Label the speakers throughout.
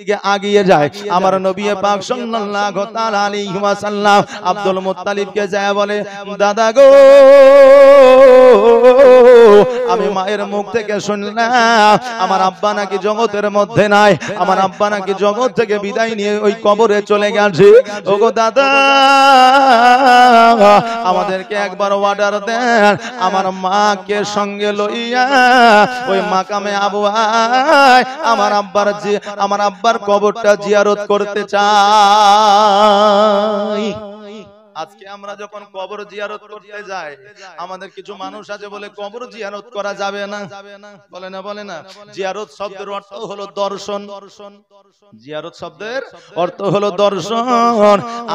Speaker 1: দিকে আগিয়ে যায় আমার নবী পাক সাল্লাল্লাহু তাআলা আলাইহি ওয়াসাল্লাম আব্দুল মুত্তালিবকে যায় বলে দাদা গো আমি মায়ের মুখ থেকে শুনলাম আমার আব্বা নাকি জগতের মধ্যে নাই আমার আব্বা নাকি জগৎ থেকে বিদায় নিয়ে ওই কবরে চলে গেছে ওগো দাদা আমাদেরকে একবার অর্ডার দেন আমার মাকে সঙ্গে লইয়া ওই মাকামে আবু আমার আব্বার জি আমার আব্বার কবরটা জিয়ারত করতে চাই আজকে আমরা যখন কবর জিয়ারত করতে যাই আমাদের কিছু মানুষ আছে বলে কবর জিয়ারত করা যাবে না বলে না বলে না জিয়ারত শব্দের অর্থ হলো দর্শন দর্শন জিয়ারত শব্দের অর্থ হলো দর্শন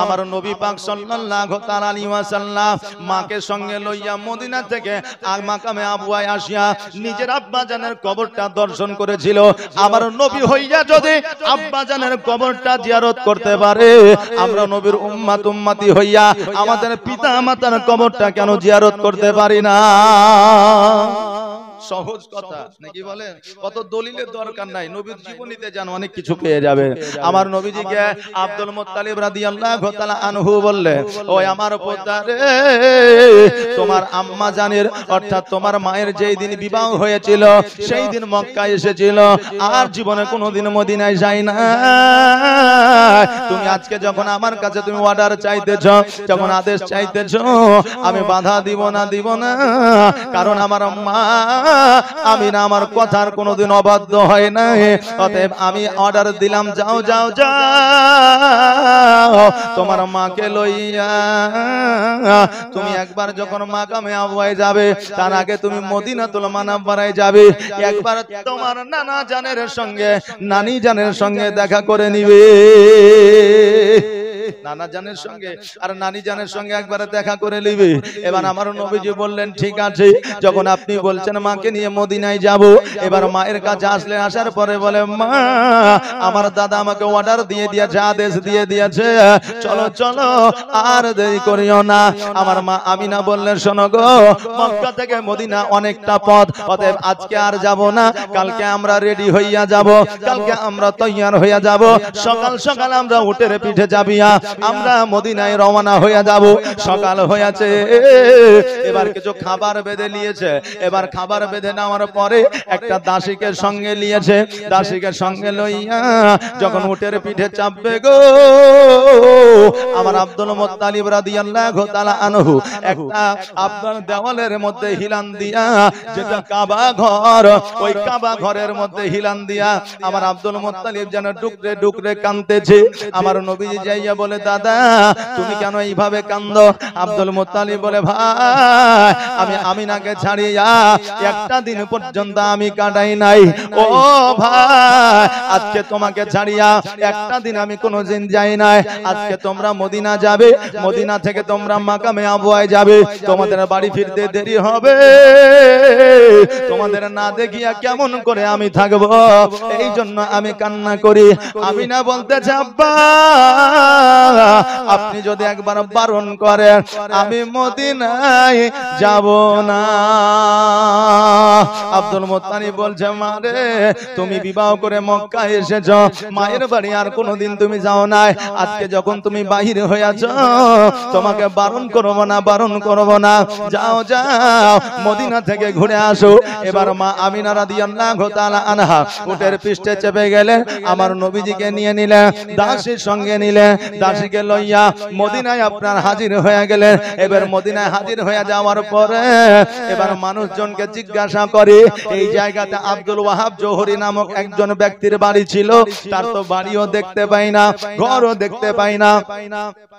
Speaker 1: আমার নবী পাক সাল্লাল্লাহু তাআলা ওয়াসাল্লাম মাকে সঙ্গে লইয়া মদিনা থেকে আর মাকামে আবুয়ায় আসিয়া নিজের আব্বা জানের কবরটা দর্শন করেছিল আমার নবী হইয়া যদি আব্বা জানের কবরটা জিয়ারত করতে পারে আমরা নবীর উম্মাত উম্মতি হইয়া আমাদের পিতা মাতার কবরটা কেন জিয়ারত করতে পারি না সহজ কথা নাকি বলেন কত দলিলের দরকার নাই নবীর জীবনীতে যান অনেক কিছু পেয়ে যাবে আমার নবীজিকে আব্দুল মুত্তালিব রাদিয়াল্লাহু তাআলা আনহু বললে ওই আমার পোতা তোমার আম্মা জানের অর্থাৎ তোমার মায়ের যেই দিন বিবাহ হয়েছিল সেই দিন মক্কা এসেছিল আর জীবনে কোনোদিন মদিনায় যাই না তুমি আজকে যখন আমার কাছে তুমি অর্ডার চাইতেছ যখন আদেশ চাইতেছ আমি বাধা দিব না দিব না কারণ আমার মা আমি না আমার কথার কোনোদিন অবাধ্য হয় না অতএব আমি অর্ডার দিলাম যাও যাও যাও তোমার মাকে লইয়া তুমি একবার যখন মাকামে আবুয়ায় যাবে তার আগে তুমি মদিনাতুল মানাব্বারায় যাবে একবার তোমার নানা জানের সঙ্গে নানি জানের সঙ্গে দেখা করে নিবে নানা জানের সঙ্গে আর নানি জানের সঙ্গে একবারে দেখা করে নিবে এবার আমার নবীজি বললেন ঠিক আছে যখন আপনি বলছেন মাকে নিয়ে মদিনায় যাব এবার মায়ের কাছে আসলে আসার পরে বলে মা আমার দাদা আমাকে অর্ডার দিয়ে দিয়েছে আদেশ দিয়ে দিয়েছে চলো চলো আর দেরি করিও না আমার মা আমিনা বললেন শোনো গো মক্কা থেকে মদিনা অনেকটা পথ অতএব আজকে আর যাব না কালকে আমরা রেডি হইয়া যাব কালকে আমরা তৈয়ার হইয়া যাব সকাল সকাল আমরা উঠের পিঠে যাবিয়া আমরা মদিনায় রওনা হইয়া যাব সকাল হইয়াছে এবার কিছু খাবার বেঁধে নিয়েছে এবার খাবার বেঁধে নেওয়ার পরে একটা দাসীকে সঙ্গে নিয়েছে দাসীকে সঙ্গে লইয়া যখন উটের পিঠে চাপবে গো আমার আব্দুল মোত্তালিব রাদিয়াল্লাহু তাআলা আনহু একটা আপনার দেওয়ালের মধ্যে হিলান দিয়া যেটা কাবা ঘর ওই কাবা ঘরের মধ্যে হিলান দিয়া আমার আব্দুল মোত্তালিব যেন ডুকরে ডুকরে কানতেছে আমার নবী যাইয়া বলে দাদা তুমি কেন এইভাবে কান্দ আব্দুল মোত্তালিব বলে ভাই আমি আমিনাকে ছাড়িয়া একটা দিন পর্যন্ত আমি কাটাই নাই ও ভাই আজকে তোমাকে ছাড়িয়া একটা দিন আমি কোনো দিন যাই নাই আজকে তোমরা মদিনা যাবে মদিনা থেকে তোমরা মাকামে আবুয়ায় যাবে তোমাদের বাড়ি ফিরতে দেরি হবে তোমাদের না দেখিয়া কেমন করে আমি থাকব এই জন্য আমি কান্না করি আমি না বলতে চাব্বা আপনি যদি একবার বারণ করেন আমি মদিনায় যাব না আব্দুল মোত্তানি বলছে মারে তুমি বিবাহ করে মক্কা এসেছ মায়ের বাড়ি আর কোনোদিন তুমি যাও নাই আজকে যখন তুমি বাহির হইয়াছ তোমাকে বারণ করবো না বারণ করবো না যাও যাও মদিনা থেকে ঘুরে আসো এবার মা আমিনা রাদিয়াল্লাহ ঘোতালা আনহা উটের পৃষ্ঠে চেপে গেলে আমার নবীজিকে নিয়ে নিলে দাসের সঙ্গে নিলে দাসীকে লইয়া মদিনায় আপনার হাজির হয়ে গেলেন এবার মদিনায় হাজির হয়ে যাওয়ার পরে এবার মানুষজনকে জিজ্ঞাসা করে এই জায়গাতে আব্দুল ওয়াহাব জোহরি নামক একজন ব্যক্তির বাড়ি ছিল তার তো বাড়িও দেখতে পাই না ঘরও দেখতে পাই না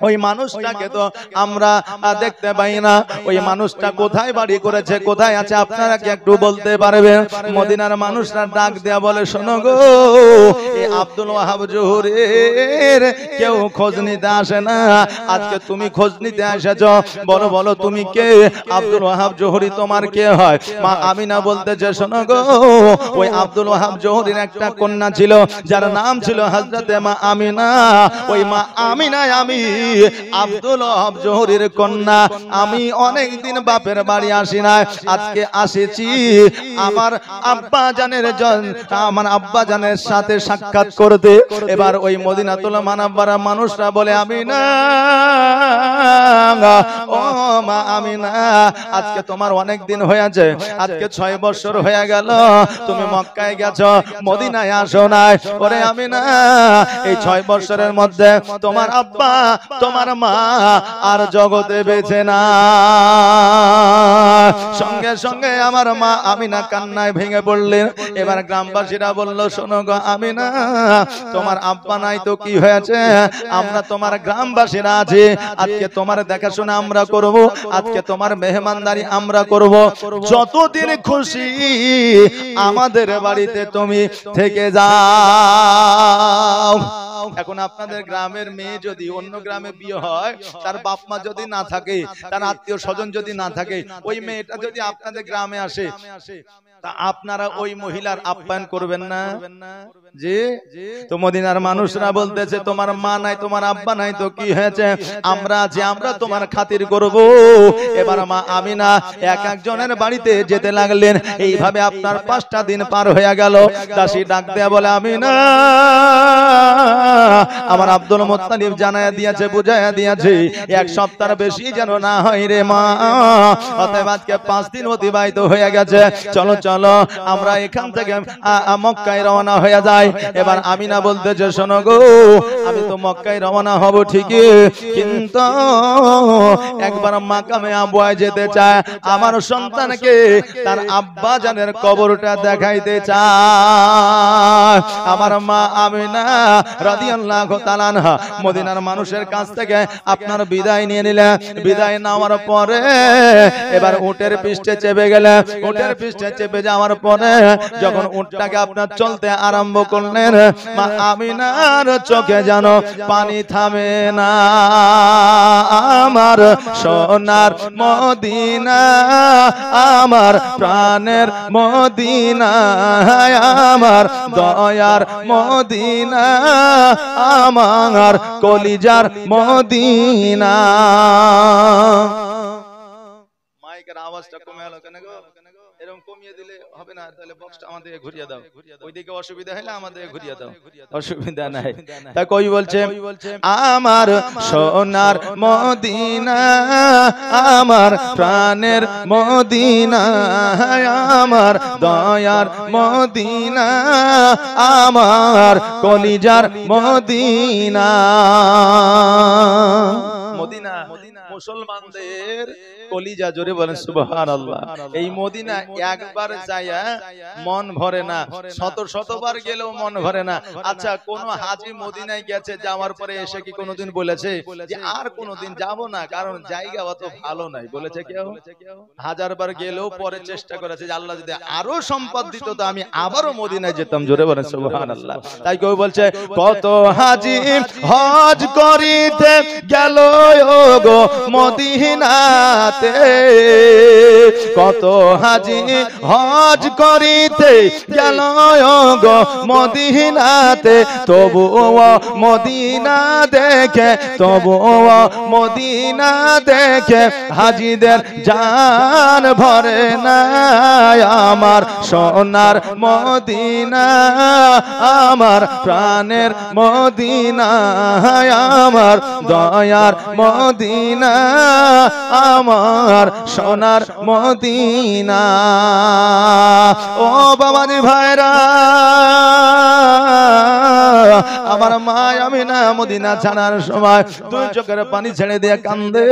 Speaker 1: ওই মানুষটাকে তো আমরা দেখতে পাই না ওই মানুষটা কোথায় বাড়ি করেছে কোথায় আছে আপনারা কি একটু বলতে পারবেন মদিনার মানুষরা ডাক দেয়া বলে শোনো গো এই আব্দুল ওয়াহাব জোহরি কেউ খোঁজ খোঁজনিতে নিতে আসে না আজকে তুমি খোঁজ নিতে এসেছ বলো বলো তুমি কে আব্দুল ওয়াহাব জোহরি তোমার কে হয় মা আমিনা বলতেছে শোনো গো ওই আব্দুল ওয়াহাব জোহরির একটা কন্যা ছিল যার নাম ছিল হজরতে মা আমিনা ওই মা আমিনা আমি আব্দুল ওয়াহাব জোহরির কন্যা আমি অনেক দিন বাপের বাড়ি আসি না আজকে আসেছি আমার আব্বা জানের আমার আব্বা জানের সাথে সাক্ষাৎ করতে এবার ওই মদিনাতুল মানাব্বারা মানুষরা ওরা বলে আমি না ও মা আমি না আজকে তোমার অনেক দিন হয়েছে আজকে ছয় বছর হয়ে গেল তুমি মক্কায় গেছো মদিনায় আসো নাই ওরে আমি না এই ছয় বছরের মধ্যে তোমার আব্বা তোমার মা আর জগতে বেঁচে না সঙ্গে সঙ্গে আমার মা আমিনা কান্নায় ভেঙে পড়লেন এবার গ্রামবাসীরা বলল শোনো গো আমিনা তোমার আব্বা নাই তো কি হয়েছে আমরা তোমার গ্রামবাসীরা আছে আজকে তোমার দেখাশোনা আমরা করব আজকে তোমার মেহমানদারি আমরা করব যতদিন খুশি আমাদের বাড়িতে তুমি থেকে যাও এখন আপনাদের গ্রামের মেয়ে যদি অন্য গ্রামে বিয়ে হয় তার বাপ মা যদি না থাকে তার আত্মীয় স্বজন যদি না থাকে ওই মেয়েটা যদি আপনাদের গ্রামে আসে তা আপনারা ওই মহিলার আপ্যায়ন করবেন না মদিনার মানুষরা বলতেছে তোমার মা নাই তোমার আব্বা নাই তো কি হয়েছে আমরা যে আমরা তোমার খাতির করব এবার মা আমি না এক একজনের বাড়িতে যেতে লাগলেন এইভাবে আপনার পাঁচটা দিন পার হয়ে গেল দাসী ডাক দেয়া বলে আমিনা আমার আব্দুল মোত্তালিব জানায় দিয়েছে বুঝাইয়া দিয়েছে এক সপ্তাহ বেশি যেন না হয় রে মা অতএব আজকে পাঁচ দিন অতিবাহিত হয়ে গেছে চলো চলো আমরা এখান থেকে মক্কায় রওনা হয়ে যাই যায় এবার আমি না বলতেছে শোনো গো আমি তো মক্কায় রওনা হব ঠিকই কিন্তু একবার মাকামে আবুয়া যেতে চায় আমার সন্তানকে তার আব্বা জানের কবরটা দেখাইতে চায় আমার মা আমিনা রাদিয়াল্লাহু তাআলা আনহা মদিনার মানুষের কাছ থেকে আপনার বিদায় নিয়ে নিলে বিদায় নেওয়ার পরে এবার উটের পৃষ্ঠে চেপে গেলে উটের পৃষ্ঠে চেপে যাওয়ার পরে যখন উটটাকে আপনার চলতে আরম্ভ মা আমিনার চোখে যেন পানি থামে না আমার সোনার মদিনা আমার প্রাণের মদিনা আমার দয়ার মদিনা আমার কলিজার মদিনা মাইকের আওয়াজটা কমে গেল কেন এরকম কমিয়ে দিলে হবে না তাহলে বক্সটা আমাদের ঘুরিয়ে দাও ওইদিকে অসুবিধা হলে আমাদের ঘুরিয়ে দাও অসুবিধা নাই তা কই বলছে আমার সোনার মদিনা আমার প্রাণের মদিনা আমার দয়ার মদিনা আমার কলিজার মদিনা মুসলমানদের কলিজা জোরে বলেন সুবহান আল্লাহ এই মদিনা একবার যাইয়া মন ভরে না শত শতবার গেলেও মন ভরে না আচ্ছা কোন আচ্ছা, হাজি মদিনায় গেছে যাওয়ার পরে এসে কি কোনদিন বলেছে যে আর কোনদিন যাব না কারণ জায়গা অত ভালো নাই বলেছে কেউ হাজার বার গেলেও পরে চেষ্টা করেছে যে আল্লাহ যদি আরো সম্পদ দিত তো আমি আবারও মদিনায় যেতাম জোরে বলেন সুবহান আল্লাহ তাই কেউ বলছে কত হাজি হজ করিতে গেল ও গো মদিনাতে কত হাজি হজ করিতে গেল গো মদিনাতে তবু মদিনা দেখে তবু মদিনা দেখে হাজিদের জান ভরে নাই আমার সোনার মদিনা আমার প্রাণের মদিনা আমার দয়ার মদিনা মদিনা আমার সোনার মদিনা ও বাবার ভাইরা আমার মায় আমি না মদিনা ছানার সময় দুই চোখের পানি ছেড়ে দিয়ে কান্দে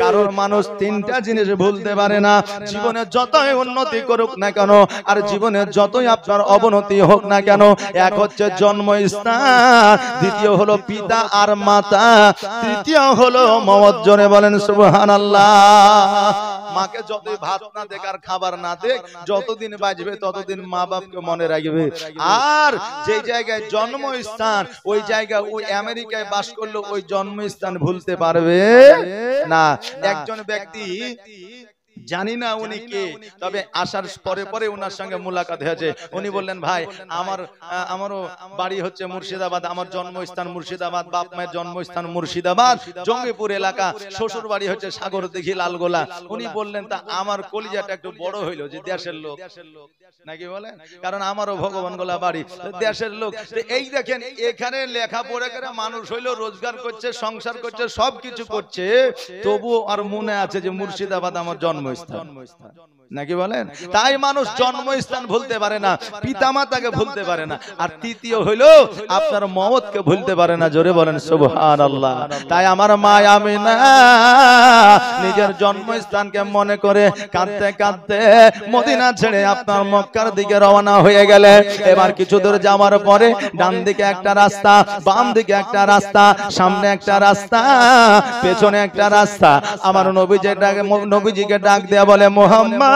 Speaker 1: কারোর মানুষ তিনটা জিনিস ভুলতে পারে না জীবনে যতই উন্নতি করুক না কেন আর জীবনে যতই আপনার অবনতি হোক না কেন এক হচ্ছে জন্মস্থান দ্বিতীয় হলো পিতা আর মাতা তৃতীয় হলো মত জনে বলেন সুবহান মাকে যতই ভাত না দেখ আর খাবার না দেখ যতদিন বাজবে ততদিন মা বাপকে মনে রাখবে আর যে জায়গায় জন্মস্থান ওই জায়গা ওই আমেরিকায় বাস করলে ওই জন্মস্থান ভুলতে পারবে না একজন ব্যক্তি জানি না উনি কে তবে আসার পরে পরে ওনার সঙ্গে মোলাকাত হয়েছে উনি বললেন ভাই আমার আমারও বাড়ি হচ্ছে মুর্শিদাবাদ আমার জন্মস্থান মুর্শিদাবাদ বাপ মায়ের জন্মস্থান মুর্শিদাবাদ জঙ্গিপুর এলাকা শ্বশুর বাড়ি হচ্ছে সাগর দেখি লালগোলা উনি বললেন তা আমার কলিজাটা একটু বড় হইলো যে দেশের লোক নাকি বলেন কারণ আমারও ভগবান গোলা বাড়ি দেশের লোক এই দেখেন এখানে লেখা পড়ে করে মানুষ হইলো রোজগার করছে সংসার করছে সবকিছু করছে তবুও আর মনে আছে যে মুর্শিদাবাদ আমার জন্ম জন্মস্থান নাকি বলেন তাই মানুষ জন্মস্থান ভুলতে পারে না পিতা মাতাকে ভুলতে পারে না আর তৃতীয় হইল আপনার মমতকে ভুলতে পারে না জোরে বলেন সুবহান আল্লাহ তাই আমার মা আমি না নিজের জন্মস্থানকে মনে করে কাঁদতে কাঁদতে মদিনা ছেড়ে আপনার মক্কার দিকে রওনা হয়ে গেলে এবার কিছু দূর যাওয়ার পরে ডান দিকে একটা রাস্তা বাম দিকে একটা রাস্তা সামনে একটা রাস্তা পেছনে একটা রাস্তা আমার নবীজি ডাক নবীজিকে ডাক দেয়া বলে মোহাম্মদ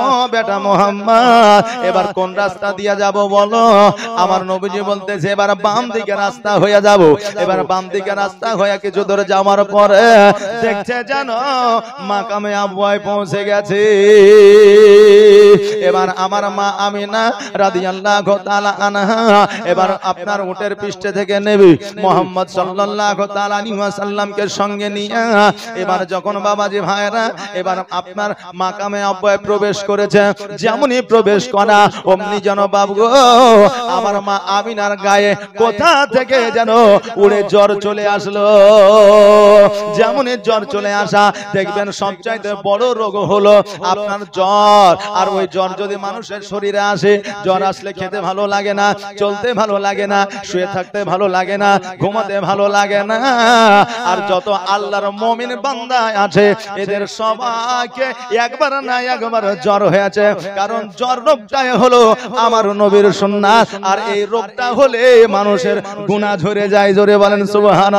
Speaker 1: ও বেটা মোহাম্মদ এবার কোন রাস্তা দিয়ে যাব বলো আমার নবীজি বলতেছে এবার বাম দিকে রাস্তা হয়ে যাব এবার বাম দিকে রাস্তা হয়ে কিছু ধরে যাওয়ার পরে দেখছে জানো মাকামে আবুয়ায় পৌঁছে গেছে এবার আমার মা আমিনা রাদিয়াল্লাহু তাআলা আনহা এবার আপনার উটের পৃষ্ঠে থেকে নেবে মোহাম্মদ সাল্লাল্লাহু তাআলা আলাইহি ওয়াসাল্লামকে সঙ্গে নিয়ে এবার যখন বাবাজি ভাইরা এবার আপনার মাকামে আব্বায় প্রবেশ করেছে যেমনই প্রবেশ করা অমনি যেন বাবু আমার মা আমিনার গায়ে কোথা থেকে যেন উড়ে জ্বর চলে আসলো যেমনই জ্বর চলে আসা দেখবেন সবচাইতে বড় রোগ হলো আপনার জ্বর আর ওই জ্বর যদি মানুষের শরীরে আসে জ্বর আসলে খেতে ভালো লাগে না চলতে ভালো লাগে না শুয়ে থাকতে ভালো লাগে না ঘুমাতে ভালো লাগে না আর যত আল্লাহর মমিন বান্দা আছে এদের সবাইকে একবার না একবার আমার জ্বর হয়েছে কারণ জ্বর রোগটাই হলো আমার নবীর সন্ন্যাস আর এই রোগটা হলে মানুষের গুণা ঝরে যায় জোরে বলেন সুবহান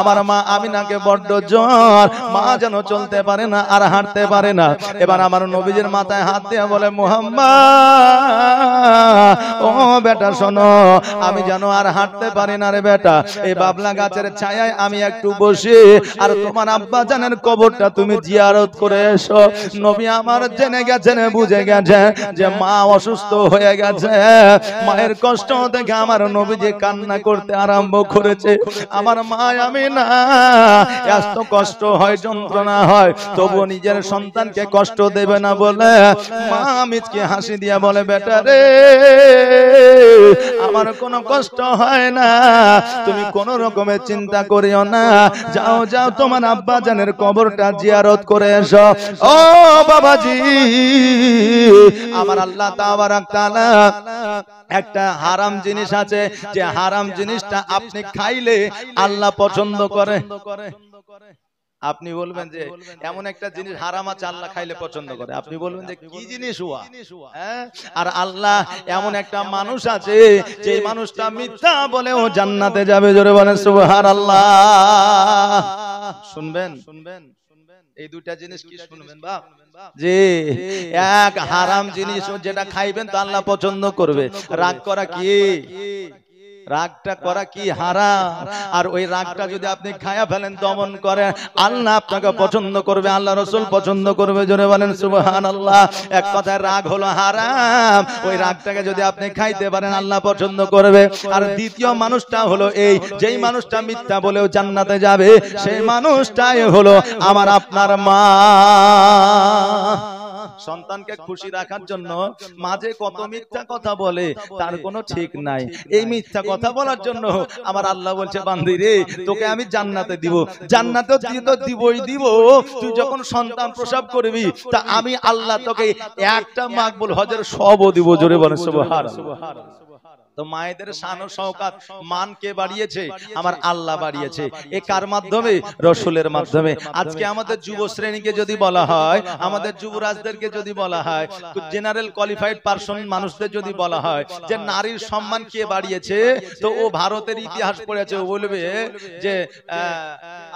Speaker 1: আমার মা আমিনাকে বড্ড জ্বর মা যেন চলতে পারে না আর হাঁটতে পারে না এবার আমার নবীজের মাথায় হাত দিয়ে বলে মোহাম্মা ও বেটা শোনো আমি যেন আর হাঁটতে পারি না রে বেটা এই বাবলা গাছের ছায় আমি একটু বসি আর তোমার আব্বা জানের কবরটা তুমি জিয়ারত করে এসো নবী আমার জেনে গেছেন বুঝে গেছেন যে মা অসুস্থ হয়ে গেছে মায়ের কষ্ট দেখে আমার নবী যে কান্না করতে আরম্ভ করেছে আমার মা আমি না এত কষ্ট হয় যন্ত্রণা হয় তবু নিজের সন্তানকে কষ্ট দেবে না বলে মা মিজকে হাসি দিয়া বলে বেটা রে আমার কোনো কষ্ট হয় না তুমি কোন রকমের চিন্তা করিও না যাও যাও তোমার আব্বা জানের কবরটা জিয়ারত করে এসো ও বাবাজি আমার আল্লাহ তাবারাক তাআলা একটা হারাম জিনিস আছে যে হারাম জিনিসটা আপনি খাইলে আল্লাহ পছন্দ করে আপনি বলবেন যে এমন একটা জিনিস হারাম আছে আল্লাহ খাইলে পছন্দ করে আপনি বলবেন যে কি জিনিস হুয়া হ্যাঁ? আর আল্লাহ এমন একটা মানুষ আছে যে মানুষটা মিথ্যা বলে ও জান্নাতে যাবে জোরে বলেন সুবহানাল্লাহ শুনবেন শুনবেন এই দুইটা জিনিস কি শুনবেন বাপ জি এক হারাম জিনিস যেটা খাইবেন তো আল্লাহ পছন্দ করবে রাগ করা কি রাগটা করা কি হারা আর ওই রাগটা যদি আপনি খায়া ফেলেন দমন করেন আল্লাহ আপনাকে পছন্দ করবে আল্লাহ রসুল পছন্দ করবে জোরে বলেন সুবহান আল্লাহ এক কথায় রাগ হলো হারাম ওই রাগটাকে যদি আপনি খাইতে পারেন আল্লাহ পছন্দ করবে আর দ্বিতীয় মানুষটা হলো এই যেই মানুষটা মিথ্যা বলেও জান্নাতে যাবে সেই মানুষটাই হলো আমার আপনার মা সন্তানকে খুশি রাখার জন্য মাঝে কত মিথ্যা কথা বলে তার কোনো ঠিক নাই এই মিথ্যা কথা বলার জন্য আমার আল্লাহ বলছে বান্ধি রে তোকে আমি জান্নাতে দিব জান্নাতে তো দিবই দিব তুই যখন সন্তান প্রসাব করবি তা আমি আল্লাহ তোকে একটা মাকবুল হজের সবও দিব জোরে বলে সব হার তো মায়েদের সান ও মানকে বাড়িয়েছে আমার আল্লাহ বাড়িয়েছে এ কার মাধ্যমে রসুলের মাধ্যমে আজকে আমাদের যুব শ্রেণীকে যদি বলা হয় আমাদের যুবরাজদেরকে যদি বলা হয় জেনারেল কোয়ালিফাইড পার্সন মানুষদের যদি বলা হয় যে নারীর সম্মান কে বাড়িয়েছে তো ও ভারতের ইতিহাস পড়েছে বলবে যে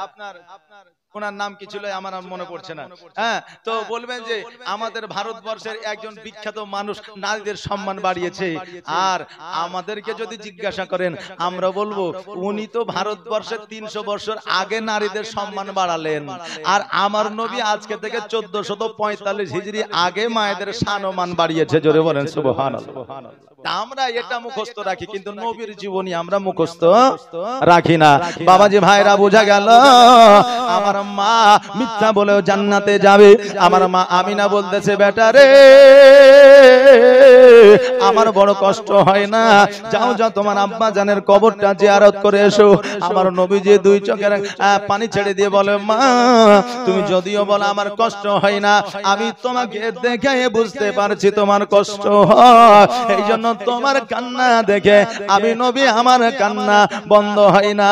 Speaker 1: আপনার আপনার ওনার নাম কি ছিল আমার আর মনে পড়ছে না হ্যাঁ তো হ্যাঁ, বলবেন যে আমাদের ভারতবর্ষের একজন বিখ্যাত মানুষ নারীদের সম্মান বাড়িয়েছে আর আমাদেরকে যদি জিজ্ঞাসা করেন আমরা বলবো উনি তো ভারতবর্ষের তিনশো বছর আগে নারীদের সম্মান বাড়ালেন আর আমার নবী আজকে থেকে চোদ্দশত পঁয়তাল্লিশ হিজড়ি আগে মায়েদের সানমান বাড়িয়েছে জোরে বলেন সুবহান আমরা এটা মুখস্থ রাখি কিন্তু নবীর জীবনী আমরা মুখস্থ রাখি না বাবাজি ভাইরা বোঝা গেল আমার মা মিথ্যা বলেও জান্নাতে যাবে আমার মা আমিনা বলতেছে বেটা রে আমার বড় কষ্ট হয় না যাও যাও তোমার আব্বা জানের কবরটা জিয়ারত করে এসো আমার নবীজি দুই চোখের পানি ছেড়ে দিয়ে বলে মা তুমি যদিও বলো আমার কষ্ট হয় না আমি তোমাকে দেখে বুঝতে পারছি তোমার কষ্ট হয় এই জন্য তোমার কান্না দেখে আমি নবী আমার কান্না বন্ধ হয় না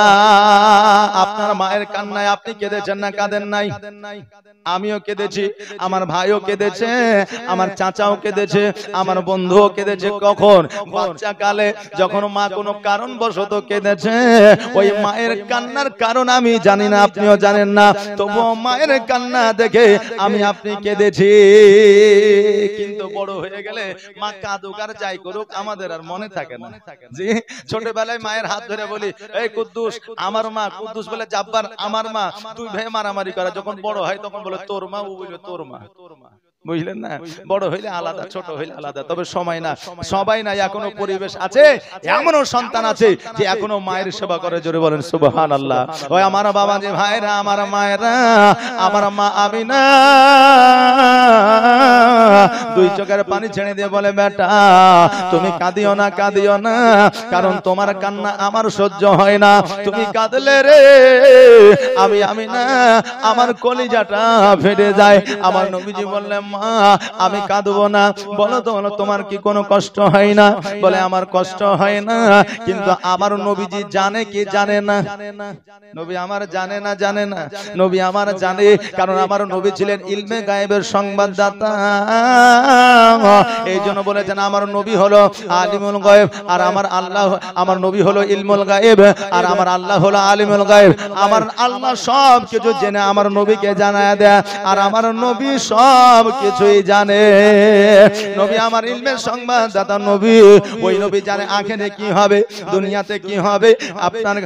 Speaker 1: আপনার মায়ের কান্নায় আপনি কেঁদেছেন না কাঁদেন নাই আমিও কেঁদেছি আমার ভাইও কেঁদেছে আমার চাচাও কেঁদেছে আমার বন্ধুও কেঁদেছে কখন বাচ্চা কালে যখন মা কোনো কারণ বশত কেঁদেছে ওই মায়ের কান্নার কারণ আমি জানি না আপনিও জানেন না তবু মায়ের কান্না দেখে আমি আপনি কেঁদেছি কিন্তু বড় হয়ে গেলে মা কাদুকার যাই করুক আমাদের আর মনে থাকে না জি ছোটবেলায় মায়ের হাত ধরে বলি এই কুদ্দুস আমার মা কুদ্দুস বলে জাব্বার আমার মা তুই মারামারি করা যখন বড় হয় তখন বলে তোর মা ও বলে তোর মা তোর মা বুঝলেন না বড় হইলে আলাদা ছোট হইলে আলাদা তবে সময় না সবাই না এখনো পরিবেশ আছে এমনও সন্তান আছে যে এখনো মায়ের সেবা করে জোরে বলেন সুবহান আল্লাহ ওই আমার বাবা যে ভাইরা আমার মায়েরা আমার মা আমি না দুই চোখের পানি ছেড়ে দিয়ে বলে বেটা তুমি কাঁদিও না কাঁদিও না কারণ তোমার কান্না আমার সহ্য হয় না তুমি কাঁদলে রে আমি আমি না আমার কলিজাটা ফেটে যায় আমার নবীজি বললেন মা আমি কাঁদবো না বলো তো বলো তোমার কি কোনো কষ্ট হয় না বলে আমার কষ্ট হয় না কিন্তু আমার নবীজি জানে কি জানে না নবী আমার জানে না জানে না নবী আমার জানে কারণ আমার নবী ছিলেন ইলমে গায়েবের সংবাদদাতা এই জন্য বলেছেন আমার নবী হলো আলিমুল গায়েব আর আমার আল্লাহ আমার নবী হলো ইলমুল গায়েব আর আমার আল্লাহ হলো আলিমুল গায়েব আমার আল্লাহ সব কিছু জেনে আমার নবীকে জানায় দেয় আর আমার নবী সব কিছুই জানে নবী আমার ইলমের সংবাদ দাদা নবী ওই নবী জানে আখেরে কি হবে দুনিয়াতে কি হবে আপনার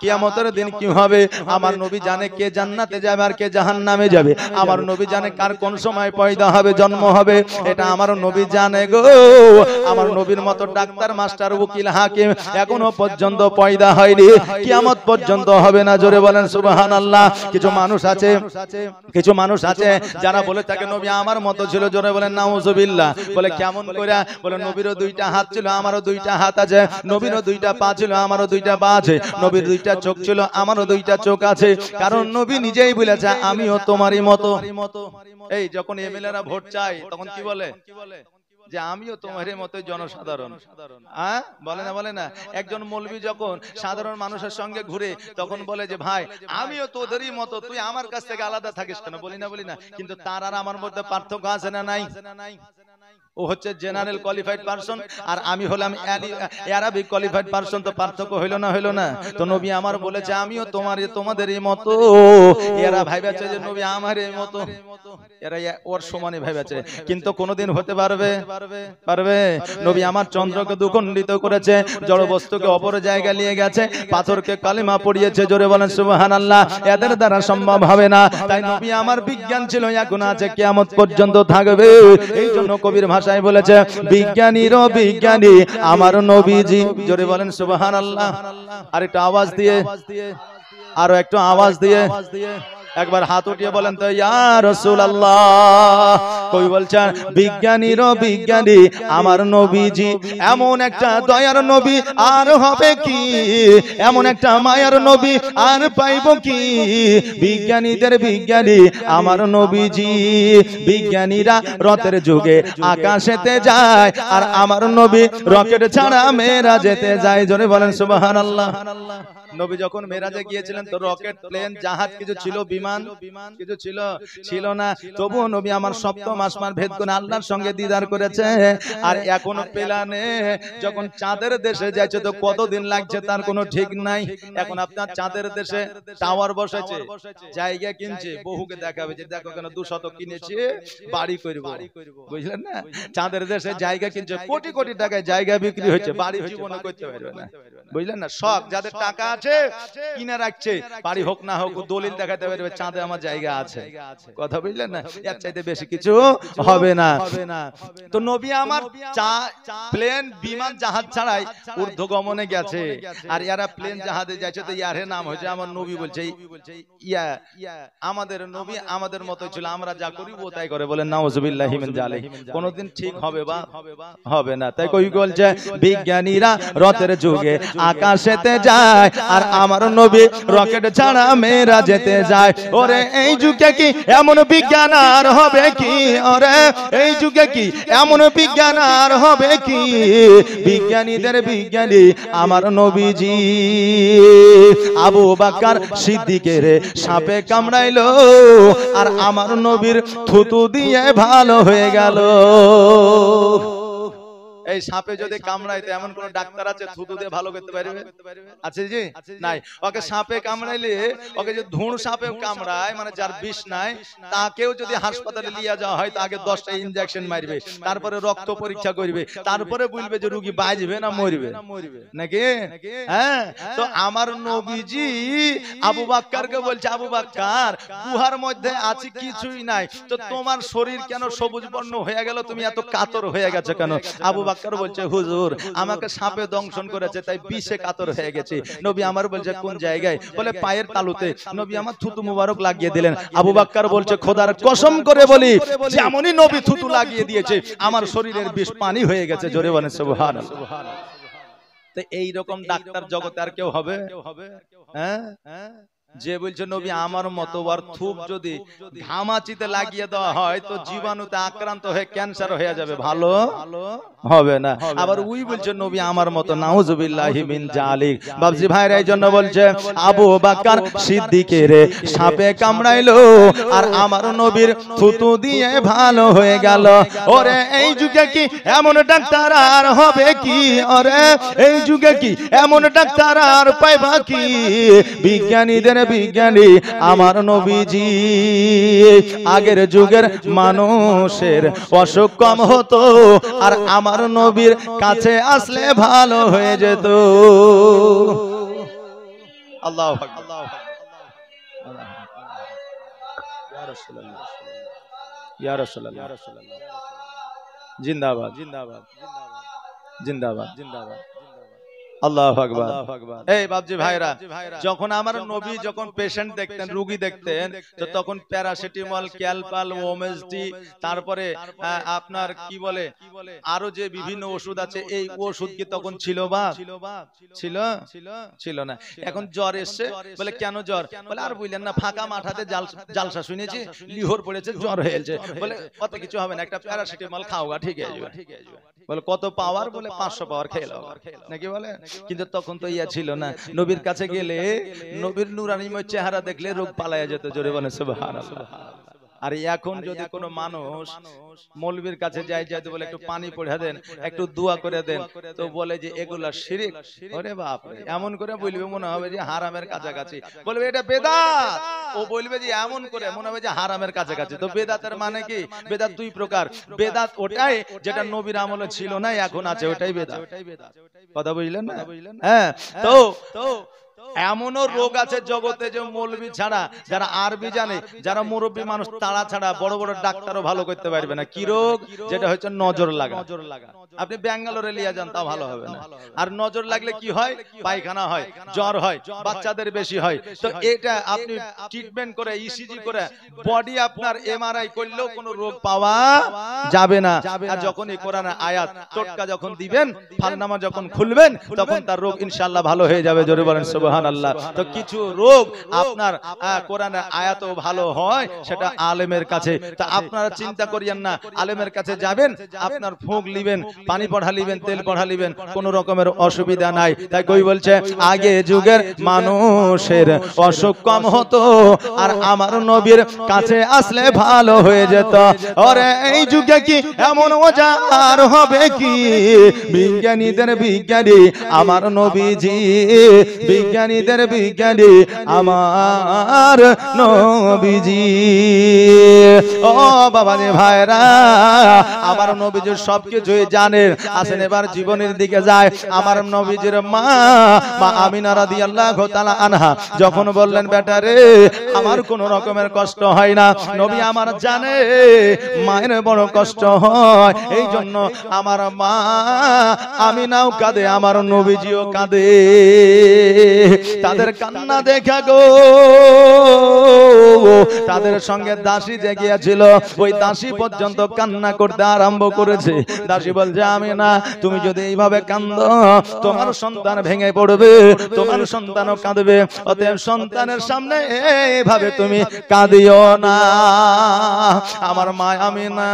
Speaker 1: কিয়ামতের দিন কি হবে আমার নবী জানে কে জান্নাতে যাবে আর কে জাহান্নামে যাবে আমার নবী জানে কার কোন সময় পয়দা হবে জন্ম হবে এটা আমার নবী জানে গো আমার নবীর মতো ডাক্তার মাস্টার উকিল হাকিম এখনো পর্যন্ত পয়দা হয়নি কিয়ামত পর্যন্ত হবে না জোরে বলেন আল্লাহ কিছু মানুষ আছে কিছু মানুষ আছে যারা বলে থাকে নবী আমার মতো ছিল জোরে বলেন নাউজুবিল্লাহ বলে কেমন কইরা বলে নবীরও দুইটা হাত ছিল আমারও দুইটা হাত আছে নবীরও দুইটা পা ছিল আমারও দুইটা পা আছে নবীর দুইটা চোখ ছিল আমারও দুইটা চোখ আছে কারণ নবী নিজেই বলেছে আমিও তোমারই মতো এই যখন এমএলএরা ভোট চায় তখন কি বলে কি বলে যে আমিও তোমার মতো জনসাধারণ হ্যাঁ বলে না বলে না একজন মৌলবি যখন সাধারণ মানুষের সঙ্গে ঘুরে তখন বলে যে ভাই আমিও তোদেরই মতো তুই আমার কাছ থেকে আলাদা থাকিস কেন বলি না বলি না কিন্তু তার আর আমার মধ্যে পার্থক্য আছে না নাই ও হচ্ছে জেনারেল কোয়ালিফাইড পারসন আর আমি হলাম অ্যারাবিক কোয়ালিফাইড পারসন তো পার্থক্য হইল না হইল না তো নবী আমার বলেছে আমিও তোমার তোমাদের এই মতো এরা ভাইবাচ্ছে যে নবী আমার এই মতো এরা ওর সমানে ভাইবাচ্ছে কিন্তু কোনোদিন হতে পারবে পারবে নবী আমার চন্দ্রকে দুখণ্ডিত করেছে জড় বস্তুকে অপর জায়গা নিয়ে গেছে পাথরকে কালিমা পড়িয়েছে জোরে বলেন সুবহানাল্লাহ এদের দ্বারা সম্ভব হবে না তাই নবী আমার বিজ্ঞান ছিল এখন আছে কিয়ামত পর্যন্ত থাকবে এই জন্য কবির ভাষায় বলেছে বিজ্ঞানীর বিজ্ঞানী আমার নবীজি জোরে বলেন সুবহানাল্লাহ আর একটু আওয়াজ দিয়ে আরো একটু আওয়াজ দিয়ে একবার হাত উঠিয়ে বলেন তো ইয়ার আল্লাহ কই বলছেন বিজ্ঞানীর বিজ্ঞানী আমার নবীজি এমন একটা দয়ার নবী আর হবে কি এমন একটা মায়ার নবী আর পাইব কি বিজ্ঞানীদের বিজ্ঞানী আমার নবীজি বিজ্ঞানীরা রথের যুগে আকাশেতে যায় আর আমার নবী রকেট ছাড়া মেয়েরা যেতে যায় জোরে বলেন সুবাহ আল্লাহ নবী যখন মেরাজে গিয়েছিলেন তো রকেট প্লেন জাহাজ কিছু ছিল বিমান বিমান কিছু ছিল ছিল না তবুও নবী আমার সপ্তম আসমান ভেদ করে আল্লাহর সঙ্গে দিদার করেছে আর এখন প্লেনে যখন চাঁদের দেশে যাচ্ছে তো কতদিন লাগছে তার কোনো ঠিক নাই এখন আপনার চাঁদের দেশে টাওয়ার বসেছে জায়গা কিনছে বহুকে দেখাবে যে দেখো কেন দু শতক কিনেছি বাড়ি করব বুঝলেন না চাঁদের দেশে জায়গা কিনছে কোটি কোটি টাকায় জায়গা বিক্রি হয়েছে বাড়ি জীবনে করতে পারবে না বুঝলেন না শখ যাদের টাকা আছে কিনে রাখছে বাড়ি হোক না হোক দলিল দেখাতে পারবে চাঁদে আমার জায়গা আছে কথা বুঝলেন না এর চাইতে বেশি কিছু হবে না তো নবী আমার প্লেন বিমান জাহাজ ছাড়াই ঊর্ধ্ব গমনে গেছে আর ইয়ারা প্লেন জাহাজে যাচ্ছে তো ইয়ারে নাম হয়েছে আমার নবী বলছে ইয়া আমাদের নবী আমাদের মতো ছিল আমরা যা করি ও তাই করে বলেন নাউজুবিল্লাহ হিমেন জালে কোনদিন ঠিক হবে বা হবে না তাই কই বলছে বিজ্ঞানীরা রথের যুগে আকাশেতে যায় আর আমার নবী রকেট ছাড়া মেয়েরা যেতে যায় ওরে এই যুগে কি এমন বিজ্ঞান আর হবে কি ওরে এই যুগে কি এমন বিজ্ঞান আর হবে কি বিজ্ঞানীদের বিজ্ঞানী আমার নবীজি আবু বাকার সিদ্দিকের সাপে কামড়াইলো আর আমার নবীর থুতু দিয়ে ভালো হয়ে গেল এই সাপে যদি কামড়ায় তো এমন কোন ডাক্তার আছে থুতু দিয়ে ভালো করতে পারবে আছে জি নাই ওকে সাপে কামড়াইলে ওকে যে ধুন সাপে কামড়ায় মানে যার বিষ নাই তাকেও যদি হাসপাতালে নিয়ে যাওয়া হয় তাকে দশটা ইনজেকশন মারবে তারপরে রক্ত পরীক্ষা করবে তারপরে বলবে যে রুগী বাঁচবে না মরবে নাকি হ্যাঁ? হ্যাঁ তো আমার নবীজি আবু বাক্কারকে বলছে আবু বাক্কার গুহার মধ্যে আছে কিছুই নাই তো তোমার শরীর কেন সবুজ বর্ণ হয়ে গেল তুমি এত কাতর হয়ে গেছো কেন আবু বাক্কার আবুবকর বলছে হুজুর আমাকে সাপে দংশন করেছে তাই বিষে কাতর হয়ে গেছে নবী আমার বলছে কোন জায়গায় বলে পায়ের তালুতে নবী আমার থুতু মুবারক লাগিয়ে দিলেন আবু বাক্কার বলছে খোদার কসম করে বলি যেমনই নবী থুতু লাগিয়ে দিয়েছে আমার শরীরের বিষ পানি হয়ে গেছে জোরে বলে সুবহানাল্লাহ তো এই রকম ডাক্তার জগতে আর কেউ হবে হ্যাঁ হ্যাঁ যে বলছে নবী আমার মতবার থুপ যদি ঘামাচিতে লাগিয়ে দেওয়া হয় তো জীবাণুতে আক্রান্ত হয়ে ক্যান্সার হয়ে যাবে ভালো হবে না আবার উই বলছে নবী আমার মতো নাউজুবিল্লাহি মিন জালিক বাবজি ভাইরা এই জন্য বলছে আবু বাকার সাপে কামড়াইলো আর আমার নবীর থুতু দিয়ে ভালো হয়ে গেল ওরে এই যুগে কি এমন ডাক্তার আর হবে কি ওরে এই যুগে কি এমন ডাক্তার আর পাইবা কি বিজ্ঞানীদের বিজ্ঞানী আমার নবীজি আগের যুগের মানুষের অসুখ কম হতো আর আমার নবীর কাছে আসলে ভালো হয়ে যেত আল্লাহ জিন্দাবাদ জিন্দাবাদ জিন্দাবাদ জিন্দাবাদ জিন্দাবাদ আল্লাহ আকবার এই বাবজি ভাইরা যখন আমার নবী যখন পেশেন্ট দেখতেন রুগী দেখতেন তখন প্যারাসিটামল ক্যালপাল ওমেসডি তারপরে হ্যাঁ, আপনার কি বলে আরো যে বিভিন্ন ওষুধ আছে এই ওষুধ কি তখন ছিল বা ছিল ছিল না এখন জ্বর এসছে বলে কেন জ্বর বলে আর বুঝলেন না ফাঁকা মাঠাতে জালসা শুনেছি লিহর পড়েছে জ্বর হয়েছে বলে কত কিছু হবে না একটা প্যারাসিটামল খাওয়া ঠিক আছে বলে কত পাওয়ার বলে পাঁচশো পাওয়ার খেয়ে নাকি বলে কিন্তু তখন তো ইয়া ছিল না নবীর কাছে গেলে নবীর নুরানিময় চেহারা দেখলে রোগ পালাইয়া যেত জোরে সব সুবহানাল্লাহ আর এখন যদি কোনো মানুষ মৌলবীর কাছে যায় যাই বলে একটু পানি পড়ে দেন একটু দোয়া করে দেন তো বলে যে এগুলা শিরিক ওরে বাপ এমন করে বলবে মনে হবে যে হারামের কাছাকাছি বলবে এটা বেদা ও বলবে যে এমন করে মনে হবে যে হারামের কাছাকাছি তো বেদাতের মানে, মানে কি বেদাত দুই প্রকার বেদাত ওটাই যেটা নবীর আমলে ছিল না এখন আছে ওটাই বেদাত কথা বুঝলেন না হ্যাঁ, হ্যাঁ তো এমনও রোগ আছে জগতে যে মৌলবি ছাড়া যারা আরবি জানে যারা মুরব্বী মানুষ তারা ছাড়া বড় বড় ডাক্তারও ভালো করতে পারবে না কি রোগ যেটা হচ্ছে নজর লাগা নজর লাগা আপনি ব্যাঙ্গালোরে লিয়া যান তা ভালো হবে না আর নজর লাগলে কি হয় পায়খানা হয় জ্বর হয় বাচ্চাদের বেশি হয় তো এটা আপনি ট্রিটমেন্ট করে ইসিজি e করে বডি আপনার এমআরআই করলেও কোনো রোগ পাওয়া যাবে না আর যখন এই কোরআন আয়াত টোটকা যখন দিবেন ফান্নামা যখন খুলবেন তখন তার রোগ ইনশাআল্লাহ ভালো হয়ে যাবে জোরে বলেন সুবহান সুবাহান আল্লাহ তো কিছু রোগ আপনার কোরআনের আয়াতও ভালো হয় সেটা আলেমের কাছে তা আপনারা চিন্তা করিয়েন না আলেমের কাছে যাবেন আপনার ফুঁক লিবেন পানি পড়া লিবেন তেল পড়া লিবেন কোন রকমের অসুবিধা নাই তাই কই বলছে আগে যুগের মানুষের অসুখ কম হতো আর আমার নবীর কাছে আসলে ভালো হয়ে যেত ওরে এই যুগে কি এমন ওজার হবে কি বিজ্ঞানীদের বিজ্ঞানী আমার নবীজি বিজ্ঞানী বিজ্ঞানীদের বিজ্ঞানী আমার নবীজি ও বাবা রে ভাইরা আমার নবীজির সব কিছুই জানেন আসেন এবার জীবনের দিকে যায় আমার নবীজির মা মা আমিনা রাদিয়াল্লাহু তাআলা আনহা যখন বললেন বেটা রে আমার কোনো রকমের কষ্ট হয় না নবী আমার জানে মায়ের বড় কষ্ট হয় এই জন্য আমার মা আমিনাও কাঁদে আমার নবীজিও কাঁদে তাদের কান্না দেখা গো তাদের সঙ্গে দাসী যে ওই দাসী পর্যন্ত কান্না করতে আরম্ভ করেছে দাসী বলছে আমি না তুমি যদি এইভাবে কান্দ তোমার সন্তান ভেঙে পড়বে তোমার সন্তানও কাঁদবে অতএব সন্তানের সামনে এইভাবে তুমি কাঁদিও না আমার মা আমি না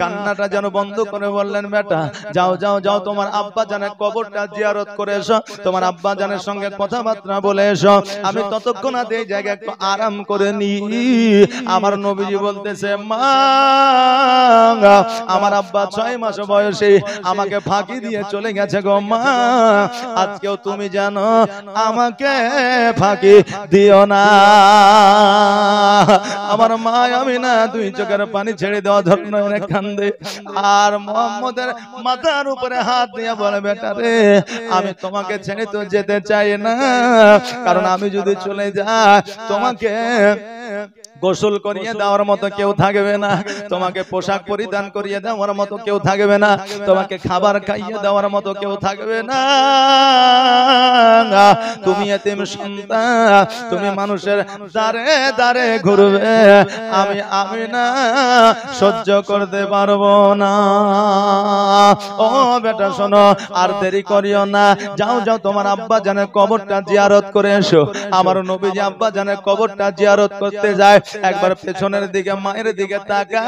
Speaker 1: কান্নাটা যেন বন্ধ করে বললেন বেটা যাও যাও যাও তোমার আব্বা জানে কবরটা জিয়ারত করে এসো তোমার আব্বা জানে সঙ্গে কথাবার্তা বলে এসো আমি ততক্ষণ এই জায়গায় একটু আরাম করে নি আমার নবীজি বলতেছে মা আমার আব্বা ছয় মাস বয়সে আমাকে ফাঁকি দিয়ে চলে গেছে গো মা আজকেও তুমি জানো আমাকে ফাঁকি দিও না আমার মা আমি না দুই চোখের পানি ছেড়ে দেওয়া ধরুন কান্দে আর মোহাম্মদের মাথার উপরে হাত দিয়ে বলে বেটা রে আমি তোমাকে ছেড়ে তো যেতে চাই চায় না কারণ আমি যদি চলে যাই তোমাকে গোসল করিয়ে দেওয়ার মতো কেউ থাকবে না তোমাকে পোশাক পরিধান করিয়ে দেওয়ার মতো কেউ থাকবে না তোমাকে খাবার খাইয়ে দেওয়ার মতো কেউ থাকবে না তুমি এতিম সন্তান তুমি মানুষের দারে দারে ঘুরবে আমি আমি না সহ্য করতে পারবো না ও বেটা শোনো আর দেরি করিও না যাও যাও তোমার আব্বা জানে কবরটা জিয়ারত করে এসো আমার নবী যে আব্বা জানে কবরটা জিয়ারত করতে যায় একবার পেছনের দিকে মায়ের দিকে তাকায়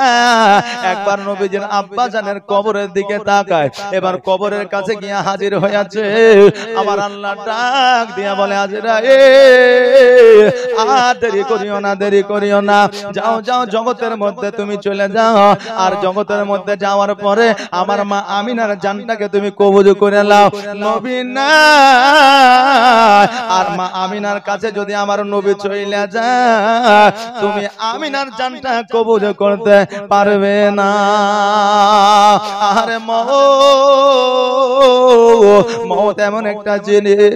Speaker 1: একবার নবীজির আব্বা জানের কবরের দিকে তাকায় এবার কবরের কাছে গিয়ে হাজির হয়েছে আমার আল্লাহ ডাক দিয়া বলে আজরা এ দেরি করিও না দেরি করিও না যাও যাও জগতের মধ্যে তুমি চলে যাও আর জগতের মধ্যে যাওয়ার পরে আমার মা আমিনার জানটাকে তুমি কবজ করে লাও নবী আর মা আমিনার কাছে যদি আমার নবী চলে যায় তুমি আমিনার জানটা কবুল করতে পারবে না আরে মত এমন একটা জিনিস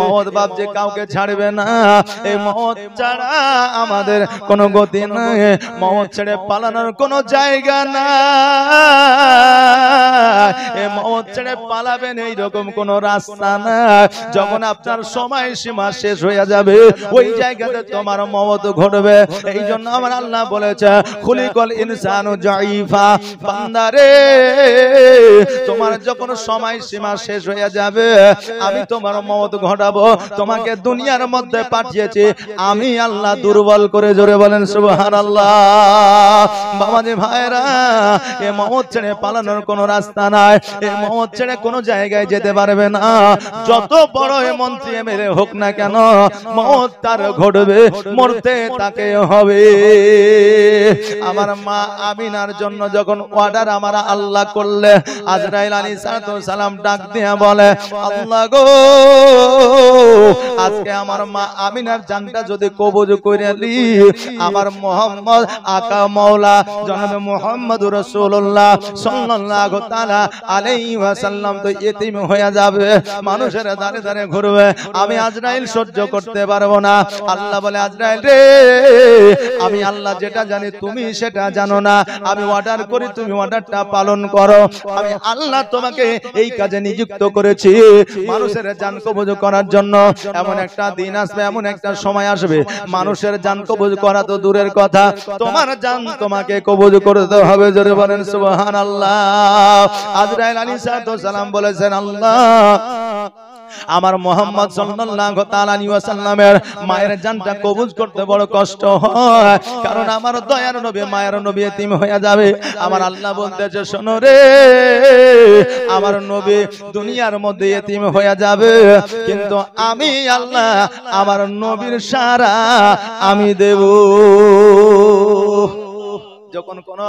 Speaker 1: মত বাপ যে কাউকে ছাড়বে না এই মত ছাড়া আমাদের কোনো গতি নাই মত ছেড়ে পালানোর কোনো জায়গা না এ মত ছেড়ে পালাবেন এইরকম কোন রাস্তা না যখন আপনার সময় সীমা শেষ হয়ে যাবে ওই জায়গাতে তোমার মত ঘটবে হবে এই জন্য আমার আল্লাহ বলেছে খুলি কল ইনসানু জাইফা বান্দারে তোমার যখন সময় সীমা শেষ হয়ে যাবে আমি তোমার মত ঘটাবো তোমাকে দুনিয়ার মধ্যে পাঠিয়েছি আমি আল্লাহ দুর্বল করে জোরে বলেন সুবহানাল্লাহ বাবাজি ভাইরা এ মত ছেড়ে পালানোর কোনো রাস্তা নাই এ মত ছেড়ে কোনো জায়গায় যেতে পারবে না যত বড় এ মন্ত্রী মেরে হোক না কেন মত তার ঘটবে মরতে তাকে হবে আমার মা আমিনার জন্য যখন অর্ডার আমার আল্লাহ করলে আজরাইল আলী সালাম ডাক বলে আল্লাহ গো আজকে আমার মা আমিনার জানটা যদি কবজ করে আমার মোহাম্মদ আকা মৌলা জনাবে মোহাম্মদ রসুল্লাহ সাল্লাম তো হয়ে যাবে মানুষের দারে দারে ঘুরবে আমি আজরাইল সহ্য করতে পারবো না আল্লাহ বলে আজরাইল রে আমি আল্লাহ যেটা জানি তুমি সেটা জানো না আমি অর্ডার করি তুমি অর্ডারটা পালন করো আমি আল্লাহ তোমাকে এই কাজে নিযুক্ত করেছি মানুষের জান কবজ করার জন্য এমন একটা দিন আসবে এমন একটা সময় আসবে মানুষের জান কবজ করা তো দূরের কথা তোমার জান তোমাকে কবজ করতে হবে জোরে বলেন সুবহানাল্লাহ আজরাইল আলী সালাম বলেছেন আল্লাহ আমার মোহাম্মদ সাল্লাল্লাহু তাআলা ওয়াসাল্লামের মায়ের জানটা কবুজ করতে বড় কষ্ট হয় কারণ আমার দয়ার নবী মায়ের নবী এতিম হয়ে যাবে আমার আল্লাহ বলতেছে শোনো রে আমার নবী দুনিয়ার মধ্যে এতিম হয়ে যাবে কিন্তু আমি আল্লাহ আমার নবীর সারা আমি দেব যখন কোন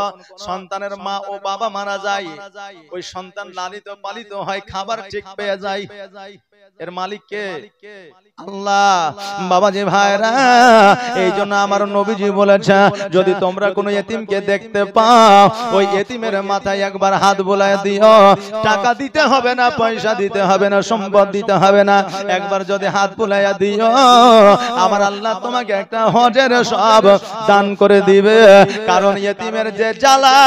Speaker 1: সন্তানের মা ও বাবা মারা যায় ওই সন্তান লালিত পালিত হয় খাবার ঠিক পেয়ে যায় এর মালিক কে আল্লাহ বাবা যে ভাইরা এই জন্য আমার নবীজি বলেছে যদি তোমরা কোনো এতিমকে দেখতে পাও ওই এতিমের মাথায় একবার হাত বোলায় দিও টাকা দিতে হবে না পয়সা দিতে হবে না সম্পদ দিতে হবে না একবার যদি হাত বোলাইয়া দিও আমার আল্লাহ তোমাকে একটা হজের সব দান করে দিবে কারণ এতিমের যে জ্বালা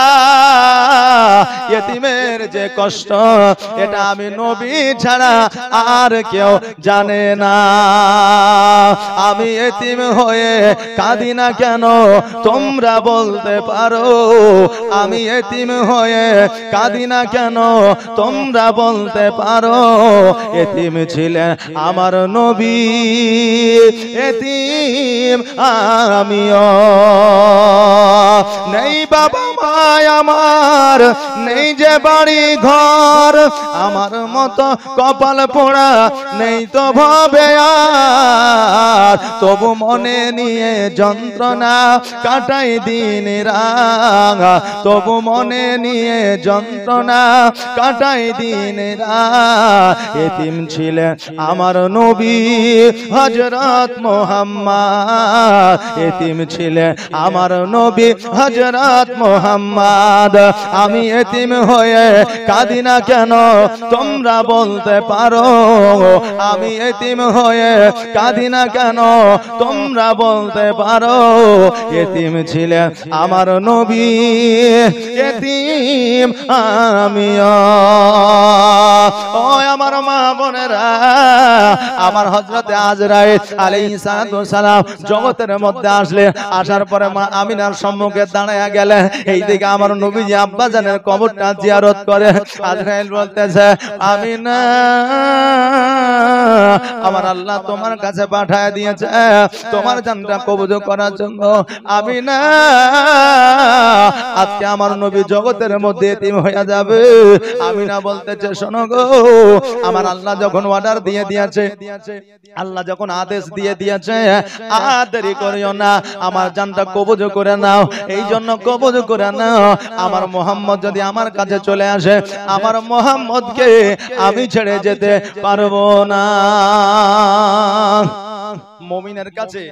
Speaker 1: এতিমের যে কষ্ট এটা আমি নবী ছাড়া আর কেউ জানে না আমি এতিম হয়ে কাঁদি না কেন তোমরা বলতে পারো আমি এতিম হয়ে কাঁদি না কেন তোমরা বলতে পারো এতিম ছিলেন আমার নবী এতিম আমিও নেই বাবা তোমায় আমার নেই যে বাড়ি ঘর আমার মতো কপাল পোড়া নেই তো ভাবে আর তবু মনে নিয়ে যন্ত্রণা কাটাই দিন রাঙা তবু মনে নিয়ে যন্ত্রণা কাটাই দিন এতিম ছিলেন আমার নবী হজরত মোহাম্মা এতিম ছিলেন আমার নবী হজরত মোহাম্মা মোহাম্মদ আমি এতিম হয়ে কাঁদি না কেন তোমরা বলতে পারো আমি এতিম হয়ে কাঁদি না কেন তোমরা বলতে পারো এতিম ছিলেন আমার নবী এতিম আমিও ও আমার মা বোনেরা আমার হজরতে আজ রায় আলী সালাম জগতের মধ্যে আসলে আসার পরে মা আমিনার সম্মুখে দাঁড়ায় গেলে এই এই দিকে আমার নবীজি আব্বা জানে কবরটা জিয়ারত করে আজরাইল বলতেছে আমি না আমার আল্লাহ তোমার কাছে পাঠায় দিয়েছে তোমার জানটা কবজ করার জন্য আমি না আজকে আমার নবী জগতের মধ্যে এতিম হয়ে যাবে আমি না বলতেছে শোনো গো আমার আল্লাহ যখন অর্ডার দিয়ে দিয়েছে আল্লাহ যখন আদেশ দিয়ে দিয়েছে আর দেরি করিও না আমার জানটা কবজ করে নাও এই জন্য কবজ করে না আমার মোহাম্মদ যদি আমার কাছে চলে আসে আমার মোহাম্মদকে আমি ছেড়ে যেতে পারবো না মমিনের কাছে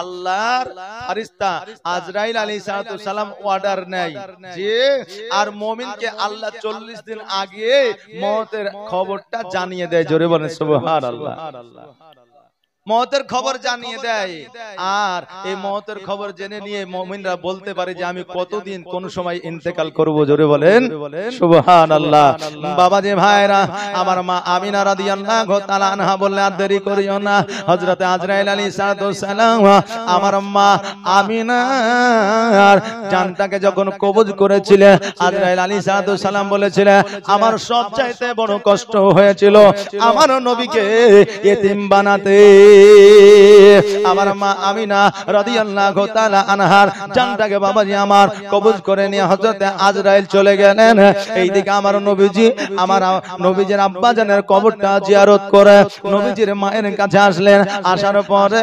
Speaker 1: আল্লাহর ফারিস্তা আজরাইল আলী সালাম অর্ডার নেয় যে আর মমিনকে আল্লাহ চল্লিশ দিন আগে মতের খবরটা জানিয়ে দেয় জোরে বলেন সুবহানাল্লাহ মহতের খবর জানিয়ে দেয় আর এই মহতের খবর জেনে নিয়ে মমিনরা বলতে পারে যে আমি কতদিন কোন সময় ইন্তেকাল করব জোরে বলেন সুবহান আল্লাহ বাবা যে ভাইরা আমার মা আমিনা রাদিয়াল্লাহু তাআলা আনহা বললে আর দেরি করিও না হযরতে আজরাইল আলাইহিস সালাম আমার মা আমিনার জানটাকে যখন কবজ করেছিল আজরাইল আলাইহিস সালাম বলেছিলেন আমার সবচাইতে বড় কষ্ট হয়েছিল আমার নবীকে এতিম বানাতে আমার মা আমিনা রাদিয়াল্লাহু তাআলা আনহার জানটাকে বাবাজি আমার কবজ করে নিয়ে হযরতে আজরাইল চলে গেলেন এইদিকে আমার নবীজি আমার নবীজির আব্বাজানের কবরটা জিয়ারত করে নবীজির মায়ের কাছে আসলেন আসার পরে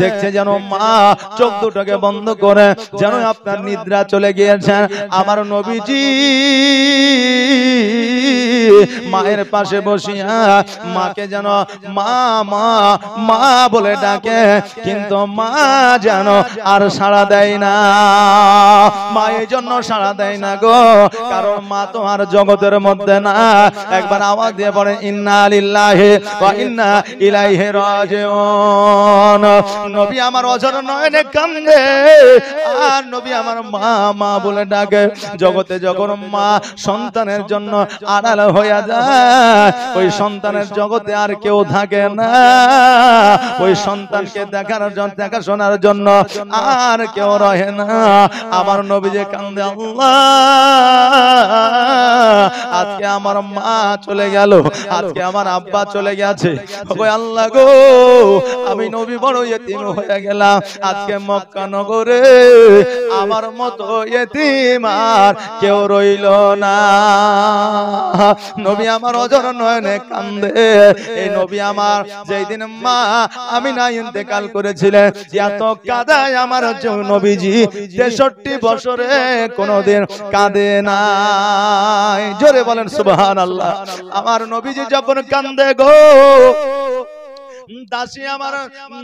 Speaker 1: দেখছে যেন মা চোখ দুটোকে বন্ধ করে যেন আপনার নিদ্রা চলে গিয়েছেন আমার নবীজি মায়ের পাশে বসিয়া মাকে যেন মা মা মা বলে ডাকে কিন্তু মা যেন আর সাড়া দেয় না মায়ের জন্য সাড়া দেয় না গো কারণ মা তো আর জগতের মধ্যে না একবার আওয়াজ দিয়ে পড়ে ইন্না লিল্লাহে ওয়া ইন্না ইলাইহি রাজিউন নবী আমার অজর নয়নে কান্দে আর নবী আমার মা মা বলে ডাকে জগতে যখন মা সন্তানের জন্য আড়াল হয়ে যায় ওই সন্তানের জগতে আর কেউ থাকে না ওই সন্তানকে দেখার জন্য দেখাশোনার জন্য আর কেউ রহে না আমার নবী যে কান্দে আজকে আমার মা চলে গেল আজকে আমার আব্বা চলে গেছে ওই আল্লাহ গো আমি নবী বড় এতিম হয়ে গেলাম আজকে মক্কা নগরে আমার মতো এতিম আর কেউ রইল না নবী আমার অজর নয়নে কান্দে এই নবী আমার যেদিন মা আমি না ইন্তেকাল করেছিলেন এত কাদায় আমার নবীজি তেষট্টি বছরে কোনোদিন কাঁদে নাই জোরে বলেন সুবহান আল্লাহ আমার নবীজি যখন কান্দে গো দাসী আমার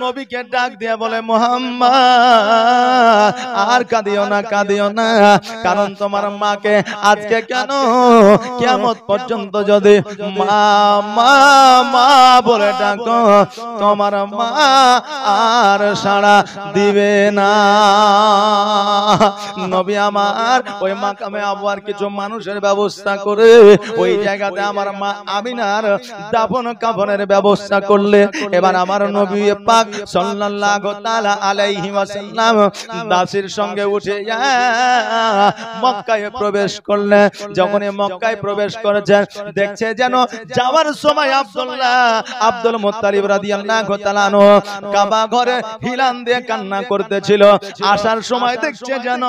Speaker 1: নবীকে ডাক দিয়ে বলে মোহাম্মদ আর কাঁদিও না কাঁদিও না কারণ তোমার মাকে আজকে কেন কেমন পর্যন্ত যদি মা মা মা বলে ডাক তোমার মা আর সাড়া দিবে না নবী আমার ওই মাকামে আবার কিছু মানুষের ব্যবস্থা করে ওই জায়গাতে আমার মা আমিনার দাফন কাফনের ব্যবস্থা করলে এবার আমার নবী পাক সাল্লাল্লাহু তাআলা আলাইহি ওয়াসাল্লাম দাসের সঙ্গে উঠে মক্কায় প্রবেশ করলেন যখন মক্কায় প্রবেশ করেছেন দেখছে যেন যাওয়ার সময় আব্দুল্লাহ আব্দুল মুত্তালিব রাদিয়াল্লাহু তাআলা কাবা ঘরে হিলান দিয়ে কান্না করতেছিল আসার সময় দেখছে যেন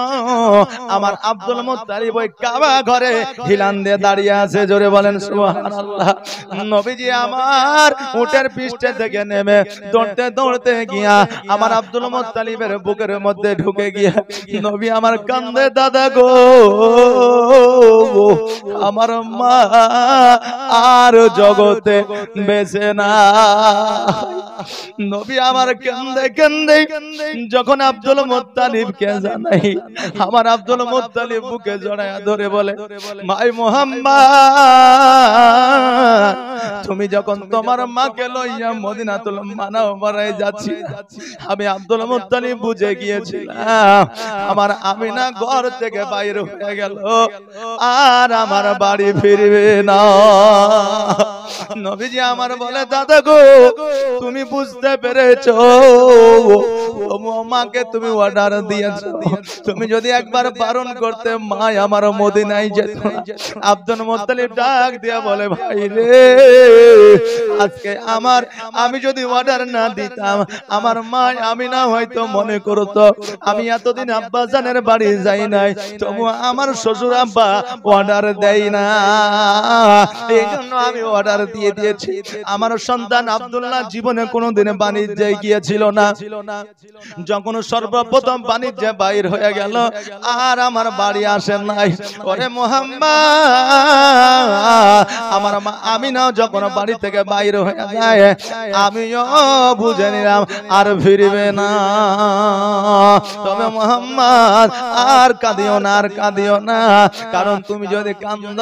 Speaker 1: আমার আব্দুল মুত্তালিব ওই কাবা ঘরে হিলান দিয়ে দাঁড়িয়ে আছে জোরে বলেন সুবহানাল্লাহ নবীজি আমার উটের পৃষ্ঠে থেকে নেমে দৌড়তে দৌড়তে গিয়া আমার আব্দুল মুত্তালিবের বুকের মধ্যে ঢুকে গিয়া নবী আমার কান্দে দাদা গো আমার মা আর জগতে বেঁচে না নবী আমার কান্দে কান্দে যখন আব্দুল কে জানাই আমার আব্দুল মুত্তালিব বুকে জড়ায় ধরে বলে মাই মোহাম্মদ তুমি যখন তোমার মাকে লইয়া যাচ্ছি আমি আব্দুল বুঝে গিয়েছিলাম আমার আমিনা ঘর থেকে হয়ে গেল আর আমার বাড়ি ফিরবে না নবীজি আমার বলে দাদা গো তুমি বুঝতে পেরেছো মাকে তুমি অর্ডার দিয়েছ তুমি যদি একবার বারণ করতে মাই আমার নাই যেত আব্দুল মুত্তালিব ডাক দিয়া বলে ভাই রে আজকে আমার আমি যদি অর্ডার না দিতাম আমার মা আমি না হয়তো মনে করতো আমি এতদিন আব্বা জানের বাড়ি যাই নাই তবু আমার শ্বশুর আব্বা অর্ডার দেয় না এই জন্য আমি অর্ডার দিয়ে দিয়েছি আমার সন্তান আব্দুল্লাহ জীবনে কোনোদিন বাণিজ্যে গিয়েছিল না যখন সর্বপ্রথম বাণিজ্যে বাইর হয়ে গেল আর আমার বাড়ি আসে নাই ওরে মোহাম্মদ আমার মা আমিনাও যখন বাড়ি থেকে বাইর হয়ে যায় আমিও বুঝে নিলাম আর ফিরবে না তবে মোহাম্মদ আর কাঁদিও না আর কাঁদিও না কারণ তুমি যদি কান্দ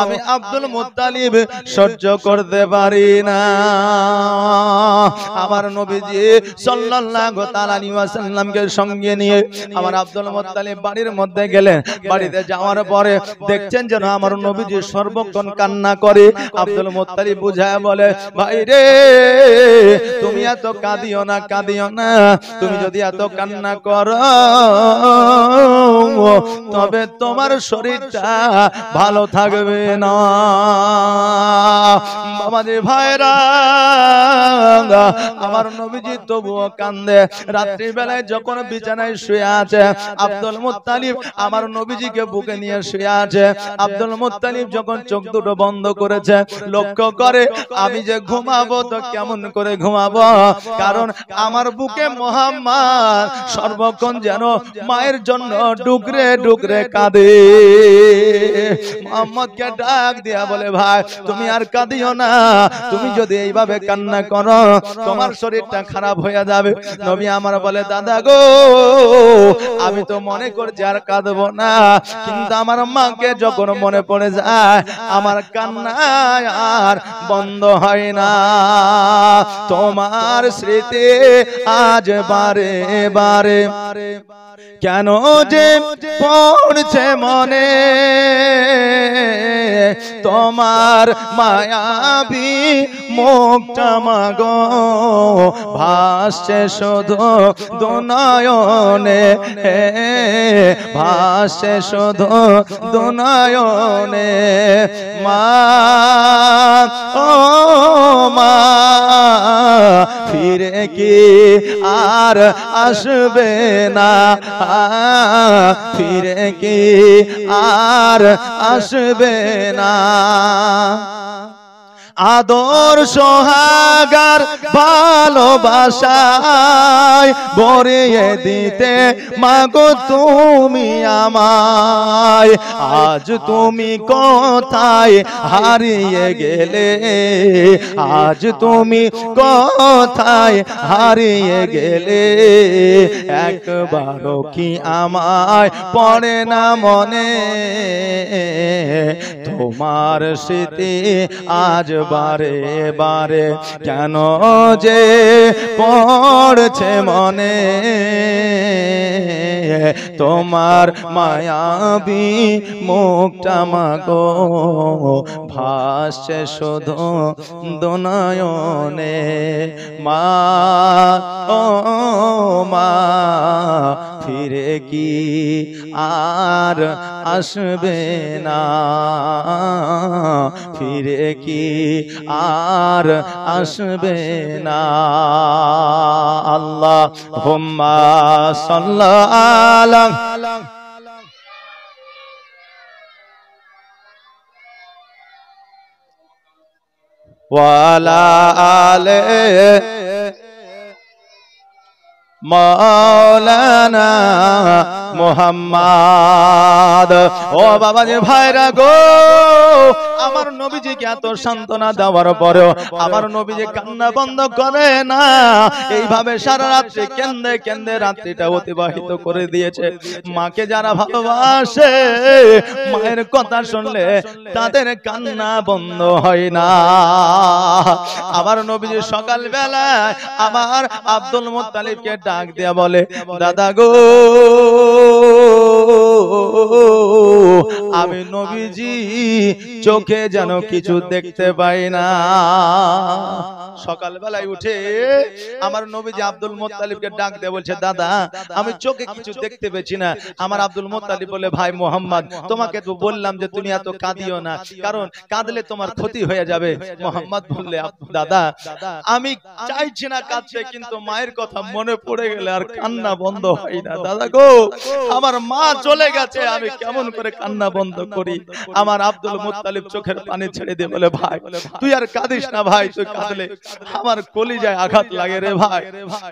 Speaker 1: আমি আব্দুল মুতালিব সহ্য করতে পারি না আমার নবীজি সাল্লাল্লাহু তাআলা সঙ্গে নিয়ে আমার আব্দুল মুতালিব বাড়ির মধ্যে গেলেন বাড়িতে যাওয়ার পরে দেখছেন যেন আমার নবীজি সর্বক্ষণ কান্না করে আব্দুল মুত্তালিব বুঝায় বলে ভাই রে তুমি এত কাঁদিও না কাঁদিও না তুমি যদি এত কান্না কর তবে তোমার শরীরটা ভালো থাকবে না আমাদের ভাইরা আমার নবীজি তবুও কান্দে রাত্রিবেলায় যখন বিছানায় শুয়ে আছে আব্দুল মুতালিফ আমার নবীজিকে বুকে নিয়ে শুয়ে আছে আব্দুল মুতালিফ যখন চোখ দুটো বন্ধ করেছে লক্ষ্য করে আমি যে ঘুমাবো তো কেমন করে ঘুমাবো কারণ আমার বুকে মোহাম্মদ সর্বক্ষণ যেন মায়ের জন্য ডুকরে ডুকরে কাঁদে মোহাম্মদকে ডাক দেয়া বলে ভাই তুমি আর কাঁদিও না তুমি যদি এইভাবে কান্না করো তোমার শরীরটা খারাপ হয়ে যাবে নবী আমার বলে দাদা গো আমি তো মনে করছি আর কাঁদবো না কিন্তু আমার মাকে যখন মনে পড়ে যায় আমার কান্না আর বন্ধ হয় না তোমার স্মৃতি আজ বারে বারে কেন যে পড়ছে মনে তোমার মায়াবী মুক্তা মাগ ভাসছে শুধু দুনায়নে ভাসছে শুধু দুনায়নে মা মা ফিরে কি আর আসবে না ফিরে কি আর আসবে না আদর সোহাগার ভালোবাসায় ভরিয়ে দিতে মাগো তুমি আমায় আজ তুমি কোথায় হারিয়ে গেলে আজ তুমি কোথায় হারিয়ে গেলে একবারও কি আমায় পড়ে না মনে তোমার স্মৃতি আজ বারে বারে কেন যে পড়ছে মনে তোমার মায়াবী মুখটা মাগো ভাসছে শুধু দোনায়নে মা ও মা ফিরে কি আর আসবে না ফিরে কি আর আসবে না আল্লাহ হোম্মা সাল্লাহ আলম وعلى آله مولانا মোহাম্মদ ও বাবা যে ভাইরা গো আমার নবীজিকে এত সান্ত্বনা দেওয়ার পরেও আমার নবীজি কান্না বন্ধ করে না এইভাবে সারা রাত্রি কেন্দ্রে কেন্দ্রে রাত্রিটা অতিবাহিত করে দিয়েছে মাকে যারা ভালোবাসে মায়ের কথা শুনলে তাদের কান্না বন্ধ হয় না আমার নবীজি বেলায় আমার আব্দুল মুতালিবকে ডাক দেয়া বলে দাদা গো আমি নবীজি চোখে যেন কিছু দেখতে পাই না সকালবেলায় উঠে আমার নবীজি আব্দুল মোত্তালিবকে ডাক দিয়ে বলছে দাদা আমি চোখে কিছু দেখতে পেছি না আমার আব্দুল মোত্তালিব বলে ভাই মোহাম্মদ তোমাকে তো বললাম যে তুমি এত কাঁদিও না কারণ কাঁদলে তোমার ক্ষতি হয়ে যাবে মোহাম্মদ বললে দাদা আমি চাইছি না কাঁদতে কিন্তু মায়ের কথা মনে পড়ে গেলে আর কান্না বন্ধ হয় না দাদা গো আমার মা চলে গেছে আমি কেমন করে কান্না বন্ধ করি আমার আব্দুল মুত্তালিব চোখের পানি ছেড়ে দিয়ে বলে ভাই তুই আর কাঁদিস না ভাই তুই কাঁদলে আমার কলিজায় আঘাত লাগে রে ভাই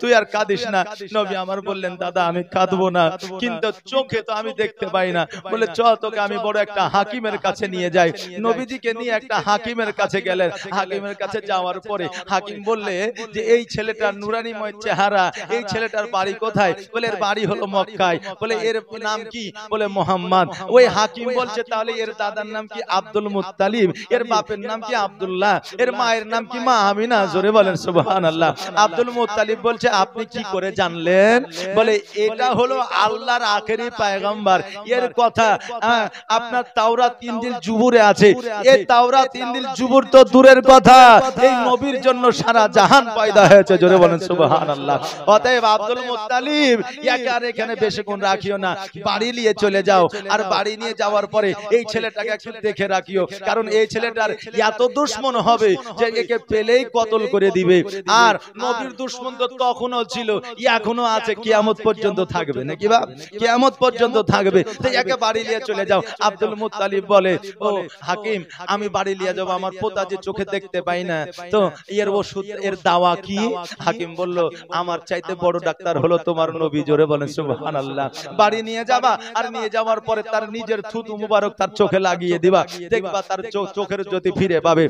Speaker 1: তুই আর কাঁদিস না নবী আমার বললেন দাদা আমি কাঁদবো না কিন্তু চোখে তো আমি দেখতে পাই না বলে চ তোকে আমি বড় একটা হাকিমের কাছে নিয়ে যাই নবীজিকে নিয়ে একটা হাকিমের কাছে গেলেন হাকিমের কাছে যাওয়ার পরে হাকিম বললে যে এই ছেলেটার নুরানিময় চেহারা এই ছেলেটার বাড়ি কোথায় বলে এর বাড়ি হলো মক্কায় বলে এর নাম কি বলে মোহাম্মদ ওই হাকিম বলছে তাহলে এর দাদার নাম কি আব্দুল মুতালিব এর বাপের নাম কি আব্দুল্লাহ এর মায়ের নাম কি মা আমিনা জোরে বলেন সুবহান আল্লাহ আব্দুল মুতালিব বলছে আপনি কি করে জানলেন বলে এটা হলো আল্লাহর আখেরি পায়গম্বর এর কথা হ্যাঁ, হ্যাঁ, আপনার তাওরা তিন দিন জুবুরে আছে এই তাওরা তিন দিন জুবুর তো দূরের কথা এই নবীর জন্য সারা জাহান পয়দা হয়েছে জোরে বলেন সুবহান আল্লাহ অতএব আব্দুল মুতালিব একার এখানে বেশি কোন রাখিও না বাড়ি বাড়ি নিয়ে চলে যাও আর বাড়ি নিয়ে যাওয়ার পরে এই ছেলেটাকে একটু দেখে রাখিও কারণ এই ছেলেটার এত দুশ্মন হবে যে একে পেলেই কতল করে দিবে আর নবীর দুশ্মন তো তখনও ছিল এখনো আছে কিয়ামত পর্যন্ত থাকবে নাকি বা কিয়ামত পর্যন্ত থাকবে তো একে বাড়ি নিয়ে চলে যাও আব্দুল মুতালিব বলে ও হাকিম আমি বাড়ি নিয়ে যাবো আমার পোতা যে চোখে দেখতে পাই না তো এর ওষুধ এর দাওয়া কি হাকিম বলল আমার চাইতে বড় ডাক্তার হলো তোমার নবী জোরে বলেন সুবহানাল্লাহ বাড়ি নিয়ে যাবা আর নিয়ে যাওয়ার পরে তার নিজের থুতু মুবারক তার চোখে লাগিয়ে দিবা দেখবা তার চোখের জ্যোতি ফিরে পাবে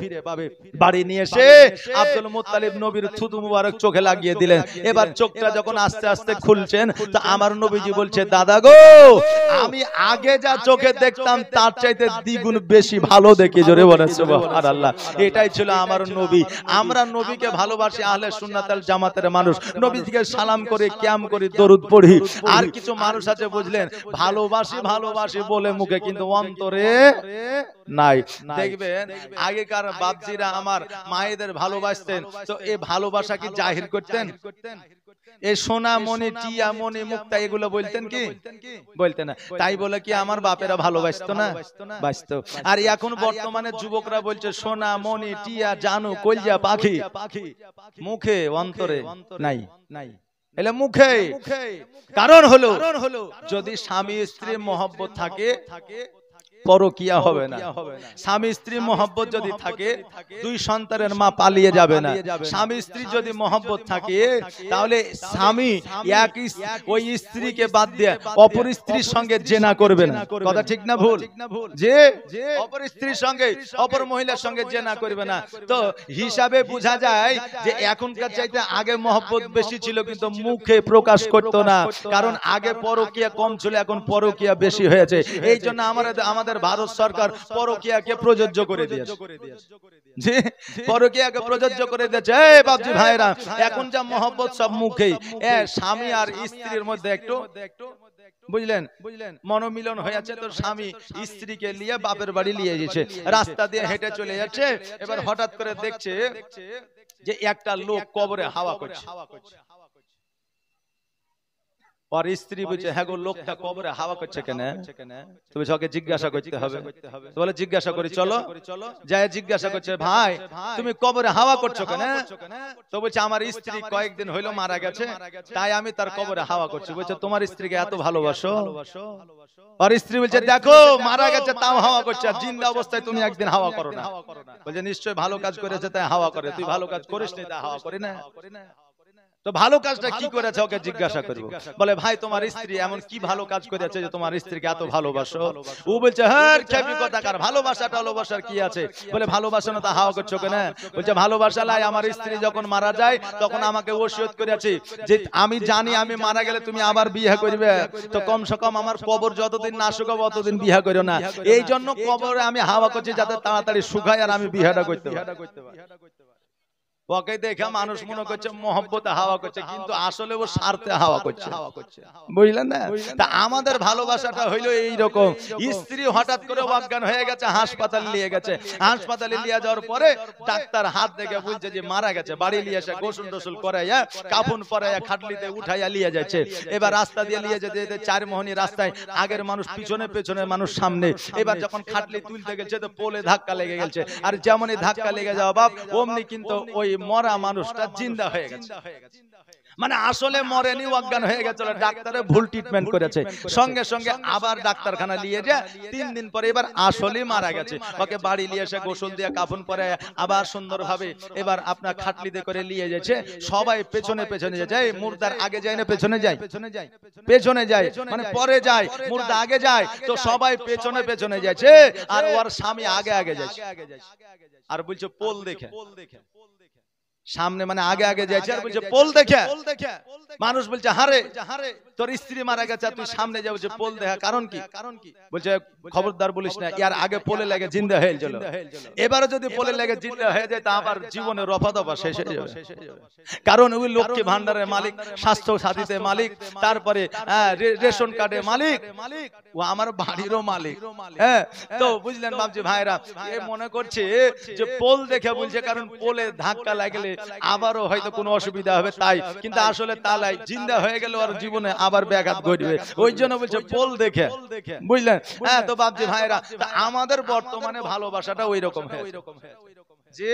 Speaker 1: বাড়ি নিয়ে এসে আব্দুল মুত্তালিব নবীর থুতু মুবারক চোখে লাগিয়ে দিলেন এবার চোখটা যখন আস্তে আস্তে খুলছেন তো আমার নবীজি বলছে দাদা গো আমি আগে যা চোখে দেখতাম তার চাইতে দ্বিগুণ বেশি ভালো দেখি জোরে বলেন সুবহানাল্লাহ এটাই ছিল আমার নবী আমরা নবীকে ভালোবাসি আহলে সুন্নাত আল জামাতের মানুষ নবীজিকে সালাম করে কিয়াম করে দরুদ পড়ি আর কিছু মানুষ আছে বুঝলেন ভালোবাসি ভালোবাসি বলে মুখে কিন্তু অন্তরে নাই দেখবেন আগেকার বাপজিরা আমার মায়েদের ভালোবাসতেন তো এই ভালোবাসা কি জাহির করতেন এই সোনা মনে টিয়া মনে মুক্তা এগুলো বলতেন কি বলতেন না তাই বলে কি আমার বাপেরা ভালোবাসতো না বাসতো আর এখন বর্তমানে যুবকরা বলছে সোনা মনে টিয়া জানু কলজা পাখি মুখে অন্তরে নাই নাই এলে মুখে কারণ হলো যদি স্বামী স্ত্রীর মহব্বত থাকে পরকিয়া হবে না স্বামী স্ত্রী মহব্বত যদি থাকে দুই সন্তানের মা পালিয়ে যাবে না স্বামী স্ত্রী যদি মহব্বত থাকে তাহলে স্বামী এক ওই স্ত্রীকে বাদ দিয়ে অপর স্ত্রীর সঙ্গে জেনা করবে না কথা ঠিক না ভুল যে অপর স্ত্রীর সঙ্গে অপর মহিলার সঙ্গে জেনা করবে না তো হিসাবে বোঝা যায় যে এখনকার চাইতে আগে মহব্বত বেশি ছিল কিন্তু মুখে প্রকাশ করতো না কারণ আগে পরকিয়া কম ছিল এখন পরকিয়া বেশি হয়েছে এই জন্য আমরা আমাদের আমাদের ভারত সরকার পরকিয়াকে প্রযোজ্য করে দিয়েছে এখন যা মহব্বত সব মুখে স্বামী আর স্ত্রীর মধ্যে একটু বুঝলেন মনোমিলন হয়েছে তোর স্বামী স্ত্রীকে নিয়ে বাপের বাড়ি নিয়ে গেছে রাস্তা দিয়ে হেঁটে চলে যাচ্ছে এবার হঠাৎ করে দেখছে যে একটা লোক কবরে হাওয়া করছে হাওয়া করছে আর স্ত্রী বলছে হ্যাঁ গো লোকটা হ্যাঁ কবরে হাওয়া করছে কেন তুমি ওকে জিজ্ঞাসা করতে হবে বলে জিজ্ঞাসা করি চলো যাই জিজ্ঞাসা করছে ভাই তুমি কবরে হাওয়া করছো কেন তো বলছে আমার স্ত্রী কয়েকদিন হইলো মারা গেছে তাই আমি তার কবরে হাওয়া করছি বলছে তোমার স্ত্রীকে এত ভালোবাসো আর স্ত্রী বলছে দেখো মারা গেছে তাও হাওয়া করছে আর জিন্দা অবস্থায় তুমি একদিন হাওয়া করো না বলছে নিশ্চয় ভালো কাজ করেছে তাই হাওয়া করে তুই ভালো কাজ করিস নি তাই হাওয়া করি না তো ভালো কাজটা কি করেছে ওকে জিজ্ঞাসা করবো বলে ভাই তোমার স্ত্রী এমন কি ভালো কাজ করেছে যে তোমার স্ত্রীকে এত ভালোবাসো ও বলছে হ্যাঁ খেপি কথাকার ভালোবাসাটা ভালোবাসার কি আছে বলে ভালোবাসা না তা হাওয়া করছো কেন বলছে হ্যাঁ। ভালোবাসা লাই আমার স্ত্রী যখন মারা যায় তখন আমাকে ওসিয়ত করেছে যে আমি জানি আমি মারা গেলে তুমি আবার বিয়ে করবে তো কমসে কম আমার কবর যতদিন না শুকাবো অতদিন বিয়ে করো না এই জন্য কবরে আমি হাওয়া করছি যাতে তাড়াতাড়ি শুকায় আর আমি বিয়েটা করতে পারি ওকে দেখে মানুষ মনে করছে মোহব্বতে হাওয়া করছে কিন্তু আসলে ও স্বার্থে হাওয়া করছে বুঝলেন না তা আমাদের ভালোবাসাটা হইলো স্ত্রী হঠাৎ করে অজ্ঞান হয়ে গেছে নিয়ে গেছে হাসপাতালে নিয়ে যাওয়ার পরে ডাক্তার হাত দেখে যে মারা গেছে বাড়ি নিয়ে এসে গোসল টোসল করাইয়া পরাইয়া খাটলিতে উঠাইয়া যাচ্ছে এবার রাস্তা দিয়ে নিয়ে যেতে যেতে চার মোহনি রাস্তায় আগের মানুষ পিছনে পেছনে মানুষ সামনে এবার যখন খাটলি তুলতে গেছে তো পোলে ধাক্কা লেগে গেছে আর যেমনই ধাক্কা লেগে যাওয়া বাপ অমনি কিন্তু ওই মরা মানুষটা জিন্দা হয়ে গেছে মানে আসলে মানে মরেনি অজ্ঞান হয়ে গেছিল ডাক্তারে ভুল ট্রিটমেন্ট করেছে সঙ্গে সঙ্গে আবার ডাক্তারখানা নিয়ে যে তিন দিন পরে এবার আসলে মারা গেছে ওকে বাড়ি নিয়ে এসে গোসল দিয়ে কাফন পরে আবার সুন্দরভাবে এবার আপনার খাটলিতে করে নিয়ে যাচ্ছে সবাই পেছনে পেছনে যায় মুর্দার আগে যায় না পেছনে যায় পেছনে যায় মানে পরে যায় মুর্দা আগে যায় তো সবাই পেছনে পেছনে যাচ্ছে আর ওর স্বামী আগে আগে যাচ্ছে আর বলছে পোল দেখে পোল দেখে সামনে মানে আগে আগে মানে যাচ্ছে আর বলছে পোল দেখে মানুষ বলছে হারে তোর স্ত্রী মারা গেছে তুই সামনে যা বলছে পোল দেখা কারণ কি কারণ কি বলছে খবরদার বলিস না ইয়ার আগে পোলে লাগে জিন্দা হয়ে গেল এবারে যদি পোলে লাগে জিন্দা হয়ে যায় তা আবার জীবনে রফা দফা শেষ হয়ে যাবে কারণ ওই লক্ষ্মী ভান্ডারের মালিক স্বাস্থ্য সাথীতে মালিক তারপরে হ্যাঁ, রেশন কার্ডে মালিক ও আমার বাড়িরও মালিক হ্যাঁ তো হ্যাঁ, বুঝলেন বাবজি ভাইরা এ মনে করছে যে পোল দেখে বলছে কারণ পোলে ধাক্কা লাগলে আবারও হয়তো কোনো অসুবিধা হবে তাই কিন্তু আসলে তালাই জিন্দা হয়ে গেল আর জীবনে আবার ব্যাঘাত ঘটবে ওই জন্য বলছে পোল দেখে বুঝলেন হ্যাঁ তো হ্যাঁ, বাপজি ভাইরা আমাদের বর্তমানে ভালোবাসাটা ওই রকম হয়ে যে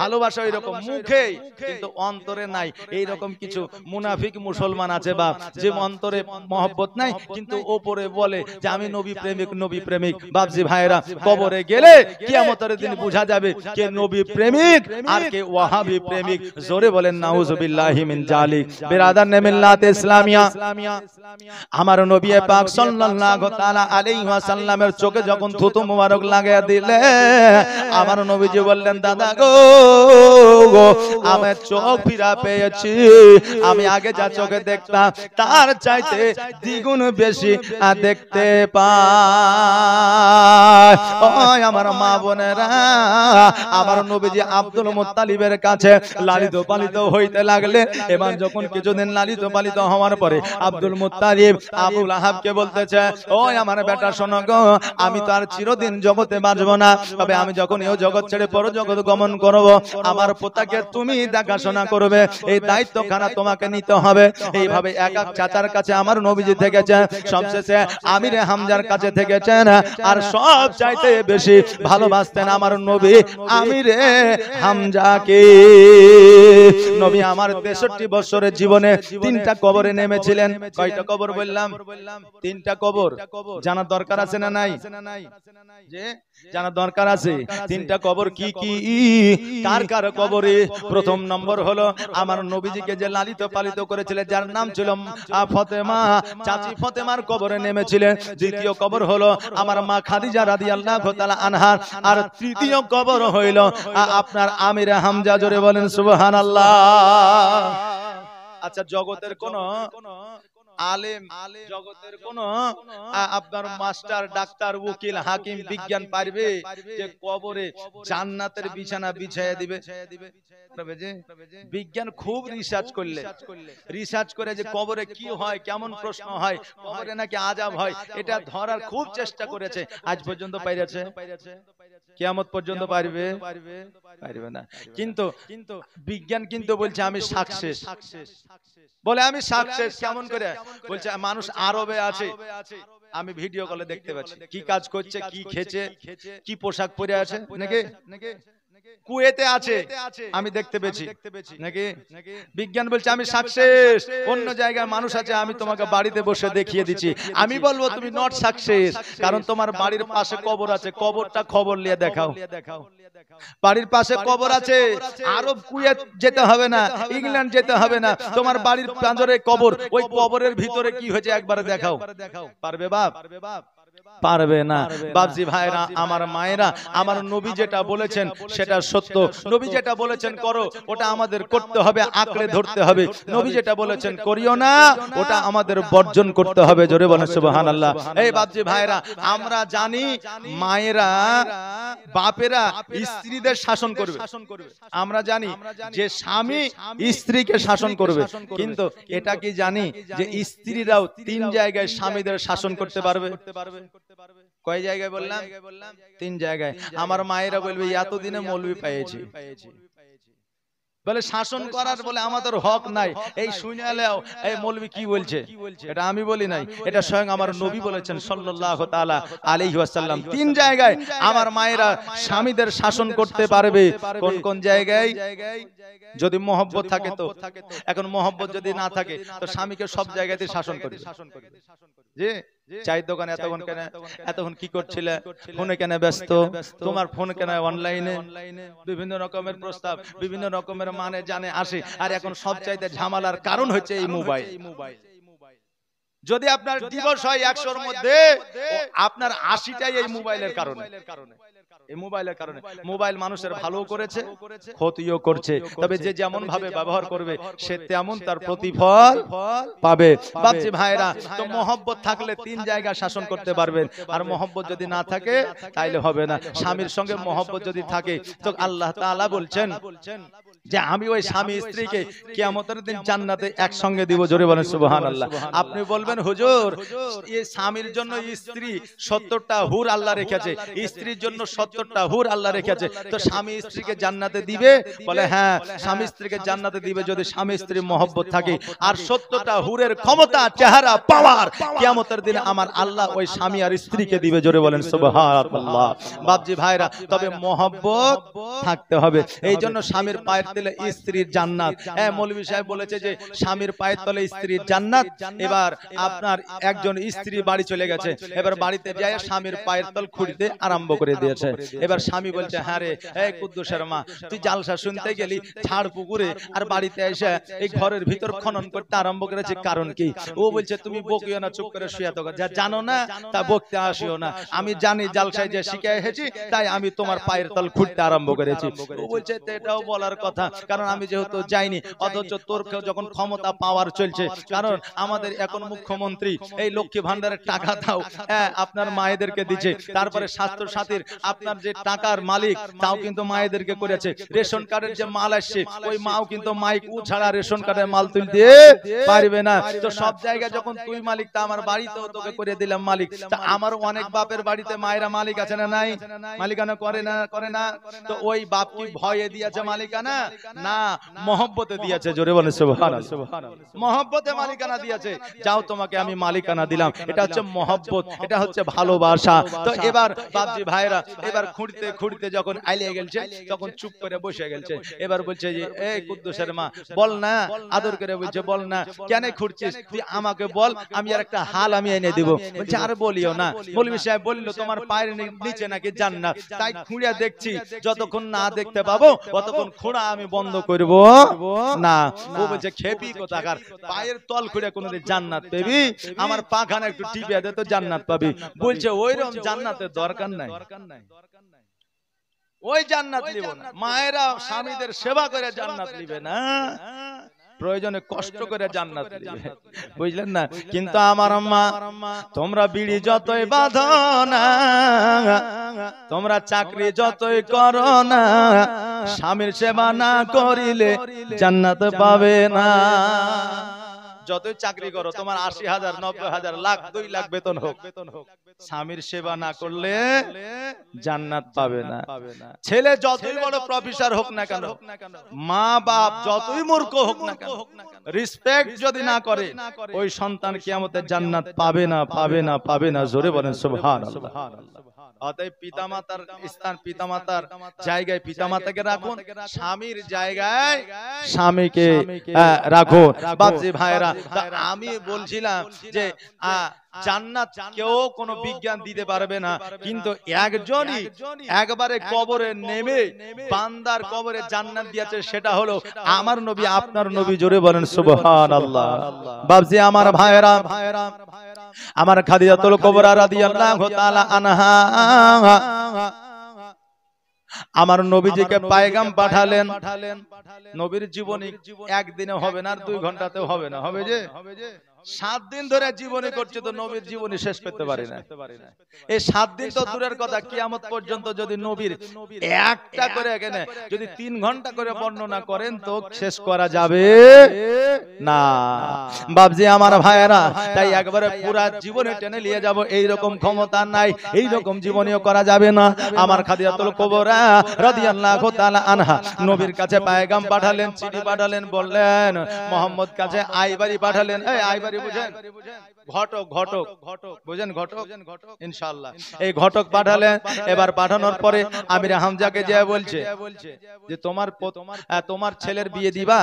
Speaker 1: ভালোবাসা ওই রকম মুখে কিন্তু অন্তরে নাই এই রকম কিছু মুনাফিক মুসলমান আছে বা যে অন্তরে মহব্বত নাই কিন্তু ওপরে বলে যে আমি নবী প্রেমিক নবী প্রেমিক বাপজি ভাইরা কবরে গেলে কিয়ামতের দিন বোঝা যাবে কে নবী প্রেমিক আর কে ওয়াহাবি প্রেমিক জোরে বলেন নাউজুবিল্লাহি মিন জালিক বিরাদার নেমিল্লাতে ইসলামিয়া আমার নবী পাক সাল্লাল্লাহু তাআলা আলাইহি ওয়াসাল্লামের চোখে যখন থুতু মুবারক লাগায় দিলে আমার নবীজি বললেন দা খোদা গো আমি চোখ ফিরা পেয়েছি আমি আগে যা চোখে দেখতাম তার চাইতে দ্বিগুণ বেশি দেখতে পাই আমার মা বোনেরা আমার নবীজি আব্দুল মোত্তালিবের কাছে লালিত পালিত হইতে লাগলে এবার যখন কিছুদিন লালিত পালিত হওয়ার পরে আব্দুল মোত্তালিব আবুল আহাবকে বলতেছে ওই আমার বেটা শোনগ আমি তো আর চিরদিন জগতে বাঁচবো না তবে আমি যখন এও জগৎ ছেড়ে পর জগৎ গমন করব আমার পোতাকে তুমি দেখাশোনা করবে এই দায়িত্বখানা তোমাকে নিতে হবে এইভাবে এক এক চাচার কাছে আমার নবীজি থেকেছেন সবশেষে আমির হামজার কাছে থেকেছেন আর সব চাইতে বেশি ভালোবাসতেন আমার নবী আমিরে হামজাকে নবী আমার তেষট্টি বছরের জীবনে তিনটা কবরে নেমেছিলেন কয়টা কবর বললাম তিনটা কবর জানার দরকার আছে না নাই যে জানা দরকার আছে তিনটা কবর কি কি কার কার কবরে প্রথম নম্বর হলো আমার নবীজিকে যে লালিত পালিত করেছিলেন যার নাম ছিল ফতেমা চাচি ফতেমার কবরে নেমেছিলেন দ্বিতীয় কবর হলো আমার মা খাদিজা রাদিয়াল্লাহু তাআলা আনহার আর তৃতীয় কবর হইল আপনার আমির হামজা জোরে বলেন সুবহানাল্লাহ আচ্ছা জগতের আচ্ছা, কোন আলেম জগতের কোন আপনার মাস্টার ডাক্তার উকিল হাকিম বিজ্ঞান পারবে যে কবরে জান্নাতের বিছানা বিছাই দিবে বিজ্ঞান খুব রিসার্চ করলে রিসার্চ করে যে কবরে কি হয় কেমন প্রশ্ন হয় কবরে নাকি আজাব হয় এটা ধরার খুব চেষ্টা করেছে আজ পর্যন্ত পাইরেছে কেমত পর্যন্ত পারবে পারবে না কিন্তু কিন্তু বিজ্ঞান কিন্তু বলছে আমি সাকসেস সাকসেস
Speaker 2: বলে আমি সাকসেস কেমন করে
Speaker 1: বলছে মানুষ আরবে আছে আমি ভিডিও কলে দেখতে পাচ্ছি কি কাজ করছে কি খেছে কি পোশাক পরে আছে নাকি কুয়েতে আছে আমি দেখতে পেয়েছি নাকি বিজ্ঞান বলছে আমি সাকসেস অন্য জায়গায় মানুষ আছে আমি তোমাকে বাড়িতে বসে দেখিয়ে দিচ্ছি আমি বলবো তুমি নট সাকসেস কারণ তোমার বাড়ির পাশে কবর আছে কবরটা খবর নিয়ে দেখাও বাড়ির পাশে কবর আছে আরব কুয়েত যেতে হবে না ইংল্যান্ড যেতে হবে না তোমার বাড়ির প্রান্তরে কবর ওই কবরের ভিতরে কি হয়েছে একবার দেখাও পারবে বাপ পারবে বাপ পারবে না বাপজি ভাইরা আমার মায়েরা আমার নবী যেটা বলেছেন সেটা সত্য নবী যেটা বলেছেন করো ওটা আমাদের করতে হবে আঁকড়ে ধরতে হবে নবী যেটা বলেছেন করিও না ওটা আমাদের বর্জন করতে হবে জোরে বলেন সুবহানাল্লাহ এই বাপজি ভাইরা আমরা জানি মায়েরা বাপেরা স্ত্রীদের শাসন করবে আমরা জানি যে স্বামী স্ত্রীকে শাসন করবে কিন্তু এটা কি জানি যে স্ত্রীরাও তিন জায়গায় স্বামীদের শাসন করতে পারবে কয় জায়গায় বললাম তিন জায়গায় আমার মায়েরা বলবে এতদিনে মৌলবি পেয়েছি বলে শাসন করার বলে আমাদের হক নাই এই শুনালেও এই মৌলবি কি বলছে এটা আমি বলি নাই এটা স্বয়ং আমার নবী বলেছেন সাল্লাল্লাহু তাআলা আলাইহি ওয়াসাল্লাম তিন জায়গায় আমার মায়েরা স্বামীদের শাসন করতে পারবে কোন কোন জায়গায় যদি মহব্বত থাকে তো এখন মহব্বত যদি না থাকে তো স্বামীকে সব জায়গাতে শাসন করে শাসন করবে জি চাই দোকানে এতক্ষণ কেন এতক্ষণ কি করছিলে ফোনে কেন ব্যস্ত তোমার ফোন কেন অনলাইনে বিভিন্ন রকমের প্রস্তাব বিভিন্ন রকমের মানে জানে মানে আসে আর এখন সব চাইতে ঝামেলার কারণ হচ্ছে এই মোবাইল যদি আপনার দিবস হয় একশোর মধ্যে আপনার আশিটাই এই মোবাইলের কারণে মোবাইলের কারণে মোবাইল মানুষের ভালো করেছে ক্ষতিও করছে তবে যে যেমন ভাবে ব্যবহার করবে সে তেমন তার প্রতিফল পাবে বাপজি ভাইরা তো মহব্বত থাকলে তিন জায়গা শাসন করতে পারবেন আর মহব্বত যদি না থাকে তাইলে হবে না স্বামীর সঙ্গে মহব্বত যদি থাকে তো আল্লাহ বলছেন যে আমি ওই স্বামী স্ত্রীকে দিন জান্নাতে একসঙ্গে দিব জোরে বলেন আপনি বলবেন হুজুর স্বামীর জন্য স্ত্রী সত্তরটা হুর আল্লাহ রেখেছে স্ত্রীর জন্য তো তাহুর আল্লাহ রেখেছে তো স্বামী স্ত্রীকে জান্নাতে দিবে হ্যাঁ, বলে হ্যাঁ স্বামী স্ত্রীকে জান্নাতে দিবে যদি স্বামী স্ত্রীর মহব্বত থাকে আর সত্যটা হুরের ক্ষমতা চেহারা পাওয়ার দিনে আমার আল্লাহ ওই স্বামী আর স্ত্রীকে দিবে জোরে বলেন বাপজি ভাইরা তবে মহব্বত থাকতে হবে এই জন্য স্বামীর পায়ের তলে স্ত্রীর জান্নাত হ্যাঁ মৌলভী সাহেব বলেছে যে স্বামীর পায়ের তলে স্ত্রীর জান্নাত এবার আপনার একজন স্ত্রী বাড়ি চলে গেছে এবার বাড়িতে যায় স্বামীর পায়ের তল খুঁড়িতে আরম্ভ করে দিয়েছে এবার স্বামী বলছে হ্যাঁ রে এই হ্যাঁ কুদ্দু শর্মা তুই জালসা শুনতে গেলি ছাড় পুকুরে আর বাড়িতে এসে এই ঘরের ভিতর খনন করতে আরম্ভ করেছে কারণ কি ও বলছে তুমি বকিও না চুপ করে শুয়ে তো যা জানো না তা বকতে আসিও না আমি জানি জালসায় যে শিখে এসেছি তাই আমি তোমার পায়ের তল খুঁড়তে আরম্ভ করেছি ও বলছে এটাও বলার কথা কারণ আমি যেহেতু যাইনি অথচ তোর যখন ক্ষমতা পাওয়ার চলছে কারণ আমাদের এখন মুখ্যমন্ত্রী এই লক্ষ্মী ভান্ডারের টাকা দাও হ্যাঁ আপনার মায়েদেরকে দিচ্ছে তারপরে স্বাস্থ্য সাথীর আপনার যে টাকার মালিক তাও কিন্তু মায়েদেরকে করেছে রেশন কার্ডের যে মাল আসছে ওই মাও কিন্তু মাইক উ ছাড়া রেশন কার্ডের মাল পারবে না তো সব জায়গায় যখন তুই মালিক তা আমার বাড়িতেও তোকে করে দিলাম মালিক তা আমার অনেক বাপের বাড়িতে মায়েরা মালিক আছে না নাই মালিকানা করে না করে না তো ওই বাপ কি ভয়ে দিয়েছে মালিকানা না মহব্বতে দিয়েছে জোরে বলে মহব্বতে মালিকানা দিয়েছে যাও তোমাকে আমি মালিকানা দিলাম এটা হচ্ছে মহব্বত এটা হচ্ছে ভালোবাসা তো এবার বাপজি ভাইরা এবার খুঁড়তে খুঁড়তে যখন আইলিয়ে গেলছে তখন চুপ করে বসে গেলছে এবার বলছে যে এ কুদ্দুসের মা বল না আদর করে বলছে বল না কেন খুঁড়ছিস তুই আমাকে বল আমি আর একটা হাল আমি এনে দিব বলছে আর বলিও না মৌলবি সাহেব বললো তোমার পায়ের নিচে নাকি না তাই খুঁড়িয়া দেখছি যতক্ষণ না দেখতে পাবো ততক্ষণ খোঁড়া আমি বন্ধ করব না ও বলছে খেপি কোথাকার পায়ের তল খুঁড়ে কোনোদিন জান্নাত পাবি আমার পাখানা একটু টিপিয়া দে তো জান্নাত পাবি বলছে ওইরকম জান্নাতের দরকার নাই দরকার নাই ওই জান্নাত নিব না মায়েরা স্বামীদের সেবা করে জান্নাত নিবে না প্রয়োজনে কষ্ট করে জান্নাত বুঝলেন না কিন্তু আমার মা তোমরা বিড়ি যতই বাঁধো না তোমরা চাকরি যতই করো না স্বামীর সেবা না করিলে জান্নাত পাবে না যতই চাকরি করো তোমার আশি হাজার নব্বই হাজার লাখ দুই লাখ বেতন হোক বেতন হোক স্বামীর সেবা না করলে জান্নাত পাবে না ছেলে যতই বড় প্রফেসর হোক না কেন মা বাপ যতই মূর্খ হোক না কেন রিসপেক্ট যদি না করে ওই সন্তান কিয়ামতের জান্নাত পাবে না পাবে না পাবে না জোরে বলেন সুবহানাল্লাহ অতএব মাতার স্থান মাতার জায়গায় মাতাকে রাখুন স্বামীর জায়গায়
Speaker 2: স্বামীকে রাখুন বাপজি ভাইরা
Speaker 1: আমি বলছিলাম যে জান্নাত কেউ কোনো বিজ্ঞান দিতে পারবে না কিন্তু একজনই একবারে কবরে নেমে বান্দার কবরে জান্নাত দিয়েছে সেটা হলো আমার নবী আপনার নবী জোরে বলেন সুবহান আল্লাহ বাবজি আমার ভাইরা ভাইরা আমার খাদিজাতুল কুবরা রাদিয়াল্লাহু তাআলা আনহা আমার নবীজিকে পায়গাম পাঠালেন নবীর জীবনী একদিনে হবে না আর দুই ঘন্টাতেও হবে না হবে যে সাত দিন ধরে জীবনী করছে তো নবীর জীবনী শেষ করতে পারি না এই সাত দিন তো দূরের কথা কিয়ামত পর্যন্ত যদি নবীর একটা করে এখানে যদি তিন ঘন্টা করে বর্ণনা করেন তো শেষ করা যাবে না বাবজি আমার ভাইয়েরা তাই একবারে পুরো জীবনে টেনে নিয়ে যাব এই রকম ক্ষমতা নাই এই রকম জীবনীও করা যাবে না আমার খাদিয়াতুল কুবরা রাদিয়াল্লাহু তাআলা আনহা নবীর কাছে পায়গাম পাঠালেন চিঠি পাঠালেন বললেন মোহাম্মদ কাছে আইবারি পাঠালেন এই আইবারি এবারে বুঝেন ঘটক ঘটক ঘটক বুঝেন ঘটক ইনশাআল্লাহ এই ঘটক পাঠালেন এবার পাঠানোর পরে আমির হামজাকে যে বলছে যে তোমার তোমার ছেলের বিয়ে দিবা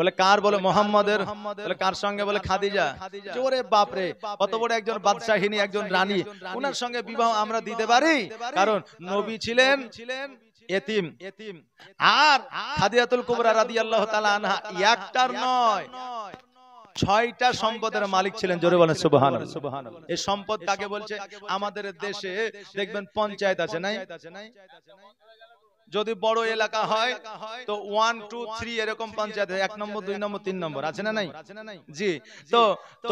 Speaker 1: বলে কার বলে মোহাম্মদের বলে কার সঙ্গে বলে খাদিজা জোরে বাপরে কত বড় একজন বাদশাহিনী একজন রানী ওনার সঙ্গে বিবাহ আমরা দিতে পারি কারণ নবী ছিলেন ছিলেন এতিম এতিম আর খাদিজাতুল কুবরা রাদিয়াল্লাহু তাআলা আনহা একটার নয় ছয়টা সম্পদের মালিক ছিলেন জোরে বলেন সুবহান এই সম্পদ কাকে বলছে আমাদের দেশে দেখবেন পঞ্চায়েত আছে নাই যদি বড় এলাকা হয় তো ওয়ান টু থ্রি এরকম পঞ্চায়েত এক নম্বর দুই নম্বর তিন নম্বর আছে না নাই জি তো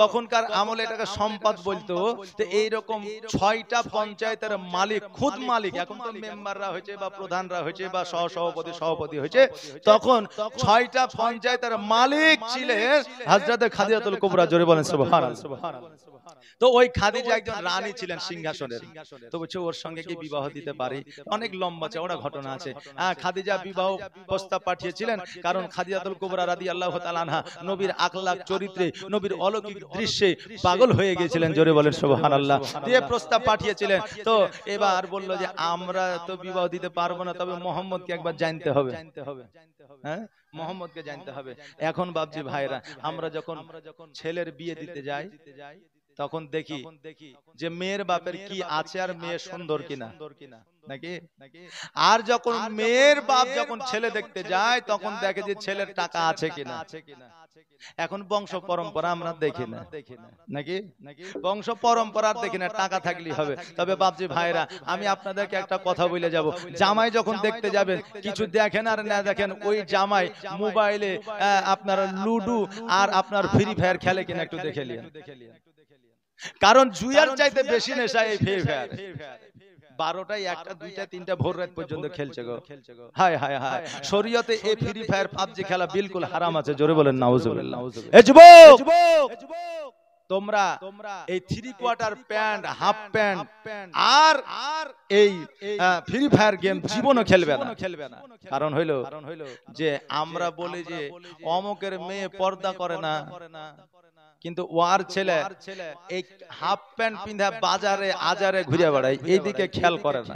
Speaker 1: তখনকার আমলে এটাকে সম্পাদ বলতো তো এইরকম ছয়টা পঞ্চায়েতের মালিক খুদ মালিক এখন তো মেম্বাররা হয়েছে বা প্রধানরা হয়েছে বা সহ সভাপতি সভাপতি হয়েছে তখন ছয়টা পঞ্চায়েতের মালিক ছিলেন হাজরাতে খাদিয়াতুল কুবরা জোরে বলেন সুবহানাল্লাহ তো ওই খাদি যে একজন রানী ছিলেন সিংহাসনের তো বলছে ওর সঙ্গে কি বিবাহ দিতে পারি অনেক লম্বা চওড়া ঘটনা আছে আছে হ্যাঁ খাদিজা বিবাহ প্রস্তাব পাঠিয়েছিলেন কারণ খাদিজাতুল কুবরা রাদি আল্লাহ তালানহা নবীর আকলাক চরিত্রে নবীর অলৌকিক দৃশ্যে পাগল হয়ে গিয়েছিলেন জোরে বলেন সোহান আল্লাহ দিয়ে প্রস্তাব পাঠিয়েছিলেন তো এবার বললো যে আমরা তো বিবাহ দিতে পারবো না তবে মোহাম্মদকে একবার জানতে হবে হ্যাঁ মোহাম্মদকে জানতে হবে এখন বাবজি ভাইরা আমরা যখন ছেলের বিয়ে দিতে যাই তখন দেখি যে মেয়ের বাপের কি আছে আর মেয়ে সুন্দর কিনা নাকি আর যখন মেয়ের বাপ যখন ছেলে দেখতে যায় তখন দেখে যে ছেলের টাকা আছে কিনা এখন বংশ পরম্পরা আমরা দেখি না নাকি বংশ পরম্পরা দেখি না টাকা থাকলেই হবে তবে বাপজি ভাইরা আমি আপনাদেরকে একটা কথা বলে যাব জামাই যখন দেখতে যাবেন কিছু দেখেন আর না দেখেন ওই জামাই মোবাইলে আপনার লুডু আর আপনার ফ্রি ফায়ার খেলে কিনা একটু দেখে নিন কারণ জুয়ার চাইতে বেশি নেশা এই ফ্রি ফায়ার বারোটায় একটা দুইটা তিনটা ভোর রাত পর্যন্ত খেলছে গো হায় হায় হায় শরীয়তে এই ফ্রি ফায়ার পাবজি খেলা বিলকুল হারাম আছে জোরে বলেন নাউজুবিল্লাহ এ যুবক তোমরা এই three quarter pant half pant আর আর এই ফ্রি ফায়ার গেম জীবনও খেলবে না খেলবে না কারণ হইলো যে আমরা বলি যে অমকের মেয়ে পর্দা করে না কিন্তু ওয়ার ছেলে এই হাফ প্যান্ট পিঁধা বাজারে আজারে ঘুরে বেড়ায় এইদিকে খেয়াল করে না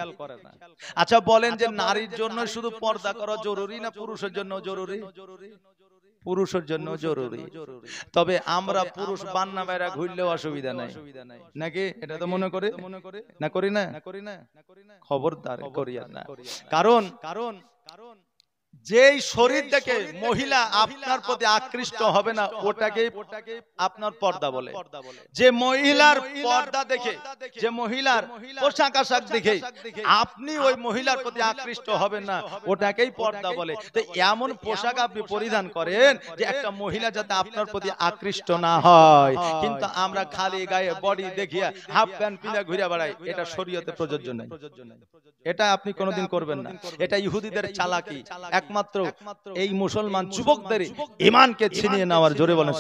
Speaker 1: আচ্ছা বলেন আচ্ছা, যে নারীর জন্য শুধু পর্দা করা জরুরি না পুরুষের জন্য জরুরি পুরুষের জন্য জরুরি তবে আমরা পুরুষ বান্না বাইরা ঘুরলেও অসুবিধা নাই নাকি এটা তো মনে করে মনে করে না করি না খবরদার করি না কারণ কারণ কারণ যেই শরীর দেখে মহিলা আপনার প্রতি আকৃষ্ট হবে না ওটাকে আপনার পর্দা বলে যে মহিলার পর্দা দেখে যে মহিলার পোশাক আশাক দেখে আপনি ওই মহিলার প্রতি আকৃষ্ট হবেন না ওটাকেই পর্দা বলে তো এমন পোশাক আপনি পরিধান করেন যে একটা মহিলা যাতে আপনার প্রতি আকৃষ্ট না হয় কিন্তু আমরা খালি গায়ে বডি দেখিয়া হাফ প্যান্ট পিনা ঘুরে বেড়াই এটা শরীয়তে প্রযোজ্য নেই এটা আপনি কোনোদিন করবেন না এটা ইহুদিদের চালাকি একমাত্র এই মুসলমান যুবকদের ইমানকে ছিনিয়ে নেওয়ার জোরে বলেন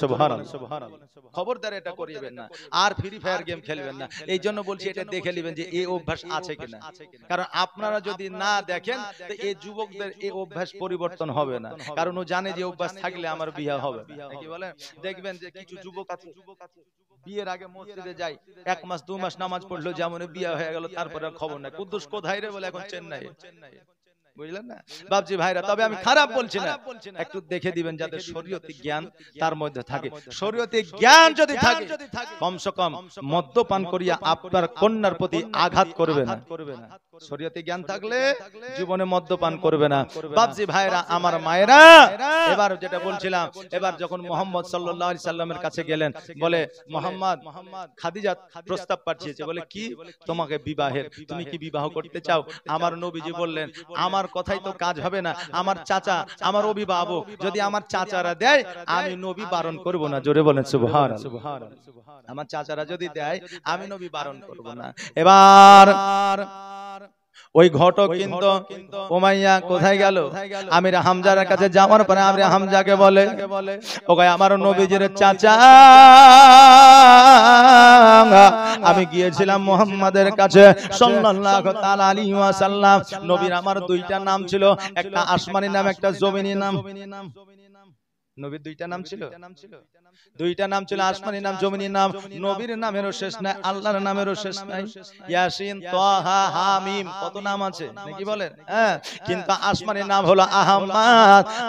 Speaker 1: খবরদার এটা করিবেন না আর ফ্রি ফায়ার গেম খেলবেন না এই জন্য বলছি এটা দেখে নেবেন যে এই অভ্যাস আছে কিনা কারণ আপনারা যদি না দেখেন তো এই যুবকদের এই অভ্যাস পরিবর্তন হবে না কারণ ও জানে যে অভ্যাস থাকলে আমার বিয়ে হবে কি বলেন দেখবেন যে কিছু যুবক আছে যুবক আছে বিয়ের আগে মসজিদে যাই এক মাস দু মাস নামাজ পড়লো যেমন বিয়ে হয়ে গেল তারপরে খবর নাই কুদ্দুস কোথায় রে বলে এখন চেন্নাই চেন্নাই বুঝলেন না বাপজি ভাইরা তবে আমি খারাপ বলছি না একটু দেখে দিবেন যাতে শরীয়তি জ্ঞান তার মধ্যে থাকে শরীয়তি জ্ঞান যদি থাকে কমসে কম মদ্যপান করিয়া আপনার কন্যার প্রতি আঘাত করবে না শরীয়তে জ্ঞান থাকলে জীবনে মদ্যপান করবে না বাপজি ভাইরা আমার মায়েরা এবার যেটা বলছিলাম এবার যখন মোহাম্মদ সাল্লি সাল্লামের কাছে গেলেন বলে মোহাম্মদ খাদিজাত প্রস্তাব পাঠিয়েছে বলে কি তোমাকে বিবাহের তুমি কি বিবাহ করতে চাও আমার নবীজি বললেন আমার কথাই তো কাজ হবে না আমার চাচা আমার অভিভাবক যদি আমার চাচারা দেয় আমি নবী বারণ করব না জোরে বলেন সুবহানাল্লাহ আমার চাচারা যদি দেয় আমি নবী বারণ করব না এবার ওই ঘটক কিন্তু ওমাইয়া কোথায় গেল আমির হামজার কাছে যাওয়ার পরে আমির হামজাকে বলে ওকে আমার নবীজির চাচা আমি গিয়েছিলাম মোহাম্মদের কাছে সাল্লাল্লাহু তাআলা আলাইহি ওয়াসাল্লাম নবীর আমার দুইটা নাম ছিল একটা আসমানি নাম একটা জমিনি নাম নবীর দুইটা নাম ছিল দুইটা নাম ছিল আসমানি নাম জমিনের নাম নবীর নামেরও শেষ নাই আল্লাহর নামেরও শেষ নাই ইয়াসিন তাহা হামিম কত নাম আছে নাকি বলেন হ্যাঁ, হ্যাঁ কিন্তু আসমানের নাম হলো আহমদ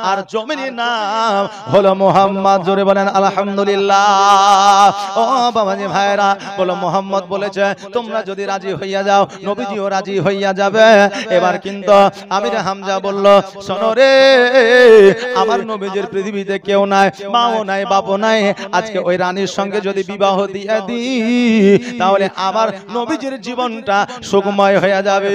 Speaker 1: আর জমিনের নাম হলো মোহাম্মদ জোরে বলেন আলহামদুলিল্লাহ ও বাবাজি ভাইরা বলো মোহাম্মদ বলেছে তোমরা যদি রাজি হইয়া যাও নবীজিও রাজি হইয়া যাবে এবার কিন্তু আমির হামজা বলল শোনো রে আমার নবীজির পৃথিবীতে কেউ নাই মাও নাই বাপ নাই আজকে ওই রানীর সঙ্গে যদি বিবাহ দিয়ে দিই তাহলে আমার নবীজির জীবনটা সুখময় হয়ে যাবে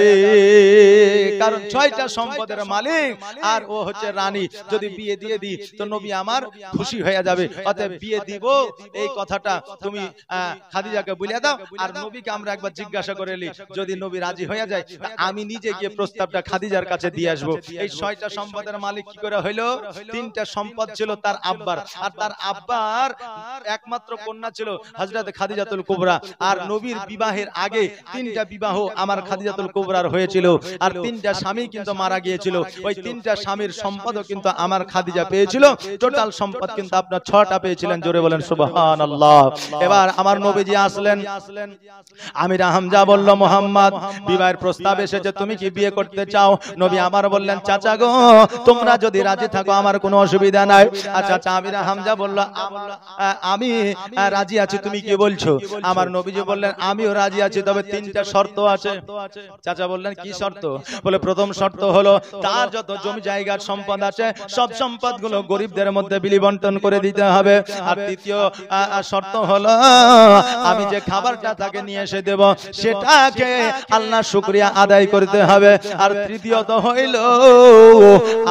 Speaker 1: কারণ ছয়টা সম্পদের মালিক আর ও হচ্ছে রানী যদি বিয়ে দিয়ে দিই তো নবী আমার খুশি হয়ে যাবে অতএব বিয়ে দিব এই কথাটা তুমি খাদিজাকে বলিয়া দাও আর নবীকে আমরা একবার জিজ্ঞাসা করে নি যদি নবী রাজি হয়ে যায় আমি নিজে গিয়ে প্রস্তাবটা খাদিজার কাছে দিয়ে আসবো এই ছয়টা সম্পদের মালিক কি করে হইলো তিনটা সম্পদ ছিল তার আব্বার আর তার আব্বা একবার একমাত্র কন্যা ছিল হাজরাতে খাদিজাতুল কোবরা আর নবীর বিবাহের আগে তিনটা বিবাহ আমার খাদিজাতুল কোবরার হয়েছিল আর তিনটা স্বামী কিন্তু মারা গিয়েছিল ওই তিনটা স্বামীর সম্পদও কিন্তু আমার খাদিজা পেয়েছিল টোটাল সম্পদ কিন্তু আপনার ছটা পেয়েছিলেন জোরে বলেন সুবহান আল্লাহ এবার আমার নবীজি আসলেন আমির আহমজা বলল মোহাম্মদ বিবাহের প্রস্তাব এসেছে তুমি কি বিয়ে করতে চাও নবী আমার বললেন চাচা গো তোমরা যদি রাজি থাকো আমার কোনো অসুবিধা নাই আর চাচা আমির হামজা বললো আমার আমি রাজি আছি তুমি কি বলছো আমার নবীজি বললেন আমিও রাজি আছি তবে তিনটা শর্ত আছে চাচা বললেন কি শর্ত বলে প্রথম শর্ত হলো তার যত জমি জায়গার সম্পদ আছে সব গরিবদের মধ্যে করে দিতে হবে আর শর্ত হলো আমি যে খাবারটা তাকে নিয়ে এসে দেব সেটাকে আল্লাহ শুক্রিয়া আদায় করতে হবে আর তৃতীয়ত হইল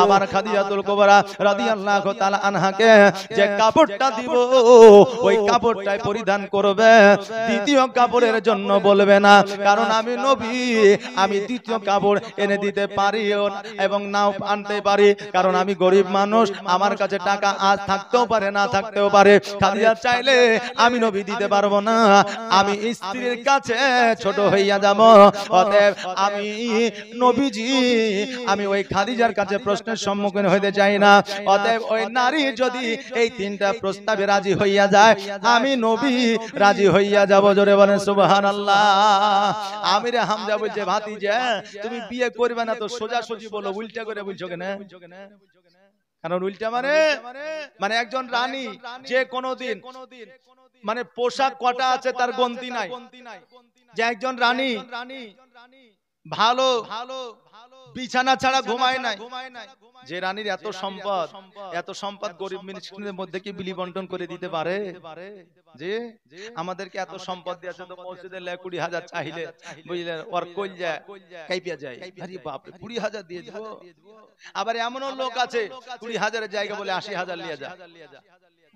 Speaker 1: আমার তাআলা আনহাকে যে কাপড়টা দিব ওই কাপড়টাই পরিধান করবে দ্বিতীয় কাপড়ের জন্য বলবে না কারণ আমি নবী আমি দ্বিতীয় কাপড় এনে দিতে এবং নাও আনতে পারি কারণ আমি গরিব মানুষ আমার কাছে টাকা আজ থাকতেও পারে না থাকতেও পারে চাইলে আমি নবী দিতে পারবো না আমি স্ত্রীর কাছে ছোট হইয়া যাব অতএব আমি নবীজি আমি ওই খাদিজার কাছে প্রশ্নের সম্মুখীন হইতে চাই না অতএব ওই নারী যদি এই তিনটা প্রশ্ন তবে রাজি হইয়া যায় আমি নবী রাজি হইয়া যাব জোরে বলে সুবহান আল্লাহ আমি রে হাম যাবো যে ভাতি যে তুমি বিয়ে করবে না তো সোজা সোজি বলো উল্টা করে বুঝছো কেন কারণ উল্টা মানে মানে একজন রানী যে কোনো দিন মানে পোশাক কটা আছে তার গন্তি নাই যে একজন রানী ভালো ভালো বিছানা ছাড়া ঘুমায় নাই যে রানীর এত সম্পদ এত সম্পদ গরিব মিনিস্ট্রির মধ্যে কি বিলি বন্টন করে দিতে পারে যে আমাদেরকে এত সম্পদ দিয়েছে তো মসজিদে লে কুড়ি হাজার চাইলে বুঝলেন ওর কইল যায় কাইপিয়া যায় আরে বাপ কুড়ি হাজার দিয়ে দিব আবার এমনও লোক আছে কুড়ি হাজারের জায়গা বলে আশি হাজার নিয়ে যায়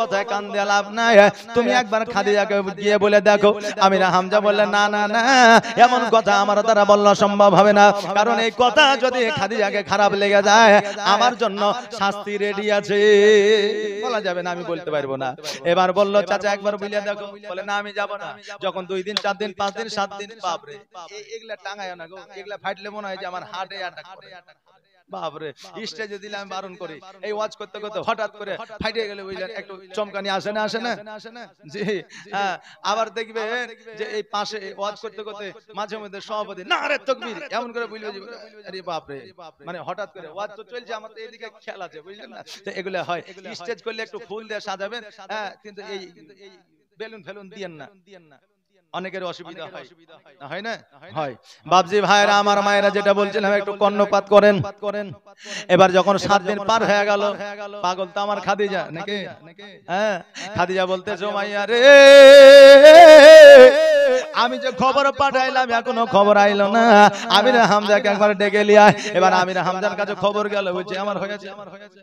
Speaker 1: কথায় কান দিয়ে লাভ নাই তুমি একবার খাদিজাকে গিয়ে বলে দেখো আমি না হামজা বললে না না না এমন কথা আমার দ্বারা বলা সম্ভব হবে না কারণ এই কথা যদি খাদিজাকে খারাপ লেগে যায় আমার জন্য শাস্তি রেডি আছে বলা যাবে না আমি বলতে পারবো না এবার বললো চাচা একবার বুঝলে দেখো বলে না আমি যাব না যখন দুই দিন চার দিন পাঁচ দিন সাত দিন বাপরে এগুলা টাঙায় না গো এগুলা ফাইটলে মনে হয় যে আমার হার্টে অ্যাটাক করে বাবরে স্টেজে দিলে আমি বারণ করি এই ওয়াজ করতে করতে হঠাৎ করে ফাইটে গেলে বুঝলেন একটু চমকানি আসে না আসে না জি হ্যাঁ আবার দেখবে যে এই পাশে ওয়াজ করতে করতে মাঝে মধ্যে সভাপতি না রে তকবীর এমন করে যে আরে বাপরে মানে হঠাৎ করে ওয়াজ তো চলছে আমার তো এদিকে খেয়াল আছে বুঝলেন না তো এগুলো হয় স্টেজ করলে একটু ফুল দিয়ে সাজাবেন হ্যাঁ কিন্তু হ্যাঁ, এই বেলুন ফেলুন দিয়েন না অনেকের অসুবিধা হয় হয় না হয় বাবজি ভাইরা আমার মায়েরা যেটা বলছিলাম একটু কর্ণপাত করেন করেন এবার যখন সাত দিন পার হয়ে গেল পাগল তো আমার খাদিজা নাকি হ্যাঁ, হ্যাঁ? খাদিজা বলতে জমাইয়া রে আমি যে খবর পাঠাইলাম এখনো খবর আইলো না আমির হামজাকে একবার ডেকে লিয়া এবার আমির হামজার কাছে খবর গেল বলছি আমার হয়েছে আমার হয়েছে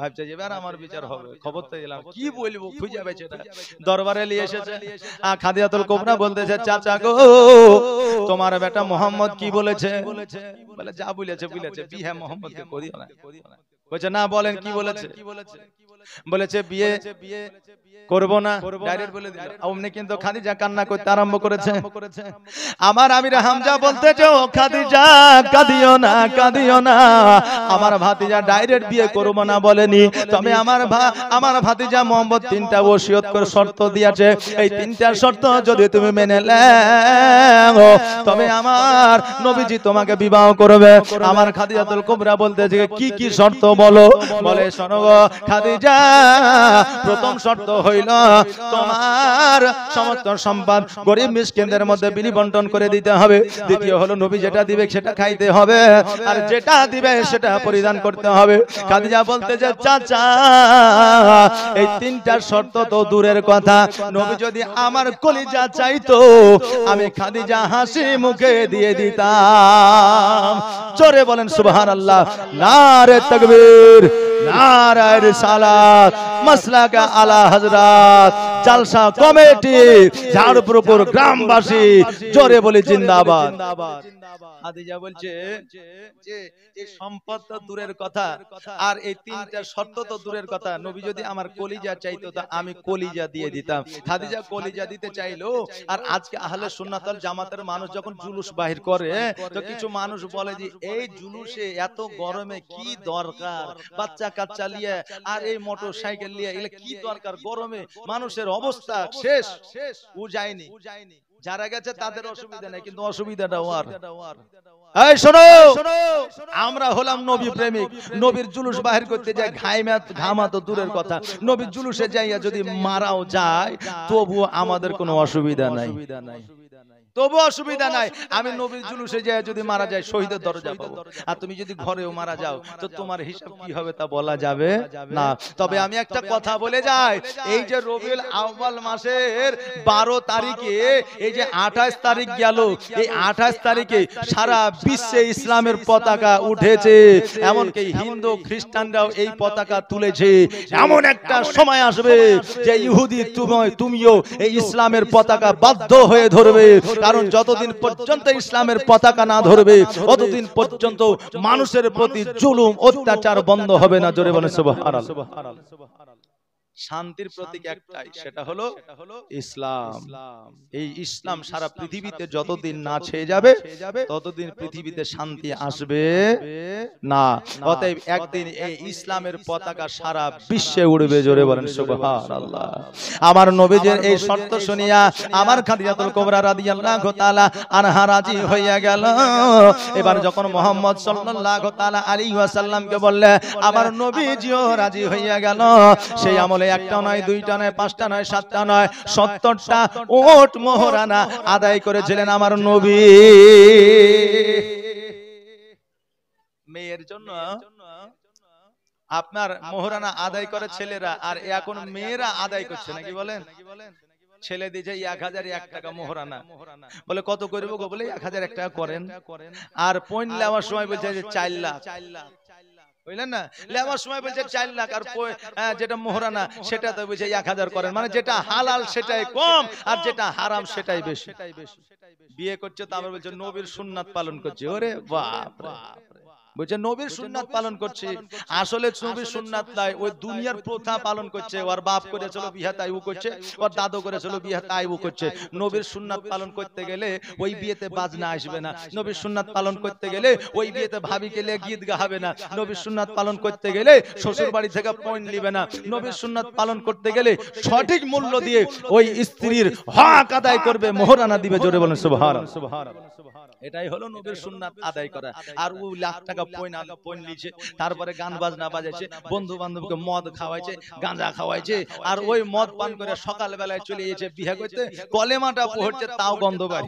Speaker 1: ভাবছে যে এবার আমার বিচার হবে খবর তো এলাম কি বলবো খুঁজে পেয়েছে দরবারে নিয়ে এসেছে আ খাদিজাতুল কোবরা বলতেছে চাচা গো তোমার বেটা মোহাম্মদ কি বলেছে বলেছে বলে যা বলেছে বলেছে বিহে মোহাম্মদকে করিও না বলছে না বলেন কি বলেছে বলেছে বিয়ে করব না ডাইরেক্ট বলে দিল অমনি কিন্তু খাদিজা কান্না করতে আরম্ভ করেছে আমার আমির হামজা বলতে যে ও খাদিজা কাঁদিও না কাঁদিও না আমার ভাতিজা ডাইরেক্ট বিয়ে করব না বলেনি তবে আমার আমার ভাতিজা মোহাম্মদ তিনটা ওসিয়ত করে শর্ত দিয়েছে এই তিনটা শর্ত যদি তুমি মেনে নাও তবে আমার নবীজি তোমাকে বিবাহ করবে আমার খাদিজাতুল কুবরা বলতে যে কি কি শর্ত বলো বলে শোনো খাদিজা প্রথম শর্ত হইল তোমার সমস্ত সম্পদ গরিব মিসকিনদের মধ্যে বিলি বন্টন করে দিতে হবে দ্বিতীয় হলো নবী যেটা দিবে সেটা খাইতে হবে আর যেটা দিবে সেটা পরিধান করতে হবে খাদিজা বলতে যে চাচা এই তিনটার শর্ত তো দূরের কথা নবী যদি আমার কলিজা চাইতো আমি খাদিজা হাসি মুখে দিয়ে দিতাম চোরে বলেন সুবহানাল্লাহ আল্লাহ নারে তকবীর Good. নারায় সালাত মাসলাকা আলা হজরাত জালসা কমিটি ঝাড়পুরপুর গ্রামবাসী জোরে বলি জিন্দাবাদ বলছে যে এই সম্পদ তো দূরের কথা আর এই তিনটা শর্ত তো দূরের কথা নবী যদি আমার কলিজা চাইতো তা আমি কলিজা দিয়ে দিতাম খাদিজা কলিজা দিতে চাইলো আর আজকে আহলে সুন্নাতাল জামাতের মানুষ যখন জুলুস বাহির করে তো কিছু মানুষ বলে যে এই জুলুসে এত গরমে কি দরকার বাচ্চা কাজ চালিয়ে আর এই মোটর সাইকেল নিয়ে এগুলো কি দরকার গরমে মানুষের অবস্থা শেষ শেষ ও যায়নি যারা গেছে তাদের অসুবিধা নেই কিন্তু অসুবিধাটা ওর আমরা হলাম নবী প্রেমিক নবীর জুলুস বাহির করতে যায় ঘাইমা ঘামা তো দূরের কথা নবীর জুলুসে যাইয়া যদি মারাও যায় তবুও আমাদের কোনো অসুবিধা নাই তবু অসুবিধা নাই আমি নবীর জুলুসে যাই যদি মারা যায় শহীদের দরজা পাবো আর তুমি যদি ঘরেও মারা যাও তো তোমার হিসাব কি হবে তা বলা যাবে না তবে আমি একটা কথা বলে যাই এই যে রবিউল আউ্বাল মাসের বারো তারিখে এই যে আঠাশ তারিখ গেল এই আঠাশ তারিখে সারা বিশ্বে ইসলামের পতাকা উঠেছে এমনকি হিন্দু খ্রিস্টানরাও এই পতাকা তুলেছে এমন একটা সময় আসবে যে ইহুদি তুমি তুমিও এই ইসলামের পতাকা বাধ্য হয়ে ধরবে কারণ যতদিন পর্যন্ত ইসলামের পতাকা না ধরবে ততদিন পর্যন্ত মানুষের প্রতি জুলুম অত্যাচার বন্ধ হবে না জোরে বলে সুবহানাল্লাহ শান্তির প্রতীক একটাই সেটা হলো ইসলাম এই ইসলাম সারা পৃথিবীতে যতদিন না ছেয়ে যাবে ততদিন পৃথিবীতে শান্তি আসবে না অতএব একদিন এই ইসলামের পতাকা সারা বিশ্বে উড়বে জোরে বলেন সুবহানাল্লাহ আমার নবীজের এই শর্ত শুনিয়া আমার খাদিজাতুল কুবরা রাদিয়াল্লাহু তাআলা আনহা রাজি হইয়া গেল এবার যখন মোহাম্মদ সাল্লাল্লাহু তাআলা আলাইহি ওয়াসাল্লামকে বললে আমার নবীজিও রাজি হইয়া গেল সেই আমলে একটা নয় দুইটা নয় পাঁচটা নয় সাতটা নয় সত্তরটা ওট মোহরানা আদায় করেছিলেন আমার নবী মেয়ের জন্য আপনার মোহরানা আদায় করে ছেলেরা আর এখন মেয়েরা আদায় করছে নাকি বলেন ছেলে দিয়েছে এক হাজার এক টাকা মোহরানা বলে কত করবো গো বলে এক হাজার এক টাকা করেন আর পইন নেওয়ার সময় বলছে যে চার লাখ বুঝলেন না লেবার সময় বলছে হ্যাঁ, যেটা হ্যাঁ, মোহরানা সেটা তো বলছে এক হাজার করেন মানে যেটা হালাল সেটাই কম আর যেটা হারাম সেটাই বিয়ে করছে তো আমার বলছে নবীর সুন্নাত পালন করছে ওরে বাপ বলছে নবীর সুন্নাত পালন করছে আসলে নবীর সুন্নাত নাই ওই দুনিয়ার প্রথা পালন করছে ওর বাপ করেছিল তাই করছে ওর দাদু করেছিল তাই করছে নবীর পালন করতে গেলে ওই বিয়েতে বাজনা আসবে না নবীর পালন করতে গেলে ওই বিয়েতে গীত গাহাবে না নবীর পালন করতে গেলে শ্বশুর বাড়ি থেকে পয়েন্ট নিবে না নবীর সুন্নাত পালন করতে গেলে সঠিক মূল্য দিয়ে ওই স্ত্রীর হক আদায় করবে মোহরানা দিবে জোরে বলেন এটাই হলো নবীর সুন্নাত আদায় করা আর ও লাখ টাকা তারপরে গান বাজনা বাজাইছে বন্ধু বান্ধবকে মদ খাওয়াইছে গাঁজা খাওয়াইছে আর ওই মদ পান করে সকালবেলায় চলে গেছে বিয়ে করতে কলেমাটা পড়ছে তাও গন্ধ বাড়ি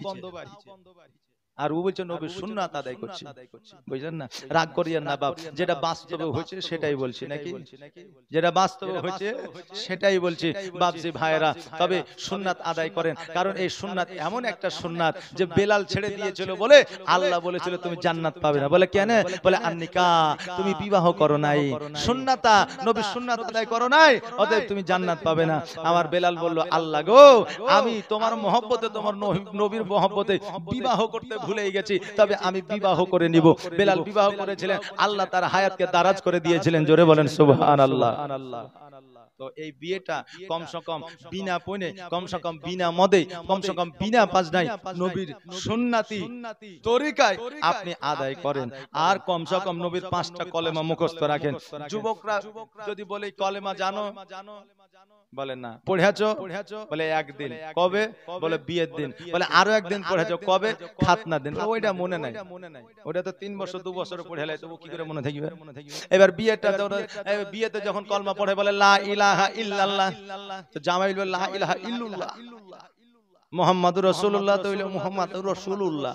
Speaker 1: আর ও বলছে নবী সুন্নাত আদায় করছি বুঝলেন না রাগ করিয়েন না বাপ যেটা বাস্তবে হয়েছে সেটাই বলছি নাকি যেটা বাস্তবে হয়েছে সেটাই বলছি বাপজি ভাইরা তবে সুন্নাত আদায় করেন কারণ এই সুন্নাত এমন একটা সুন্নাত যে বেলাল ছেড়ে দিয়েছিল বলে আল্লাহ বলেছিল তুমি জান্নাত পাবে না বলে কেন বলে আন্নিকা তুমি বিবাহ করো নাই সুন্নাতা নবী সুন্নাত আদায় করো নাই অতএব তুমি জান্নাত পাবে না আমার বেলাল বলল আল্লাহ গো আমি তোমার মহব্বতে তোমার নবীর মহব্বতে বিবাহ করতে ভুলেই গেছি তবে আমি বিবাহ করে নিব বেলাল বিবাহ করেছিলেন আল্লাহ তার হায়াতকে দারাজ করে দিয়েছিলেন জোরে বলেন সুবহানাল্লাহ আল্লাহ তো এই বিয়েটা কমসে কম বিনা পণে কমসে কম বিনা মদে কমসে কম বিনা পাজনাই নবীর সুন্নতি তরিকায় আপনি আদায় করেন আর কমসে কম নবীর পাঁচটা কলেমা মুখস্থ রাখেন যুবকরা যদি বলে কলেমা জানো জানো বলে না পড়েছো পড়েছো বলে একদিন কবে বলে বিয়ের দিন বলে আরো একদিন পড়েছো কবে খাতনা দিন ওইটা মনে নাই মনে নাই ওটা তো তিন বছর দু বছর পড়ে হেলাই তবু কি করে মনে থাকবে এবার বিয়েটা তো বিয়েতে যখন কলমা পড়ে বলে লা ইলাহা ইল্লাল্লাহ তো জামাই বলে লা ইলাহা ইল্লুল্লাহ মোহাম্মদুর রাসূলুল্লাহ তো মোহাম্মদুর রাসূলুল্লাহ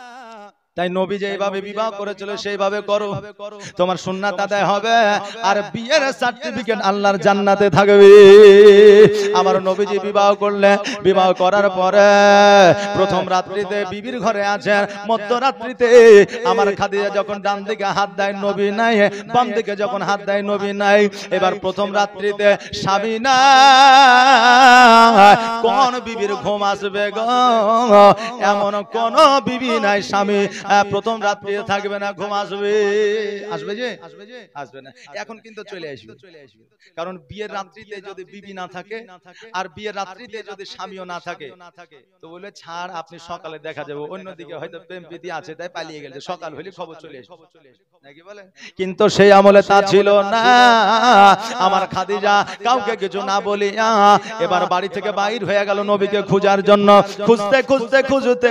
Speaker 1: তাই নবী যেভাবে বিবাহ করেছিল সেইভাবে করো তোমার সুন্নাত আদায় হবে আর বিয়ের সার্টিফিকেট আল্লাহর জান্নাতে থাকবে আমার নবীজি বিবাহ করলে বিবাহ করার পরে প্রথম রাত্রিতে বিবির ঘরে আছেন মধ্যরাত্রিতে আমার খাদিয়া যখন ডান দিকে হাত দেয় নবী নাই বাম দিকে যখন হাত দেয় নবী নাই এবার প্রথম রাত্রিতে স্বামী না কোন বিবির ঘুম আসবে গো এমন কোন বিবি নাই স্বামী প্রথম রাত্রি থাকবে না ঘুম আসবে আসবে যে আসবে না এখন কিন্তু চলে আসবে কারণ বিয়ের রাত্রিতে যদি বিবি না থাকে আর বিয়ের রাত্রিতে যদি স্বামীও না থাকে তো বলবে ছাড় আপনি সকালে দেখা যাবে অন্যদিকে হয়তো প্রেম প্রীতি আছে তাই পালিয়ে গেছে সকাল হলে খবর চলে আসবে নাকি বলেন কিন্তু সেই আমলে তা ছিল না আমার খাদিজা কাউকে কিছু না বলি এবার বাড়ি থেকে বাইর হয়ে গেল নবীকে খুঁজার জন্য খুঁজতে খুঁজতে খুঁজতে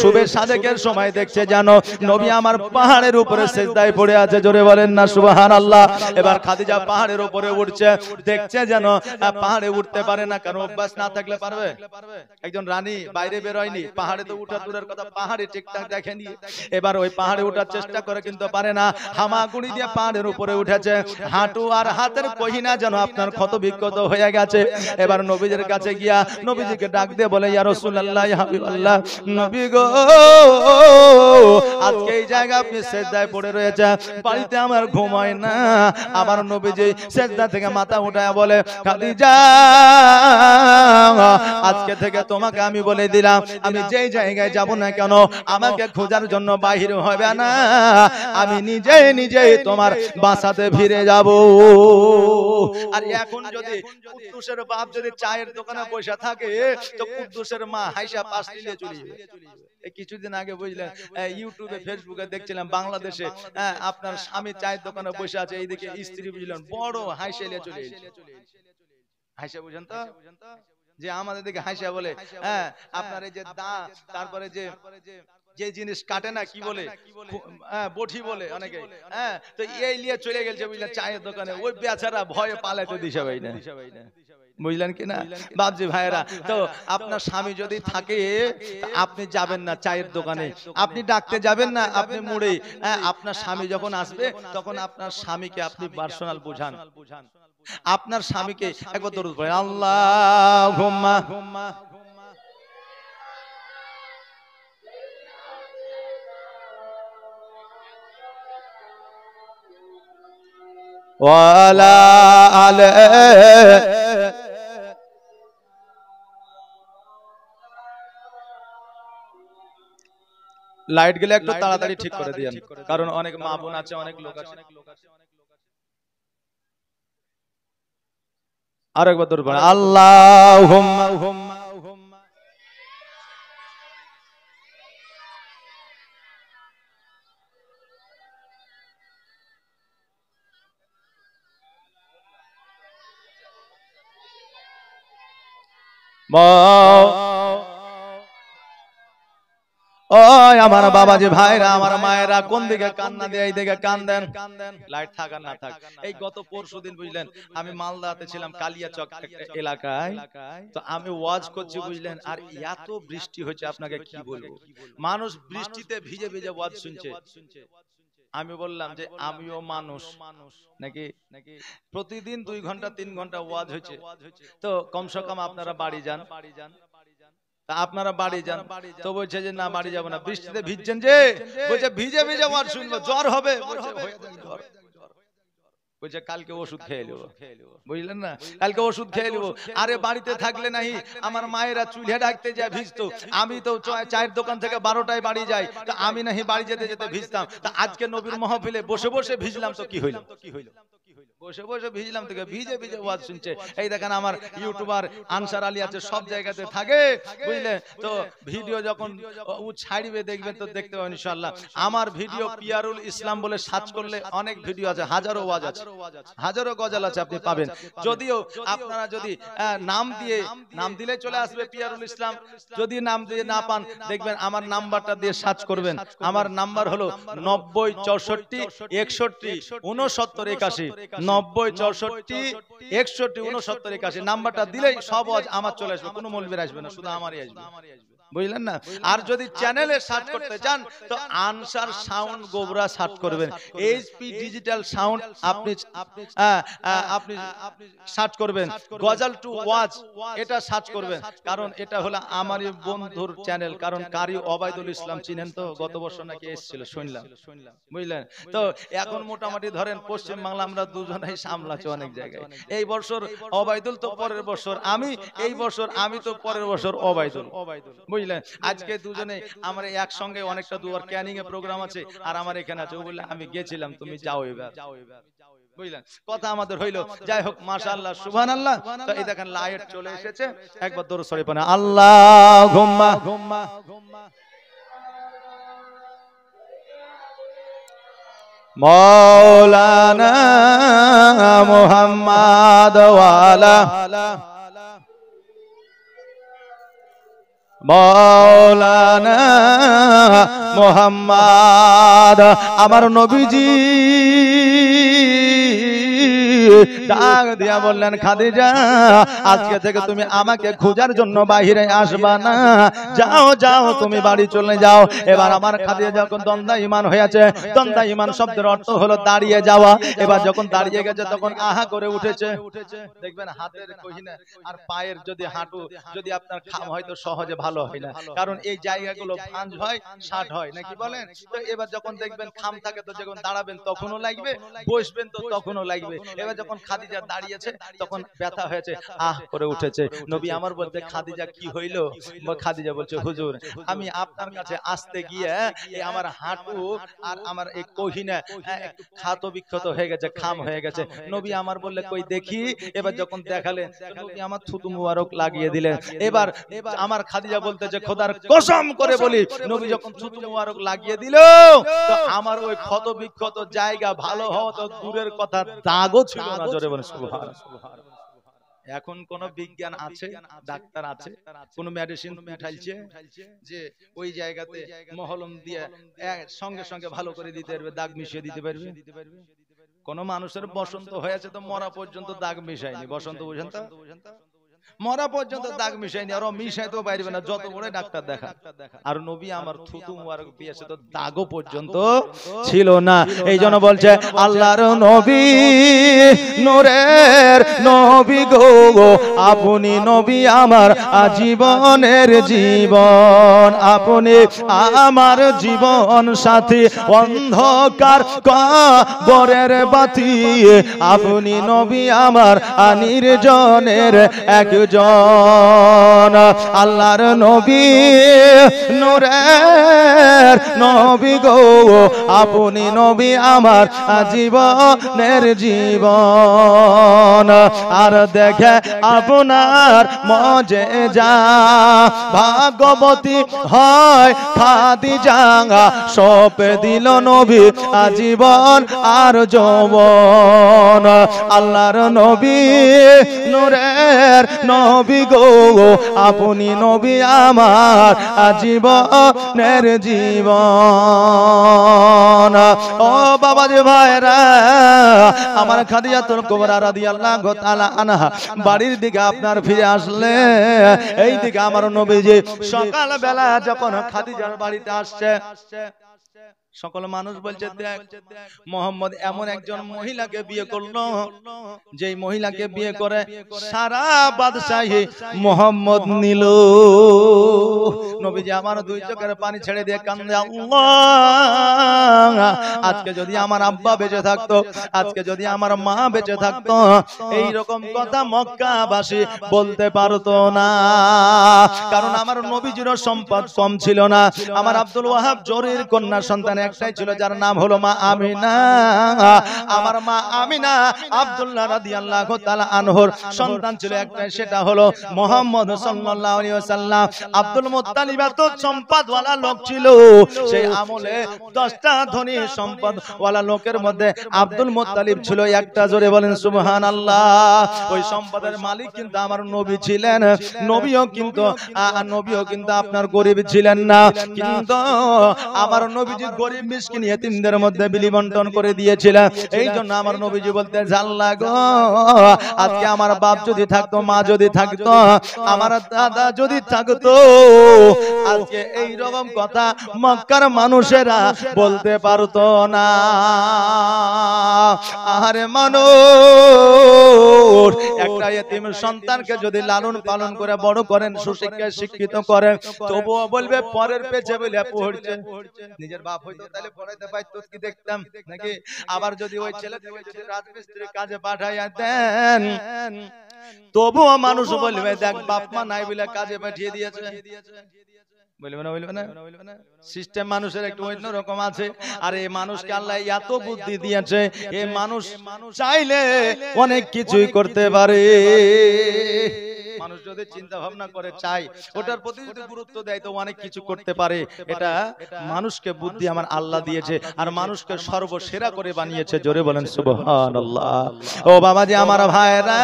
Speaker 1: শুভে সাদেকের সময় দেখছে জানো নবী আমার পাহাড়ের উপরে সেজদায় পড়ে আছে জোরে বলেন না সুবাহান আল্লাহ এবার খাদিজা পাহাড়ের উপরে উঠছে দেখছে যেন পাহাড়ে উঠতে পারে না কারণ অভ্যাস না থাকলে পারবে একজন রানী বাইরে বেরোয়নি পাহাড়ে তো উঠা দূরের কথা পাহাড়ে ঠিকঠাক দেখেনি এবার ওই পাহাড়ে উঠার চেষ্টা করে কিন্তু পারে না হামাগুড়ি দিয়ে পাহাড়ের উপরে উঠেছে হাঁটু আর হাতের কহিনা যেন আপনার ক্ষত বিক্ষত হয়ে গেছে এবার নবীজের কাছে গিয়া নবীজিকে ডাক দিয়ে বলে ইয়া রাসূলুল্লাহ ইয়া হাবিবাল্লাহ নবী গো আজকে এই জায়গা আপনি সেজদায় পড়ে রয়েছে বাড়িতে আমার ঘুমায় না আমার নবীজি সেজদা থেকে মাথা উঠায় বলে খাদিজা আজকে থেকে তোমাকে আমি বলে দিলাম আমি যেই জায়গায় যাব না কেন আমাকে খোঁজার জন্য বাহির হবে না আমি নিজে নিজে তোমার বাসাতে ফিরে যাব আর এখন যদি কুদ্দুসের বাপ যদি চায়ের দোকানে পয়সা থাকে তো কুদ্দুসের মা হাইসা পাশ নিয়ে চলে যাবে কিছুদিন আগে বুঝলেন ইউটিউবে ফেসবুকে দেখছিলাম বাংলাদেশে হ্যাঁ, আপনার হ্যাঁ, স্বামী চায়ের দোকানে বসে আছে এইদিকে স্ত্রী বুঝলেন বড় হাইসেলিয়া চলে হাইসে বুঝেন তো যে আমাদের দিকে হাইসা বলে হ্যাঁ, হ্যাঁ আপনার এই যে দা তারপরে যে যে জিনিস কাটে না কি বলে বঠি বলে অনেকে হ্যাঁ তো এই নিয়ে চলে গেছে বুঝলেন চায়ের দোকানে ওই বেচারা ভয়ে পালাইতে দিশা ভাই না বুঝলেন কি না বাপজি ভাইরা তো আপনার স্বামী যদি থাকে আপনি যাবেন না চায়ের দোকানে আপনি ডাকতে যাবেন না আপনি মুড়ে হ্যাঁ, আপনার হ্যাঁ, স্বামী যখন আসবে তখন আপনার স্বামীকে আপনি পার্সোনাল বোঝান আপনার স্বামীকে একবার দরুদ আল্লাহ ওয়ালা আলে লাইট গেলে একটু তাড়াতাড়ি ঠিক করে দিয়ে কারণ অনেক মা বোন আছে অনেক লোক আছে আর একবার দূর পড়ে আল্লাহ মা আমার বাবা যে ভাইরা আমার মায়েরা কোন দিকে কান্না দেয় এই দিকে কান দেন লাইট থাক না থাক এই গত পরশু দিন বুঝলেন আমি মালদাতে ছিলাম কালিয়া চক এলাকায় তো আমি ওয়াজ করছি বুঝলেন আর এত বৃষ্টি হয়েছে আপনাকে কি বলবো মানুষ বৃষ্টিতে ভিজে ভিজে ওয়াজ শুনছে আমি বললাম যে আমিও মানুষ নাকি প্রতিদিন দুই ঘন্টা তিন ঘন্টা ওয়াজ হয়েছে তো কমসে কম আপনারা বাড়ি যান বাড়ি যান আপনারা বাড়ি যান তো বলছে যে না বাড়ি যাবো না বৃষ্টিতে ভিজছেন যে বলছে ভিজে ভিজে আমার শুনবো জ্বর হবে বলছে কালকে ওষুধ খেয়ে নেবো বুঝলেন না কালকে ওষুধ খেয়ে নেবো আরে বাড়িতে থাকলে নাহি আমার মায়েরা চুলে ডাকতে যায় ভিজতো আমি তো চায়ের দোকান থেকে বারোটায় বাড়ি যাই তা আমি নাহি বাড়ি যেতে যেতে ভিজতাম তা আজকে নবীর মহফিলে বসে বসে ভিজলাম তো কি হইল কি বসে বসে ভিজলাম তোকে ভিজে ভিজে ওয়াজ শুনছে এই দেখেন আমার ইউটিউবার আনসার আলী আছে সব জায়গাতে থাকে বুঝলে তো ভিডিও যখন ও ছাড়বে দেখবে তো দেখতে পাবেন ইনশাআল্লাহ আমার ভিডিও পিয়ারুল ইসলাম বলে সার্চ করলে অনেক ভিডিও আছে হাজারো ওয়াজ আছে হাজারো গজল আছে আপনি পাবেন যদিও আপনারা যদি হ্যাঁ, নাম দিয়ে নাম দিলে চলে আসবে পিয়ারুল ইসলাম যদি নাম দিয়ে না পান দেখবেন আমার নাম্বারটা দিয়ে সার্চ করবেন আমার নাম্বার হলো নব্বই চৌষট্টি একষট্টি উনসত্তর একাশি নব্বই চৌষট্টি একষট্টি উনসত্তর একাশি নাম্বারটা দিলেই সব আজ আমার চলে আসবে কোনো মূল্যের আসবে না শুধু আমারই আসবে বুঝলেন না আর যদি চ্যানেলে সার্চ করতে চান তো আনসার সাউন্ড গোবরা সার্চ করবেন এইচপি ডিজিটাল সাউন্ড আপনি আপনি সার্চ করবেন গজাল টু ওয়াচ এটা সার্চ করবেন কারণ এটা হলো আমারই বন্ধুর চ্যানেল কারণ কারি অবায়দুল ইসলাম চিনেন তো গত বছর নাকি এসেছিল শুনলাম শুনলাম বুঝলেন তো এখন মোটামুটি ধরেন পশ্চিম বাংলা আমরা দুজনেই সামলাচ্ছি অনেক জায়গায় এই বছর অবায়দুল তো পরের বছর আমি এই বছর আমি তো পরের বছর অবায়দুল অবায়দুল বুঝলেন আজকে দুজনে আমার একসঙ্গে অনেকটা দুয়ার ক্যানিং এ প্রোগ্রাম আছে আর আমার এখানে আছে ও বললে আমি গেছিলাম তুমি যাও এবার যাও এবার কথা আমাদের হইলো যাই হোক মাশাআল্লাহ সুবহানাল্লাহ তো এই দেখেন লাইট চলে এসেছে একবার দরুদ শরীফ পড়া আল্লাহুম্মা মাওলানা মুহাম্মাদ ওয়ালা মৌলানা মোহাম্মদ আমার নবীজি দিয়া বললেন খাদিজা আজকে থেকে তুমি আমাকে খোঁজার জন্য বাহিরে আসবা না যাও যাও তুমি বাড়ি চলে যাও এবার আমার খাদিজা যখন দন্দা ইমান হয়েছে দন্দা ইমান শব্দের অর্থ হলো দাঁড়িয়ে যাওয়া এবার যখন দাঁড়িয়ে গেছে তখন আহা করে উঠেছে দেখবেন হাতের কহিনা আর পায়ের যদি হাঁটু যদি আপনার খাম হয়তো সহজে ভালো হয় না কারণ এই জায়গাগুলো ফাঁজ হয় ষাট হয় নাকি বলেন এবার যখন দেখবেন খাম থাকে তো যখন দাঁড়াবেন তখনও লাগবে বসবেন তো তখনও লাগবে এবার যখন খাদিজা দাঁড়িয়েছে তখন ব্যথা হয়েছে আহ করে উঠেছে নবী আমার বলতে খাদিজা কি হইল খাদিজা বলছে হুজুর আমি আপনার কাছে আসতে গিয়ে আমার হাঁটু আর আমার এই কহিনে খাত হ্যাঁ, বিক্ষত হয়ে গেছে খাম হয়ে গেছে নবী আমার বললে কই দেখি এবার যখন দেখালেন নবী আমার থুতু মুবারক লাগিয়ে দিলেন এবার আমার খাদিজা বলতে যে খোদার কসম করে বলি নবী যখন থুতু মুবারক লাগিয়ে দিল তো আমার ওই ক্ষত বিক্ষত জায়গা ভালো হওয়া তো দূরের কথা দাগও ছিল এখন কোন বিজ্ঞান আছে ডাক্তার আছে কোন মেডিসিন ঠাইছে যে ওই জায়গাতে মহলম দিয়ে সঙ্গে সঙ্গে ভালো করে দিতে পারবে দাগ মিশিয়ে দিতে পারবে কোন মানুষের বসন্ত হয়েছে তো মরা পর্যন্ত দাগ মিশায়নি বসন্ত বুঝেন তো মরা পর্যন্ত দাগ মিশাইনি আর মিশাইতেও পারবে না যত বড় ডাক্তার দেখা আর নবী আমার থুতু মুবারক দিয়েছে তো দাগও পর্যন্ত ছিল না এই জন্য বলছে আল্লাহর নবী নূরের নবী গো আপনি নবী আমার জীবনের জীবন আপনি আমার জীবন সাথী অন্ধকার কবরের বাতি আপনি নবী আমার আনির জনের এক জন আল্লাহর নবী নূরের নবী গো আপনি নবী আমার জীবনের জীবন আর দেখে আপনার মজে যা ভাগবতী হয় ফাদি জাঙ্গা সপে দিল নবী আজীবন আর যৌবন আল্লাহর নবী নূরের নবী গো আপনি নবী আমার নের জীবন ও বাবা যে ভাইরা আমার খাদিয়া তোর কোবরা রাদি আল্লাহ গোতালা আনাহা বাড়ির দিকে আপনার ফিরে আসলে এই দিকে আমার নবী যে সকালবেলা যখন খাদিজার বাড়িতে আসছে সকল মানুষ বলছে দেখ মোহাম্মদ এমন একজন মহিলাকে বিয়ে করলো যে মহিলাকে বিয়ে করে সারা বাদশাহী মোহাম্মদ নিল নবীজি আমার দুই চোখের পানি ছেড়ে দিয়ে কান্দে আল্লাহ আজকে যদি আমার আব্বা বেঁচে থাকতো আজকে যদি আমার মা বেঁচে থাকতো এই রকম কথা মক্কাবাসী বলতে পারতো না কারণ আমার নবীজির সম্পদ কম ছিল না আমার আব্দুল ওয়াহাব জরির কন্যা সন্তান একটাই ছিল যার নাম হলো মা আমিনা আমার মা আমিনা আব্দুল্লাহ রাদিয়াল্লাহু তাআলা আনহর সন্তান ছিল একটাই সেটা হলো মুহাম্মদ সাল্লাল্লাহু আলাইহি ওয়াসাল্লাম আব্দুল মুত্তালিব তো সম্পদওয়ালা লোক ছিল সেই আমলে 10টা ধনী সম্পদওয়ালা লোকের মধ্যে আব্দুল মুত্তালিব ছিল একটা জোরে বলেন সুবহানাল্লাহ ওই সম্পদের মালিক কিন্তু আমার নবী ছিলেন নবীও কিন্তু নবীও কিন্তু আপনার গরিব ছিলেন না কিন্তু আমার নবীজি গরিব মিসকিন মধ্যে বিলি বন্টন করে এই জন্য আমার নবীজি বলতে গো আজকে আমার বাপ যদি থাকতো মা যদি থাকতো আমার দাদা যদি থাকতো আজকে এই রকম কথা মক্কার মানুষেরা বলতে পারতো না আরে মানুষ একটা সন্তানকে যদি লালন পালন করে বড় করেন সুশিক্ষায় শিক্ষিত করেন তবুও বলবে পরের পেছে বলে পড়ছে নিজের বাপ তবুও মানুষ বলবে দেখ নাই বলে কাজে পাঠিয়ে দিয়েছে বলবে না বলবে না সিস্টেম মানুষের একটু অন্য রকম আছে আর এই মানুষকে আল্লাহ এত বুদ্ধি দিয়েছে এই মানুষ চাইলে অনেক কিছুই করতে পারে মানুষ যদি চিন্তা ভাবনা করে চাই ওটার প্রতি যদি গুরুত্ব দেয় তো অনেক কিছু করতে পারে এটা মানুষকে বুদ্ধি আমার আল্লাহ দিয়েছে আর মানুষকে সর্বসেরা করে বানিয়েছে জোরে বলেন সুবহান ও বাবা জি আমার ভাইরা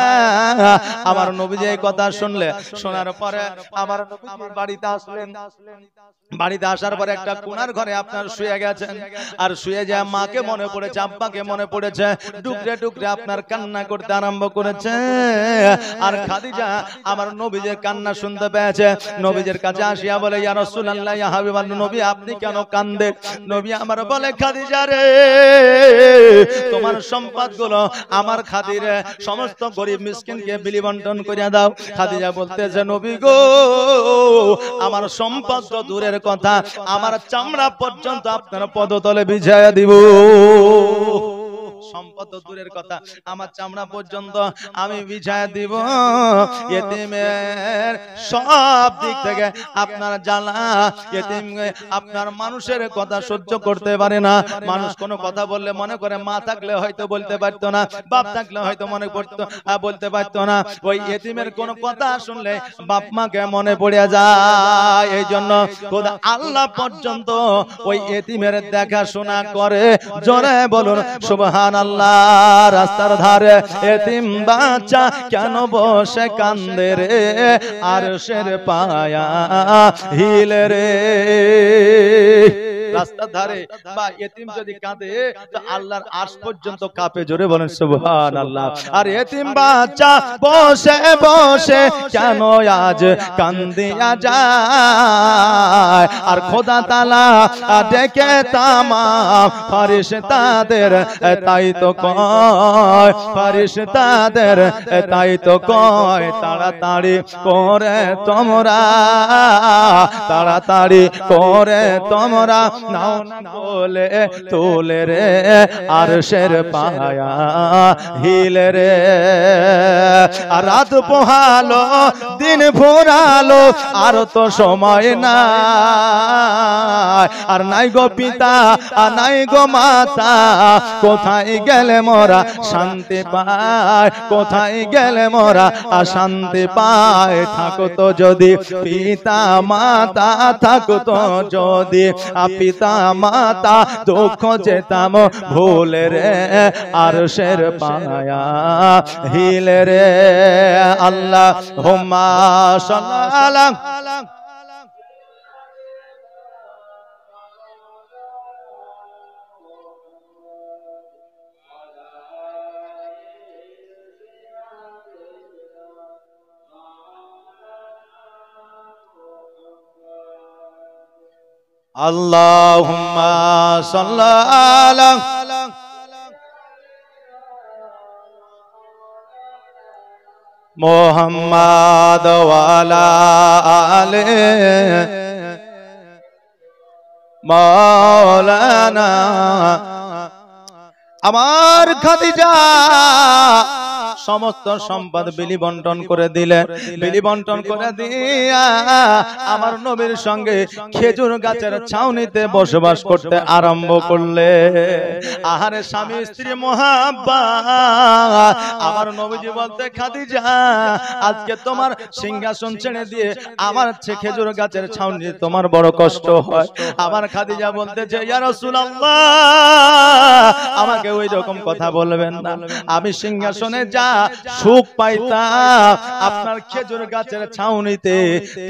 Speaker 1: আমার নবী যে কথা শুনলে শোনার পরে আমার বাড়িতে আসলেন বাড়িতে আসার পরে একটা কোনার ঘরে আপনার শুয়ে গেছেন আর শুয়ে যা মাকে মনে পড়েছে আব্বাকে মনে পড়েছে ডুকরে ডুকরে আপনার কান্না করতে আরম্ভ করেছে আর খাদিজা আমার নবীজের কান্না শুনতে পেয়েছে নবীজের কাছে আসিয়া বলে ইয়া নবী আপনি কেন কান্দে নবী আমার বলে খাদিজা রে তোমার সম্পদগুলো আমার খাদিরে সমস্ত গরিব মিসকিনকে বিলি বন্টন করিয়া দাও খাদিজা বলতেছে নবী গো আমার সম্পদ তো দূরের কথা আমার চামড়া পর্যন্ত আপনার পদতলে বিছায়া দিব সম্পদ দূরের কথা আমার চামড়া পর্যন্ত আমি বিছায় দিব এতিমের সব দিক থেকে আপনার জ্বালা এতিম আপনার মানুষের কথা সহ্য করতে পারে না মানুষ কোনো কথা বললে মনে করে মা থাকলে হয়তো বলতে পারতো না বাপ থাকলে হয়তো মনে করতো বলতে পারতো না ওই এতিমের কোনো কথা শুনলে বাপ মাকে মনে পড়ে যায় এই জন্য আল্লাহ পর্যন্ত ওই এতিমের দেখাশোনা করে জোরে বলুন শুভান সুবহান আল্লাহ রাস্তার ধারে এতিম বাচ্চা কেন বসে কান্দে রে আর পায়া হিল রে রাস্তার ধারে বা এতিম যদি কাঁদে তো আল্লাহর আশ পর্যন্ত কাপে জোরে বলেন সুবহান আল্লাহ আর এতিম বাচ্চা বসে বসে কেন আজ কান্দিয়া যায় আর খোদা তালা ডেকে তামা ফারিস তাদের তাই তাই তো কয় পারিস তাদের তাই তো কয় তাড়াতাড়ি করে তোমরা তাড়াতাড়ি করে তোমরা নাও বলে তোলে রে আর শের পায়া হিলে রে রাত পোহালো দিন ভোরালো আর তো সময় না আর নাই গো পিতা আর নাই গো মাতা কোথায় গেলে মরা শান্তি পায় কোথায় গেলে মরা অশান্তি পায় থাকো তো যদি পিতা মাতা থাকো তো যদি পিতা মাতা দুঃখ যেতাম ভুলে রে আর শের পায়া হিলে রে আল্লাহ হোমা সালাম اللهم صل على محمد وعلى آل مولانا আমার খাদিজা সমস্ত সম্পদ বিলি বন্টন করে দিলে বিলি বন্টন করে দিয়া আমার নবীর সঙ্গে খেজুর গাছের ছাউনিতে বসবাস করতে আরম্ভ করলে আহারে স্বামী স্ত্রী মহাব্বা আমার নবীজি বলতে খাদিজা আজকে তোমার সিংহাসন ছেড়ে দিয়ে আমার খেজুর গাছের ছাউনি তোমার বড় কষ্ট হয় আমার খাদিজা যে ইয়া রাসূলুল্লাহ আমাকে ওই রকম কথা বলবেন না আমি সিংহাসনে যা সুখ পাইতা আপনার খেজুর গাছের ছাউনিতে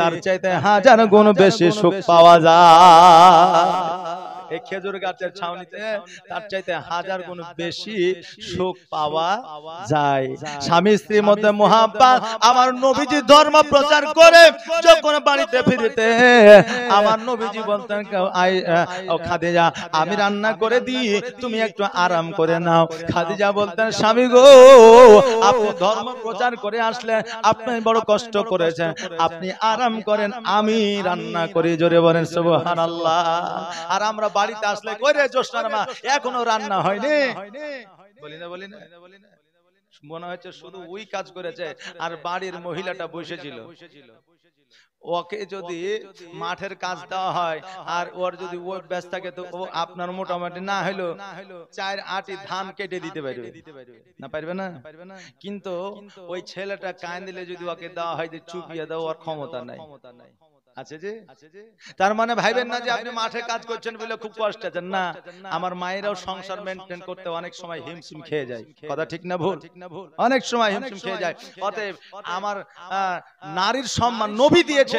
Speaker 1: তার চাইতে হাজার গুণ বেশি সুখ পাওয়া যায় এই খেজুর গাছের ছাউনিতে তার চাইতে হাজার গুণ বেশি সুখ পাওয়া যায় স্বামী স্ত্রীর মধ্যে মোহাম্মত আমার নবীজি ধর্ম প্রচার করে যখন বাড়িতে ফিরতে আমার নবীজি বলতেন খাদিজা আমি রান্না করে দিই তুমি একটু আরাম করে নাও খাদিজা বলতেন স্বামী গো আপনি ধর্ম প্রচার করে আসলে আপনি বড় কষ্ট করেছেন আপনি আরাম করেন আমি রান্না করি জোরে বলেন সুবহানাল্লাহ আর আমরা বাড়িতে আসলে কই রে জোসনার মা এখনো রান্না হয়নি বলি না বলি না মনে হচ্ছে শুধু ওই কাজ করেছে আর বাড়ির মহিলাটা বসেছিল ওকে যদি মাঠের কাজ দেওয়া হয় আর ওর যদি ও ব্যস্ত থাকে তো ও আপনার মোটামুটি না হলো চার আটি ধান কেটে দিতে পারবে না পারবে না কিন্তু ওই ছেলেটা কান দিলে যদি ওকে দেওয়া হয় যে চুপিয়ে দেওয়া ওর ক্ষমতা নাই তার মানে ভাইবেন না মানে যে আপনি মাঠে কাজ করছেন বলে খুব কষ্ট আছেন না আমার মায়েরাও সংসার মেনটেন করতে অনেক সময় হিমশিম খেয়ে যায় কথা ঠিক না ভুল অনেক সময় হিমশিম খেয়ে যায় অতএব আমার নারীর সম্মান নবী দিয়েছে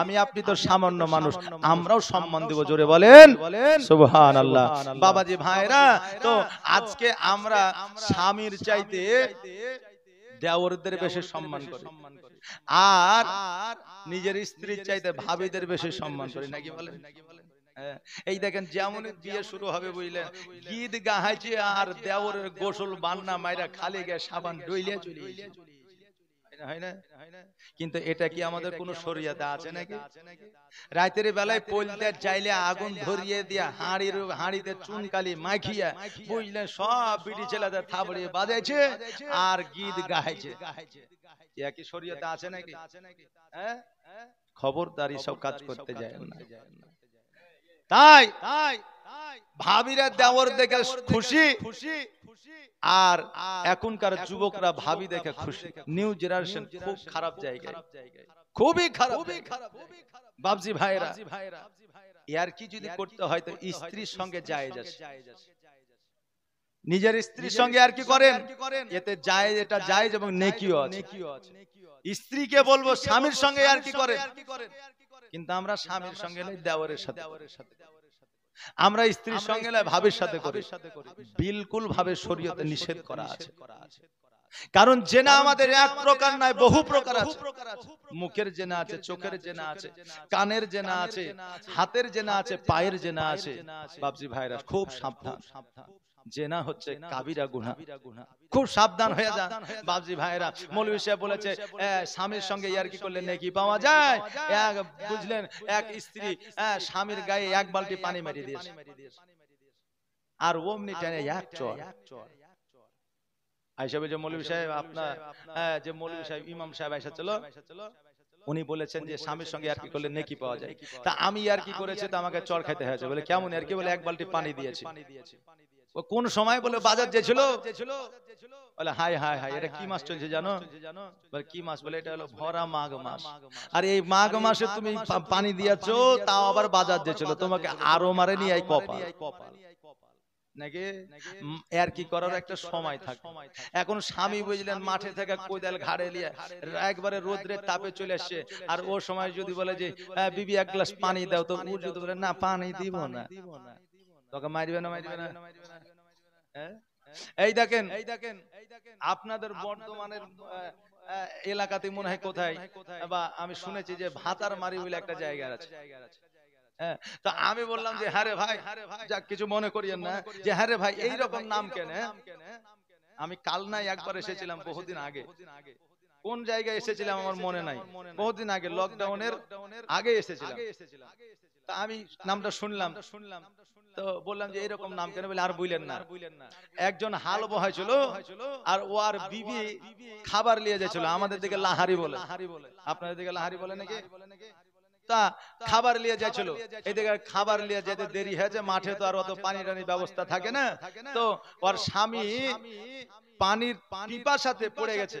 Speaker 1: আমি আপনি তো সামান্য মানুষ আমরাও সম্মান দেব জোরে বলেন সুবহান সুবহানাল্লাহ বাবাজি ভাইরা তো আজকে আমরা স্বামীর চাইতে দেওয়ারদের বেশি সম্মান করি আর নিজের স্ত্রীর চাইতে ভাবিদের বেশি সম্মান করি নাকি বলেন হ্যাঁ, এই দেখেন যেমন বিয়ে শুরু হবে বুঝলেন গীত গাহাইছে আর দেওরের গোসল বান্না মাইরা খালি গে সাবান ডইলে চলে কিন্তু এটা কি আমাদের কোন শরিয়াতে আছে নাকি রাতের বেলায় পলতে চাইলে আগুন ধরিয়ে দিয়া হাঁড়ির হাঁড়িতে চুনকালি মাখিয়া বুঝলেন সব বিটি ছেলেদের থাবড়িয়ে বাজাইছে আর গীত গাহাইছে গাহাইছে একই শরীয়তে আছে নাকি হ্যাঁ? হ্যাঁ? খবরদারি সব কাজ করতে যায় না তাই তাই ভাবিরা দেওয়ার দেখে খুশি খুশি আর এখনকার যুবকরা ভাবি দেখে খুশি নিউ জেনারেশন খুব খারাপ জায়গায় খুবই খারাপ বাবজি ভাইরা ইয়ার কি যদি করতে হয় তো স্ত্রীর সঙ্গে যায় নিজের স্ত্রীর সঙ্গে আর কি করেন এতে যায় এটা যায় এবং নেকিও আছে স্ত্রীকে বলবো স্বামীর সঙ্গে আর কি করেন কিন্তু আমরা স্বামীর সঙ্গে নেই দেওয়ারের সাথে আমরা স্ত্রীর সঙ্গে নয় ভাবের সাথে করি বিলকুল ভাবে শরীয়তে নিষেধ করা আছে কারণ জেনা আমাদের এক প্রকার নয় বহু প্রকার আছে মুখের জেনা আছে চোখের জেনা আছে কানের জেনা আছে হাতের জেনা আছে পায়ের জেনা আছে বাবজি ভাইরা খুব সাবধান সাবধান জেনা হচ্ছে কাবিরা গুনা খুব সাবধান হয়ে যান বাবজি ভাইরা মৌলভী সাহেব বলেছে স্বামীর হ্যাঁ, সঙ্গে ইয়ার কি করলে নেকি পাওয়া যায় এক বুঝলেন এক স্ত্রী স্বামীর গায়ে এক বালতি পানি মারি দিয়েছে আর ওমনি টানে এক চর আইসা হ্যাঁ, যে মৌলভী হ্যাঁ, সাহেব আপনার যে মৌলভী সাহেব ইমাম সাহেব আইসা চলো উনি বলেছেন যে স্বামীর সঙ্গে আর কি করলে নেকি পাওয়া যায় তা আমি আর কি করেছে তো আমাকে চর খাইতে হয়েছে বলে কেমন আর কি বলে এক বালতি পানি দিয়েছি কোন সময় বলে বাজার যেছিল বলে হাই হাই হাই এটা কি মাস চলছে জানো বলে কি মাস বলে এটা হলো ভরা মাঘ মাস আর এই মাঘ মাসে তুমি পানি দিয়েছো তাও আবার বাজার যেছিল তোমাকে আরো মারে নিয়ে আই কপাল আর কি করার একটা সময় থাকে এখন স্বামী বুঝলেন মাঠে থেকে কোদাল ঘাড়ে নিয়ে একবারে রোদ্রের তাপে চলে আসছে আর ও সময় যদি বলে হ্যাঁ, যে বিবি এক হ্যাঁ, গ্লাস পানি দাও তো ও যদি বলে না পানি দিব না তোকে মারবে না মারবে না এই দেখেন এই দেখেন এই দেখেন আপনাদের বর্তমানের এলাকাতে মনে হয় কোথায় বা আমি শুনেছি যে ভাতার মারি বলে একটা জায়গা আছে হ্যাঁ, তো আমি বললাম যে হ্যাঁ, হ্যাঁ ভাই যাক কিছু মনে করিয়েন না যে হ্যাঁ ভাই হ্যাঁ এইরকম নাম কেন আমি কাল নাই একবার এসেছিলাম বহুদিন আগে কোন জায়গায় এসেছিলাম আমার মনে নাই বহুদিন আগে লকডাউনের আগে এসেছিলাম তা আমি নামটা শুনলাম শুনলাম তো বললাম যে এরকম নাম কেন বলে আর বুঝলেন না একজন হাল বহাই ছিল আর ও আর বিবি খাবার নিয়ে যাচ্ছিল আমাদের দিকে লাহারি বলে আপনাদের দিকে লাহারি বলে নাকি তা খাবার নিয়ে যাচ্ছিল এদিকে খাবার নিয়ে যেতে দেরি হয়েছে মাঠে তো আর অত পানি টানি ব্যবস্থা থাকে না তো ওর স্বামী পানির পিপার সাথে পড়ে গেছে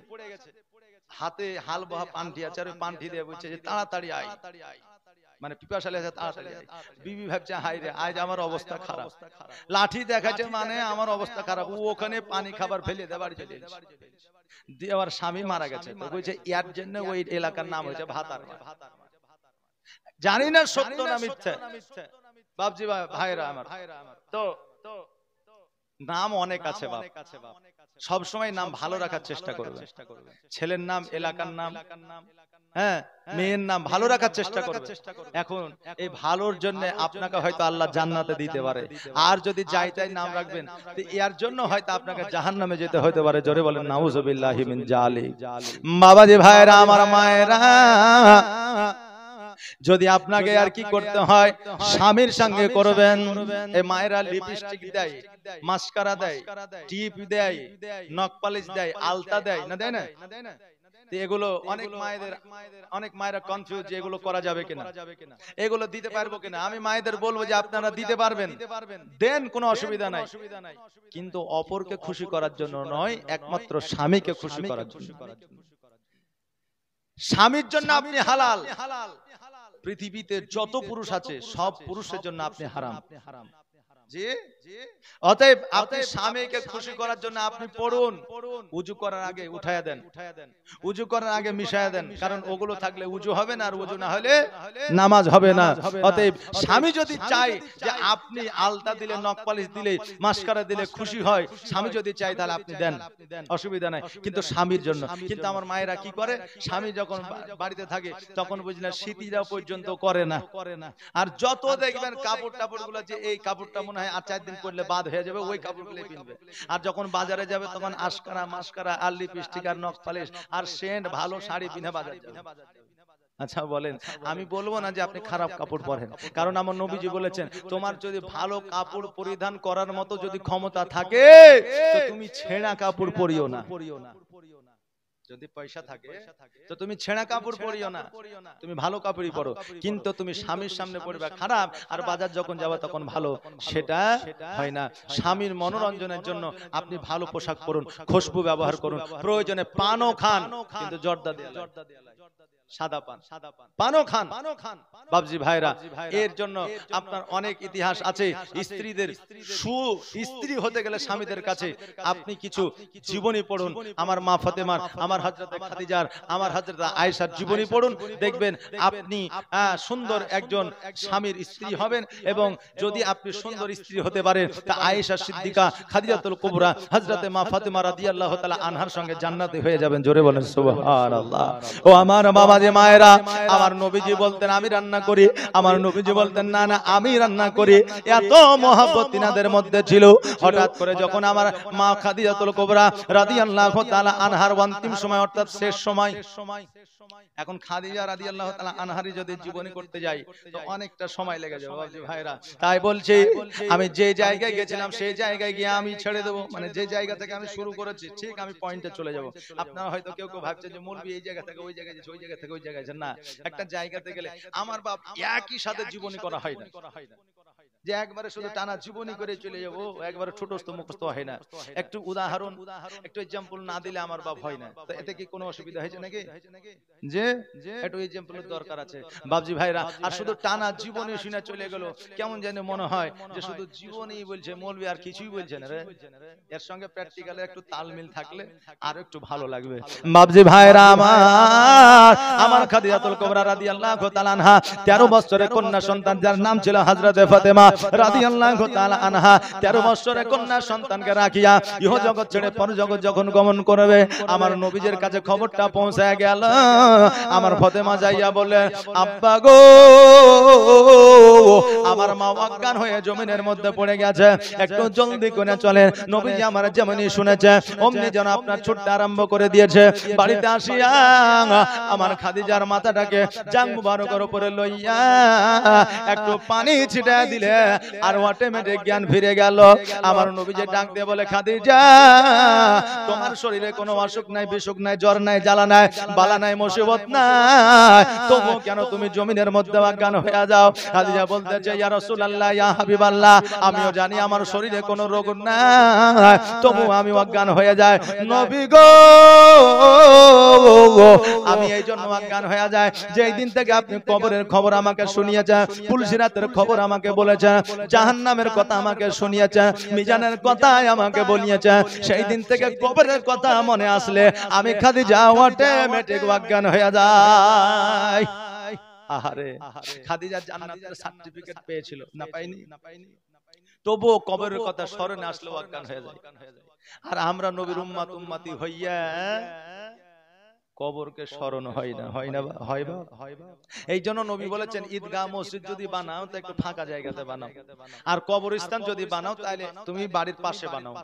Speaker 1: হাতে হাল বহা পান্টি আছে আর পান্টি দিয়ে বলছে যে তাড়াতাড়ি আয় তাড়াতাড়ি আয় মানে পিপাসা লেগে বিবি ভাবছে হাই রে আজ আমার অবস্থা খারাপ লাঠি দেখাচ্ছে মানে আমার মানে অবস্থা খারাপ ওখানে পানি খাবার ফেলে দেবার দিয়ে আমার স্বামী মারা গেছে বলছে ইয়ার জন্য ওই এলাকার নাম হয়েছে ভাতার জানি না সত্য না বাপজি ভাইরা আমার তো নাম অনেক আছে বাপ সব সময় নাম ভালো রাখার চেষ্টা করবে ছেলের নাম এলাকার নাম হ্যাঁ, হ্যাঁ মেয়ের নাম ভালো রাখার চেষ্টা করবে এখন এই ভালোর জন্য আপনাকে হয়তো আল্লাহ জান্নাতে দিতে পারে আর যদি যাই তাই নাম রাখবেন এর জন্য হয়তো আপনাকে জাহান নামে যেতে হতে পারে জোরে বলেন নাউজবিল্লাহি মিন জালি বাবা জি ভাইরা আমার মায়েরা যদি আপনাকে আর কি করতে হয় স্বামীর সঙ্গে করবেন এ মায়েরা লিপস্টিক দেয় মাস্কারা দেয় টিপ দেয় নখ পালিশ দেয় আলতা দেয় না দেয় না এগুলো অনেক মায়েদের অনেক মায়েরা কনফিউজ যে এগুলো করা যাবে কিনা এগুলো দিতে পারবো কিনা আমি মায়েদের বলবো যে আপনারা দিতে পারবেন দেন কোনো অসুবিধা নাই কিন্তু অপরকে খুশি করার জন্য নয় একমাত্র স্বামীকে খুশি করার জন্য স্বামীর জন্য আপনি হালাল পৃথিবীতে যত পুরুষ আছে সব পুরুষের জন্য আপনি হারাম হারাম যে অতএব আপনি স্বামীকে খুশি করার জন্য আপনি পড়ুন উজু করার আগে উঠায়া দেন উজু করার আগে দেন কারণ ওগুলো থাকলে উজু হবে না আর উজু না হলে নামাজ হবে না অতএব স্বামী যদি চায় যে আপনি আলতা দিলে নখ পালিশ দিলে মাস্কারা দিলে খুশি হয় স্বামী যদি চায় তাহলে আপনি দেন অসুবিধা নাই কিন্তু স্বামীর জন্য কিন্তু আমার মায়েরা কি করে স্বামী যখন বাড়িতে থাকে তখন বুঝলেন স্মৃতিরা পর্যন্ত করে না করে না আর যত দেখবেন কাপড় টাপড় গুলো যে এই কাপড়টা মনে হয় আর চার দিন করলে বাদ হয়ে যাবে ওই কাপড়গুলো কিনবে আর যখন বাজারে যাবে তখন আশকারা মাসকারা আর লিপস্টিক আর নখ পালিশ আর সেন্ট ভালো শাড়ি পিনে যাবে আচ্ছা বলেন আমি বলবো না যে আপনি খারাপ কাপড় পরেন কারণ আমার নবীজি বলেছেন তোমার যদি ভালো কাপড় পরিধান করার মতো যদি ক্ষমতা থাকে তুমি ছেঁড়া কাপড় পরিও না পরিও না যদি পয়সা থাকে তো তুমি ছেঁড়া কাপড় পরিও না তুমি ভালো কাপড়ই পরো কিন্তু তুমি স্বামীর সামনে পড়বে খারাপ আর বাজার যখন যাবা তখন ভালো সেটা হয় না স্বামীর মনোরঞ্জনের জন্য আপনি ভালো পোশাক পরুন খুশবু ব্যবহার করুন প্রয়োজনে পানও খান কিন্তু জর্দা দিয়ে সাদা পান সাদা পান পানও খান পানও খান বাবজি ভাইরা এর জন্য আপনার অনেক ইতিহাস আছে স্ত্রীদের সু স্ত্রী হতে গেলে স্বামীদের কাছে আপনি কিছু জীবনী পড়ুন আমার মা ফতেমার আমার হাজরত খাদিজার আমার হাজরত আয়েশার জীবনী পড়ুন দেখবেন আপনি সুন্দর একজন স্বামীর স্ত্রী হবেন এবং যদি আপনি সুন্দর স্ত্রী হতে পারেন তা আয়েশা সিদ্দিকা খাদিজাতুল কুবরা হযরতে মা ফাতেমা রাদিয়াল্লাহু তাআলা আনহার সঙ্গে জান্নাতে হয়ে যাবেন জোরে বলেন সুবহানাল্লাহ ও আমার বাবা নামাজে মায়েরা আমার নবীজি বলতেন আমি রান্না করি আমার নবীজি বলতেন না না আমি রান্না করি এত মহাব্বত তিনাদের মধ্যে ছিল হঠাৎ করে যখন আমার মা খাদিজাতুল কোবরা রাদিয়াল্লাহু তাআলা আনহার অন্তিম সময় অর্থাৎ শেষ সময় এখন খাদিজা রাদি আল্লাহ আনহারি যদি জীবনী করতে যাই তো অনেকটা সময় লেগে যাবে ভাইরা তাই বলছি আমি যে জায়গায় গেছিলাম সেই জায়গায় গিয়ে আমি ছেড়ে দেবো মানে যে জায়গা মানে থেকে আমি শুরু করেছি ঠিক আমি পয়েন্টে চলে যাব আপনারা হয়তো কেউ কেউ ভাবছেন যে মুরবি এই জায়গা থেকে ওই জায়গায় ওই জায়গা থেকে ওই জায়গায় না একটা জায়গাতে গেলে আমার বাপ একই সাথে জীবনী করা হয় না যে একবারে শুধু টানা জীবনী করে চলে যাবো একবারে ছোটস্থ মুখস্থ হয় না একটু উদাহরণ একটু এক্সাম্পল না দিলে আমার বাপ হয় না তো এতে কি কোনো অসুবিধা হয়েছে নাকি যে একটু এক্সাম্পলের দরকার আছে বাবজি ভাইরা আর শুধু টানা জীবনী শুনে চলে গেল কেমন যেন মনে হয় যে শুধু জীবনই বলছে মলবি আর কিছুই বলছে না রে এর সঙ্গে প্র্যাকটিক্যালে একটু তাল মিল থাকলে আর একটু ভালো লাগবে বাবজি ভাইরা আমার আমার খাদিজাতুল কুবরা রাদিয়াল্লাহু তাআলা আনহা 13 বছরের কন্যা সন্তান যার নাম ছিল হযরত ফাতেমা রাদিয়াল্লাহু তাআলা আনহা 13 বছরের কন্যা সন্তানকে রাখিয়া ইহ জগৎ ছেড়ে পর জগৎ যখন গমন করবে আমার কাছে খবরটা গেল আমার যাইয়া বলে আব্বা গো আমার মা অজ্ঞান হয়ে জমিনের মধ্যে পড়ে গেছে একটু জলদি করে চলেন নবীজি আমার যেমনই শুনেছে অমনি যেন আপনার ছুটটা আরম্ভ করে দিয়েছে বাড়িতে আসিয়া আমার খাদিজার মাথাটাকে জাঙ্গু বারো করে লইয়া একটু পানি ছিটা দিলে আর অটোমেটিক জ্ঞান ফিরে গেল আমার নবীজি ডাক দিয়ে বলে খাদিজা তোমার শরীরে কোনো অসুখ নাই বিসুখ নাই জ্বর নাই জ্বালা নাই বালা নাই মুসিবত নাই তবু কেন তুমি জমিনের মধ্যে অজ্ঞান হয়ে যাও খাদিজা বলতে চাই ইয়া রাসূলুল্লাহ ইয়া হাবিবাল্লাহ আমিও জানি আমার শরীরে কোনো রোগ নাই তবু আমি অজ্ঞান হয়ে যায় নবী গো আমি এই জন্য অজ্ঞান হয়ে যায় যেই দিন থেকে আপনি কবরের খবর আমাকে শুনিয়েছেন পুলিশ রাতের খবর আমাকে বলেছে বলেছে নামের কথা আমাকে শুনিয়েছে মিজানের কথাই আমাকে বলিয়েছে সেই দিন থেকে কবরের কথা মনে আসলে আমি খাদি যা মেট্রিক অজ্ঞান হয়ে যায় আহারে খাদিজা জান্নাতের সার্টিফিকেট পেয়েছিল না পাইনি না পাইনি তবুও কবরের কথা স্মরণে অজ্ঞান হয়ে যায় আর আমরা নবীর উম্মাত উম্মাতি হইয়া কবরকে স্মরণ হয় না হয় না হয় বা এই জন্য নবী বলেছেন ঈদগাহ মসজিদ যদি বানাও তো একটু ফাঁকা জায়গাতে বানাও আর কবরস্থান যদি বানাও তাহলে তুমি বাড়ির পাশে বানাও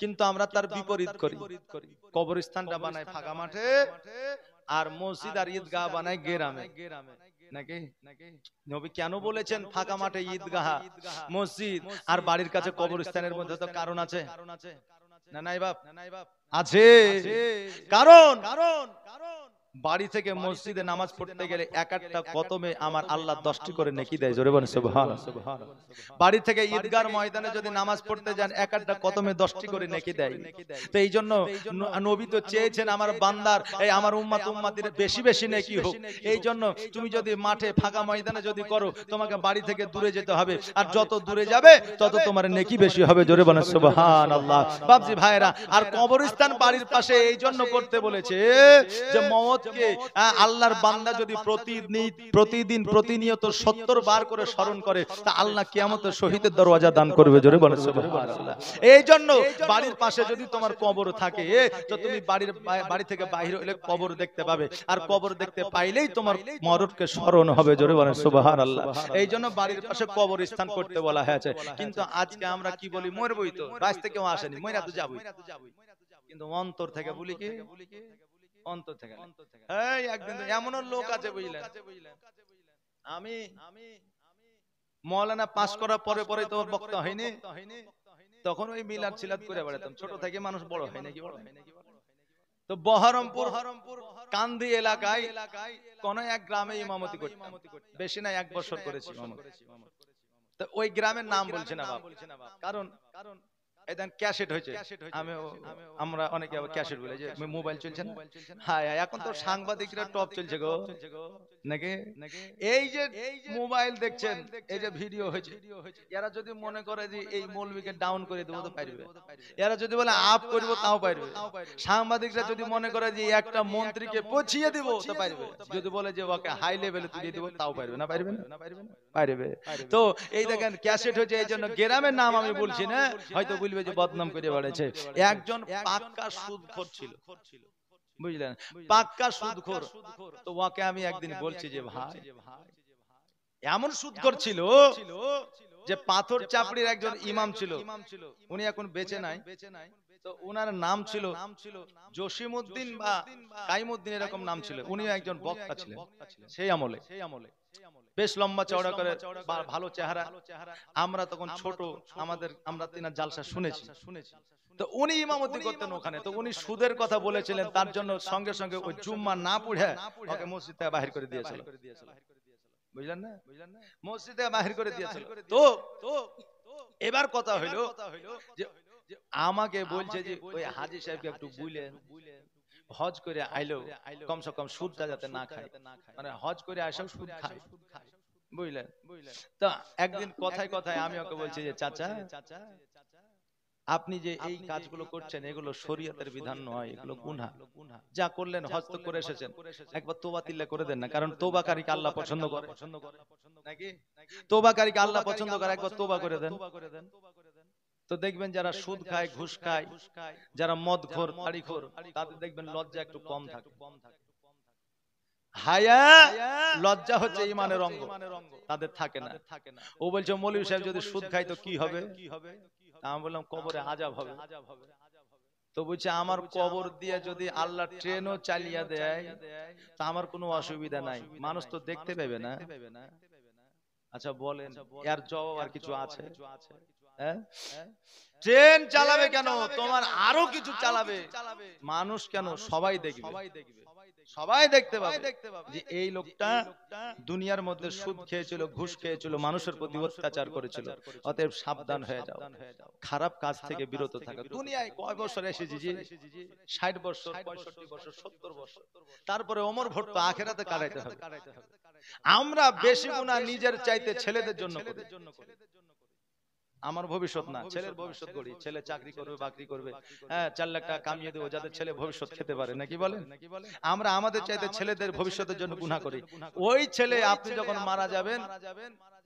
Speaker 1: কিন্তু আমরা তার বিপরীত করি কবরস্থানটা বানাই ফাঁকা মাঠে আর মসজিদ আর ঈদগাহ বানায় গেরামে নাকি নবী কেন বলেছেন ফাঁকা মাঠে ঈদগাহ মসজিদ আর বাড়ির কাছে কবরস্থানের মধ্যে তো কারণ আছে না নাই বাপ না নাই বাপ আছে কারণ কারণ কারণ বাড়ি থেকে মসজিদে নামাজ পড়তে গেলে এক একটা কতমে আমার আল্লাহ দশটি করে নেকি দেয় জোরে বলে বাড়ি থেকে ঈদগার ময়দানে যদি নামাজ পড়তে যান এক একটা কতমে দশটি করে নেকি দেয় তো এই জন্য নবী তো চেয়েছেন আমার বান্দার এই আমার উম্মাত উম্মাদের বেশি বেশি নেকি হোক এই জন্য তুমি যদি মাঠে ফাঁকা ময়দানে যদি করো তোমাকে বাড়ি থেকে দূরে যেতে হবে আর যত দূরে যাবে তত তোমার নেকি বেশি হবে জোরে বলে সুবহান আল্লাহ বাবজি ভাইরা আর কবরস্থান বাড়ির পাশে এই জন্য করতে বলেছে যে মত হচ্ছে আল্লাহর বান্দা যদি প্রতিদিন প্রতিদিন প্রতিনিয়ত 70 বার করে স্মরণ করে তা আল্লাহ কিয়ামতের শহীদের দরওয়াজা দান করবে জোরে বলেন সুবহানাল্লাহ এইজন্য বাড়ির পাশে যদি তোমার কবর থাকে তো তুমি বাড়ির বাড়ি থেকে বাইরে হলে কবর দেখতে পাবে আর কবর দেখতে পাইলেই তোমার মরদকে স্মরণ হবে জোরে বলেন সুবহানাল্লাহ এইজন্য বাড়ির পাশে কবর স্থান করতে বলা হয়েছে কিন্তু আজকে আমরা কি বলি মরবই তো বাস থেকে আসেনি মইরা তো যাবই কিন্তু অন্তর থেকে বলি কি অন্তর থেকে এই একদিন লোক আছে বুঝলেন আমি আমি মৌলানা পাস করার পরে পরে তোমার বক্তা হয়নি তখন ওই মিলাদ করে বেড়াতাম ছোট থেকে মানুষ বড় হয় নাকি বড় তো বহরমপুর হরমপুর কান্দি এলাকায় কোন এক গ্রামে ইমামতি করতাম বেশি না এক বছর করেছি তো ওই গ্রামের নাম বলছে না কারণ কারণ এদান ক্যাসেট হয়েছে আমি আমরা অনেকে আবার ক্যাসেট বলে যে মোবাইল চলছে না হ্যাঁ এখন তো সাংবাদিকরা টপ চলছে গো নাকি এই যে মোবাইল দেখছেন এই যে ভিডিও হয়েছে এরা যদি মনে করে যে এই ডাউন করে দেবো তো পারবে এরা যদি বলে আপ করব তাও পারবে সাংবাদিকরা যদি মনে করে যে একটা মন্ত্রীকে পচিয়ে দিব তো পারবে যদি বলে যে ওকে হাই লেভেলে তুলে দিব তাও পারবে না পারবে না পারবে তো এই দেখেন ক্যাসেট হয়েছে এই জন্য গ্রামের নাম আমি বলছি না হয়তো বলবে যে বদনাম করে বেড়েছে একজন পাক্কা সুদ খোর ছিল বুঝলেন পাক্কা সুদখোর তো ওকে আমি একদিন বলছি যে ভাই এমন সুদ ছিল যে পাথর চাপড়ির একজন ইমাম ছিল উনি এখন বেঁচে নাই আমরা তখন ছোট আমাদের আমরা তিনার জালসা শুনেছি শুনেছি তো উনি ইমামতি করতেন ওখানে তো উনি সুদের কথা বলেছিলেন তার জন্য সঙ্গে সঙ্গে ওই জুম্মা না পুড়ে ওকে মসজিদ থেকে বাহির করে দিয়েছিল বুঝলেন না মসজিদ থেকে বাহির করে দিয়েছিল তো এবার কথা হইলো যে আমাকে বলছে যে ওই হাজি সাহেবকে একটু বুঝলেন হজ করে আইলো কমসে কম সুদটা যাতে না খায় মানে হজ করে আসেও সুদ খায় বুঝলেন বুঝলেন তো একদিন কথায় কথায় আমি ওকে বলছি যে চাচা চাচা আপনি যে এই কাজগুলো করছেন এগুলো শরীয়তের বিধান নয় এগুলো গুনা যা করলেন হস্ত করে এসেছেন একবার তোবা তিল্লা করে দেন না কারণ তোবাকারীকে আল্লাহ পছন্দ করে পছন্দ করে নাকি তোবাকারীকে আল্লাহ পছন্দ করে একবার তোবা করে দেন তো দেখবেন যারা সুদ খায় ঘুষ খায় যারা মদ খোর তাড়ি খোর তাদের দেখবেন লজ্জা একটু কম থাকে কম থাকে হায়া লজ্জা হচ্ছে ইমানের অঙ্গ তাদের থাকে না ও বলছে মৌলী সাহেব যদি সুদ খায় তো কি হবে কি হবে আমি বললাম কবরে আজাব হবে তো বলছে আমার কবর দিয়ে যদি আল্লাহ ট্রেনও চালিয়ে দেয় তা আমার কোনো অসুবিধা নাই মানুষ তো দেখতে পাবে না আচ্ছা বলেন এর জবাব আর কিছু আছে হ্যাঁ? হ্যাঁ? ট্রেন চালাবে কেন তোমার আরো কিছু চালাবে মানুষ কেন সবাই দেখবে সবাই দেখবে সবাই দেখতে পাবে যে এই লোকটা দুনিয়ার মধ্যে সুদ খেয়েছিল ঘুষ খেয়েছিল মানুষের প্রতি অত্যাচার করেছিল অতএব সাবধান হয়ে যাও খারাপ কাজ থেকে বিরত থাকা দুনিয়ায় কয় বছর এসেছি যে ষাট বছর পঁয়ষট্টি বছর সত্তর বছর
Speaker 2: তারপরে অমর ভট্ট আখেরাতে কাটাইতে হবে
Speaker 1: আমরা বেশি গুণা নিজের চাইতে ছেলেদের জন্য আমার ভবিষ্যৎ না ছেলের ভবিষ্যৎ গড়ি ছেলে চাকরি করবে বাকরি হ্যাঁ, করবে হ্যাঁ চার লাখ টাকা কামিয়ে দেবো যাদের ছেলে ভবিষ্যৎ খেতে পারে নাকি বলেন আমরা আমাদের চাইতে ছেলেদের ভবিষ্যতের জন্য গুণা করি ওই ছেলে আপনি যখন মারা যাবেন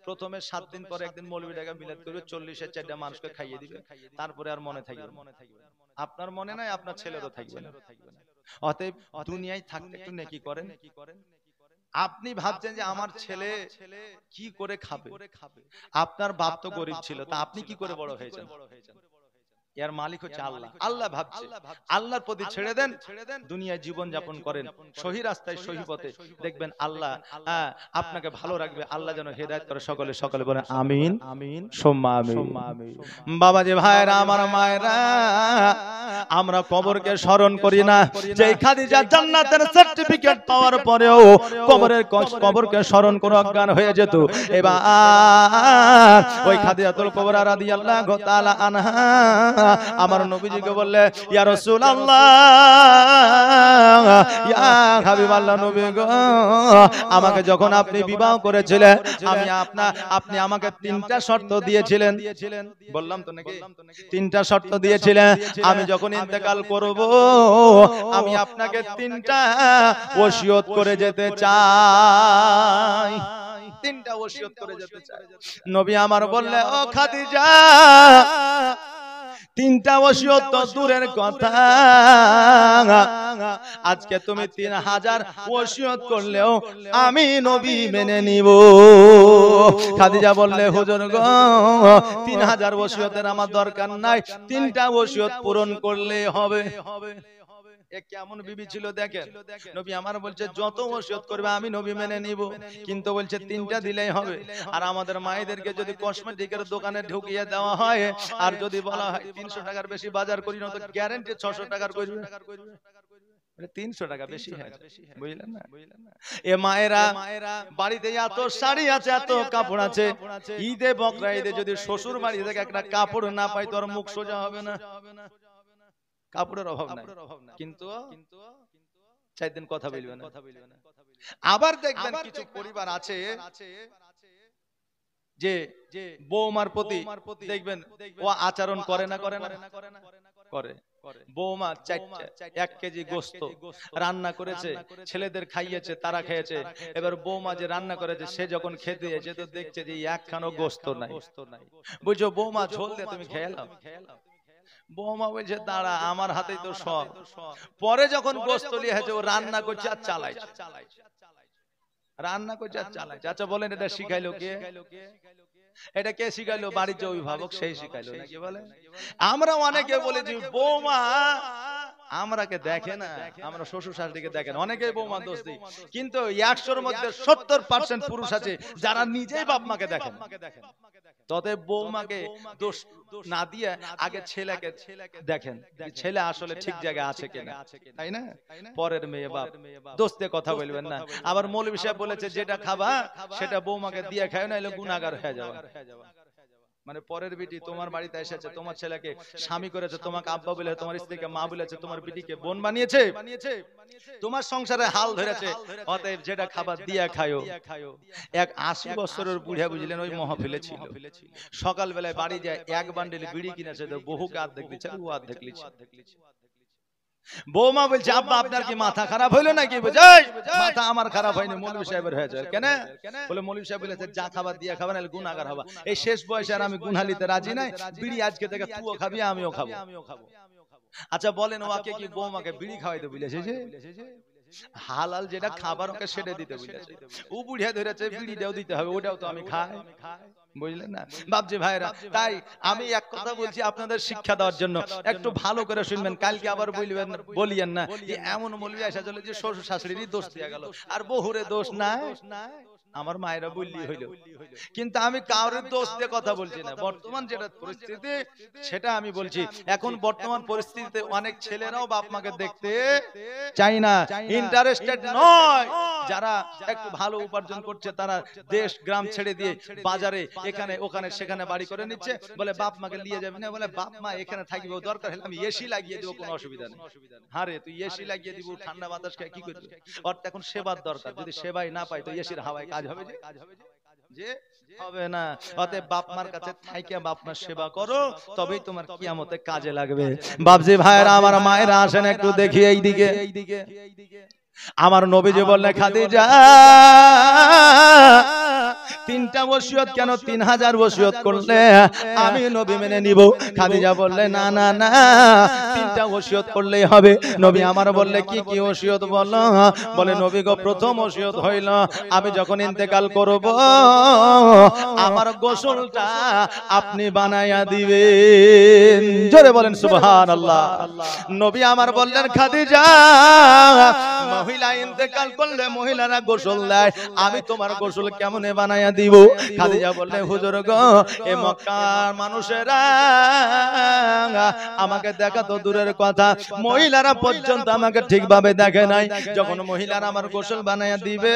Speaker 1: প্রথমে সাত দিন পরে একদিন মলবি টাকা মিলাদ করবে চল্লিশের চারটা মানুষকে খাইয়ে দিবে তারপরে আর মনে থাকবে আপনার মনে নাই আপনার ছেলেরও থাকবে না অতএব দুনিয়ায় থাকতে একটু নেকি করেন আপনি ভাবছেন যে আমার ছেলে কি করে খাবে আপনার বাপ তো গরিব ছিল তা আপনি কি করে বড় হয়েছেন এর মালিক হচ্ছে আল্লাহ আল্লাহ ভাবছে আল্লাহর প্রতি ছেড়ে দেন দুনিয়ায় জীবন যাপন করেন সহি রাস্তায় সহি পথে দেখবেন আল্লাহ হ্যাঁ, আপনাকে ভালো রাখবে আল্লাহ যেন হেদায়ত করে সকলে সকলে বলে আমিন আমিন সোম্মা আমিন বাবা যে ভাইরা আমার মায়েরা আমরা কবরকে স্মরণ করি না যে খাদিজা জান্নাতের সার্টিফিকেট পাওয়ার পরেও কবরের কবরকে স্মরণ করে অজ্ঞান হয়ে যেত এবার ওই খাদিজাতুল কবরা রাদিয়াল্লাহু তাআলা আনহা আমার নবীজিকে বললে ইয়া রাসূলুল্লাহ ইয়া হাবিবাল্লাহ নবী গো আমাকে যখন আপনি বিবাহ করেছিলেন আমি আপনার আপনি আমাকে তিনটা শর্ত দিয়েছিলেন বললাম তো নাকি তিনটা শর্ত দিয়েছিলেন আমি যখন ইন্তেকাল করব আমি আপনাকে তিনটা ওসিয়ত করে যেতে চাই তিনটা ওসিয়ত করে যেতে চাই
Speaker 2: নবী আমার বললে ও
Speaker 1: খাদিজা তিনটা ওসিয়ত তো দূরের কথা আজকে তুমি তিন হাজার ওসিয়ত করলেও আমি নবী মেনে নিব খাদিজা বললে হুজুর গ তিন হাজার ওসিয়তের আমার দরকার নাই তিনটা ওসিয়ত পূরণ করলে হবে হবে কেমন বিবি ছিল নবী আমার বলছে যত করবে আমি নবী মেনে নিব কিন্তু বলছে তিনটা দিলেই হবে আর আমাদের মায়েদেরকে যদি কসমেটিকের দোকানে ঢুকিয়ে দেওয়া হয় আর যদি বলা হয় টাকার বেশি বাজার করি মানে না তো টাকার করবে তিনশো টাকা বেশি বুঝলেন না এ মায়েরা বাড়িতে এত শাড়ি আছে এত কাপড় আছে ঈদে বকরা ঈদে যদি শ্বশুর বাড়ি থেকে একটা কাপড় না পাই তোর মুখ সোজা হবে না কাপড়ের অভাব নাই কিন্তু চার দিন কথা বলবে না আবার দেখবেন কিছু পরিবার আছে যে যে বৌমার প্রতি দেখবেন ও আচরণ করে না করে না করে বৌমা এক কেজি গোস্ত রান্না করেছে ছেলেদের খাইয়েছে তারা খেয়েছে এবার বৌমা যে রান্না করেছে সে যখন খেতে এসে তো দেখছে যে একখানো গোস্ত নাই বুঝছো বৌমা ঝোল দিয়ে তুমি খেয়ে খেলাম বৌমা বলছে দাঁড়া আমার হাতেই তো সব পরে যখন গোস্তলি হয়েছে ও রান্না করছে আর চালাইছে রান্না করছে আর চালাইছে আচ্ছা বলেন এটা শিখাইলো কে এটা কে শিখাইলো বাড়ির যে অভিভাবক সেই শিখাইলো নাকি আমরা অনেকে বলেছি বৌমা আমরাকে দেখে না আমরা শ্বশুর শাশুড়িকে দেখেন অনেকেই বৌমা দোষ দিই কিন্তু একশোর মধ্যে সত্তর পার্সেন্ট পুরুষ আছে যারা নিজেই বাপ মাকে দেখেন তবে বৌমাকে দোষ না দিয়ে আগে ছেলেকে দেখেন ছেলে আসলে ঠিক জায়গায় আছে কিনা তাই না পরের মেয়ে বাপ দোস্তে কথা বলবেন না আবার মৌলবি সাহেব বলেছে যেটা খাবা সেটা বৌমাকে দিয়ে খায় না এলে গুণাগার হয়ে যাবে মানে পরের মানে বিটি তোমার বাড়িতে এসেছে তোমার ছেলেকে স্বামী করেছে তোমাকে আব্বা বলে তোমার স্ত্রীকে মা বলেছে তোমার বিটিকে বোন বানিয়েছে তোমার সংসারে হাল ধরেছে অতএব যেটা খাবার দিয়া খায়ো এক আশি বছরের বুড়িয়া বুঝলেন ওই মহফিলে ছিল সকালবেলায় বাড়ি যায় এক বান্ডিল বিড়ি কিনেছে তো বহুকে আর্ধেক দিচ্ছে ও আর্ধেক লিচ্ছে বৌমা বলছে আব্বা আপনার কি মাথা খারাপ হইলো নাকি মাথা আমার খারাপ হয়নি মৌলী সাহেবের হয়েছে কেন বলে মৌলী সাহেব বলেছে যা খাবার দিয়ে খাবেন নাহলে গুণাগার হবা এই শেষ বয়সে আর আমি গুণালিতে রাজি নাই বিড়ি আজকে থেকে তুও খাবি আমিও খাবো আচ্ছা বলেন আচ্ছা, ওকে কি বৌমাকে বিড়ি খাওয়াইতে বলেছে হালাল যেটা খাবার ওকে সেটা দিতে বলেছে ও বুঝিয়া ধরেছে বিড়িটাও দিতে হবে ওটাও তো আমি খাই বুঝলেন না বাপজি ভাইরা তাই আমি এক কথা বলছি আপনাদের শিক্ষা দেওয়ার জন্য একটু ভালো করে শুনবেন কালকে আবার বলবেন বলিয়েন না যে এমন মলবি আসা চলে যে শ্বশুর শাশুড়িরই দোষ দিয়ে গেল আর বহুরে দোষ নাই আমার মায়েরা বললি হইল কিন্তু আমি কারোর দোষ কথা বলছি না বর্তমান যেটা পরিস্থিতি সেটা আমি বলছি এখন বর্তমান পরিস্থিতিতে অনেক ছেলেরাও বাপ মাকে দেখতে চাই না ইন্টারেস্টেড নয় যারা একটু ভালো উপার্জন করছে তারা দেশ গ্রাম ছেড়ে দিয়ে বাজারে এখানে ওখানে সেখানে বাড়ি করে নিচ্ছে বলে বাপ মাকে নিয়ে যাবে না বলে বাপ মা এখানে থাকবে দরকার হলে আমি এসি লাগিয়ে দেবো কোনো অসুবিধা নেই হ্যাঁ তুই এসি লাগিয়ে দিব ঠান্ডা বাতাস খায় কি করবি অর্থাৎ এখন সেবার দরকার যদি সেবাই না পাই তো এসির হাওয়ায় কাজ হবে যে যে হবে না অতএব বাপ মার কাছে থাইকিয়া বাপ মার সেবা করো তবেই তোমার কিয়ামতে কাজে লাগবে বাপজি ভাইরা আমার মায়েরা আসেন একটু দেখি এইদিকে এইদিকে আমার নবীজি খাদি যা তিনটা বসিয়ত কেন তিন হাজার বসিয়ত করলে আমি নবী মেনে নিব খাদিজা বললে না না না তিনটা ওসিয়ত করলেই হবে নবী আমার বললে কি কি ওসিয়ত বল বলে নবী গো প্রথম ওসিয়ত হইল আমি যখন ইন্তেকাল করব আমার গোসলটা আপনি বানাইয়া দিবেন জোরে বলেন আল্লাহ নবী আমার বললেন খাদিজা মহিলা ইন্তেকাল করলে মহিলারা গোসল দেয় আমি তোমার গোসল কেমন বানাইয়া দিব খাদিজা বললে হুজুর গো এ মক্কার মানুষেরা আমাকে দেখা তো দূরের কথা মহিলারা পর্যন্ত আমাকে ঠিকভাবে দেখে নাই যখন মহিলারা আমার গোসল বানাইয়া দিবে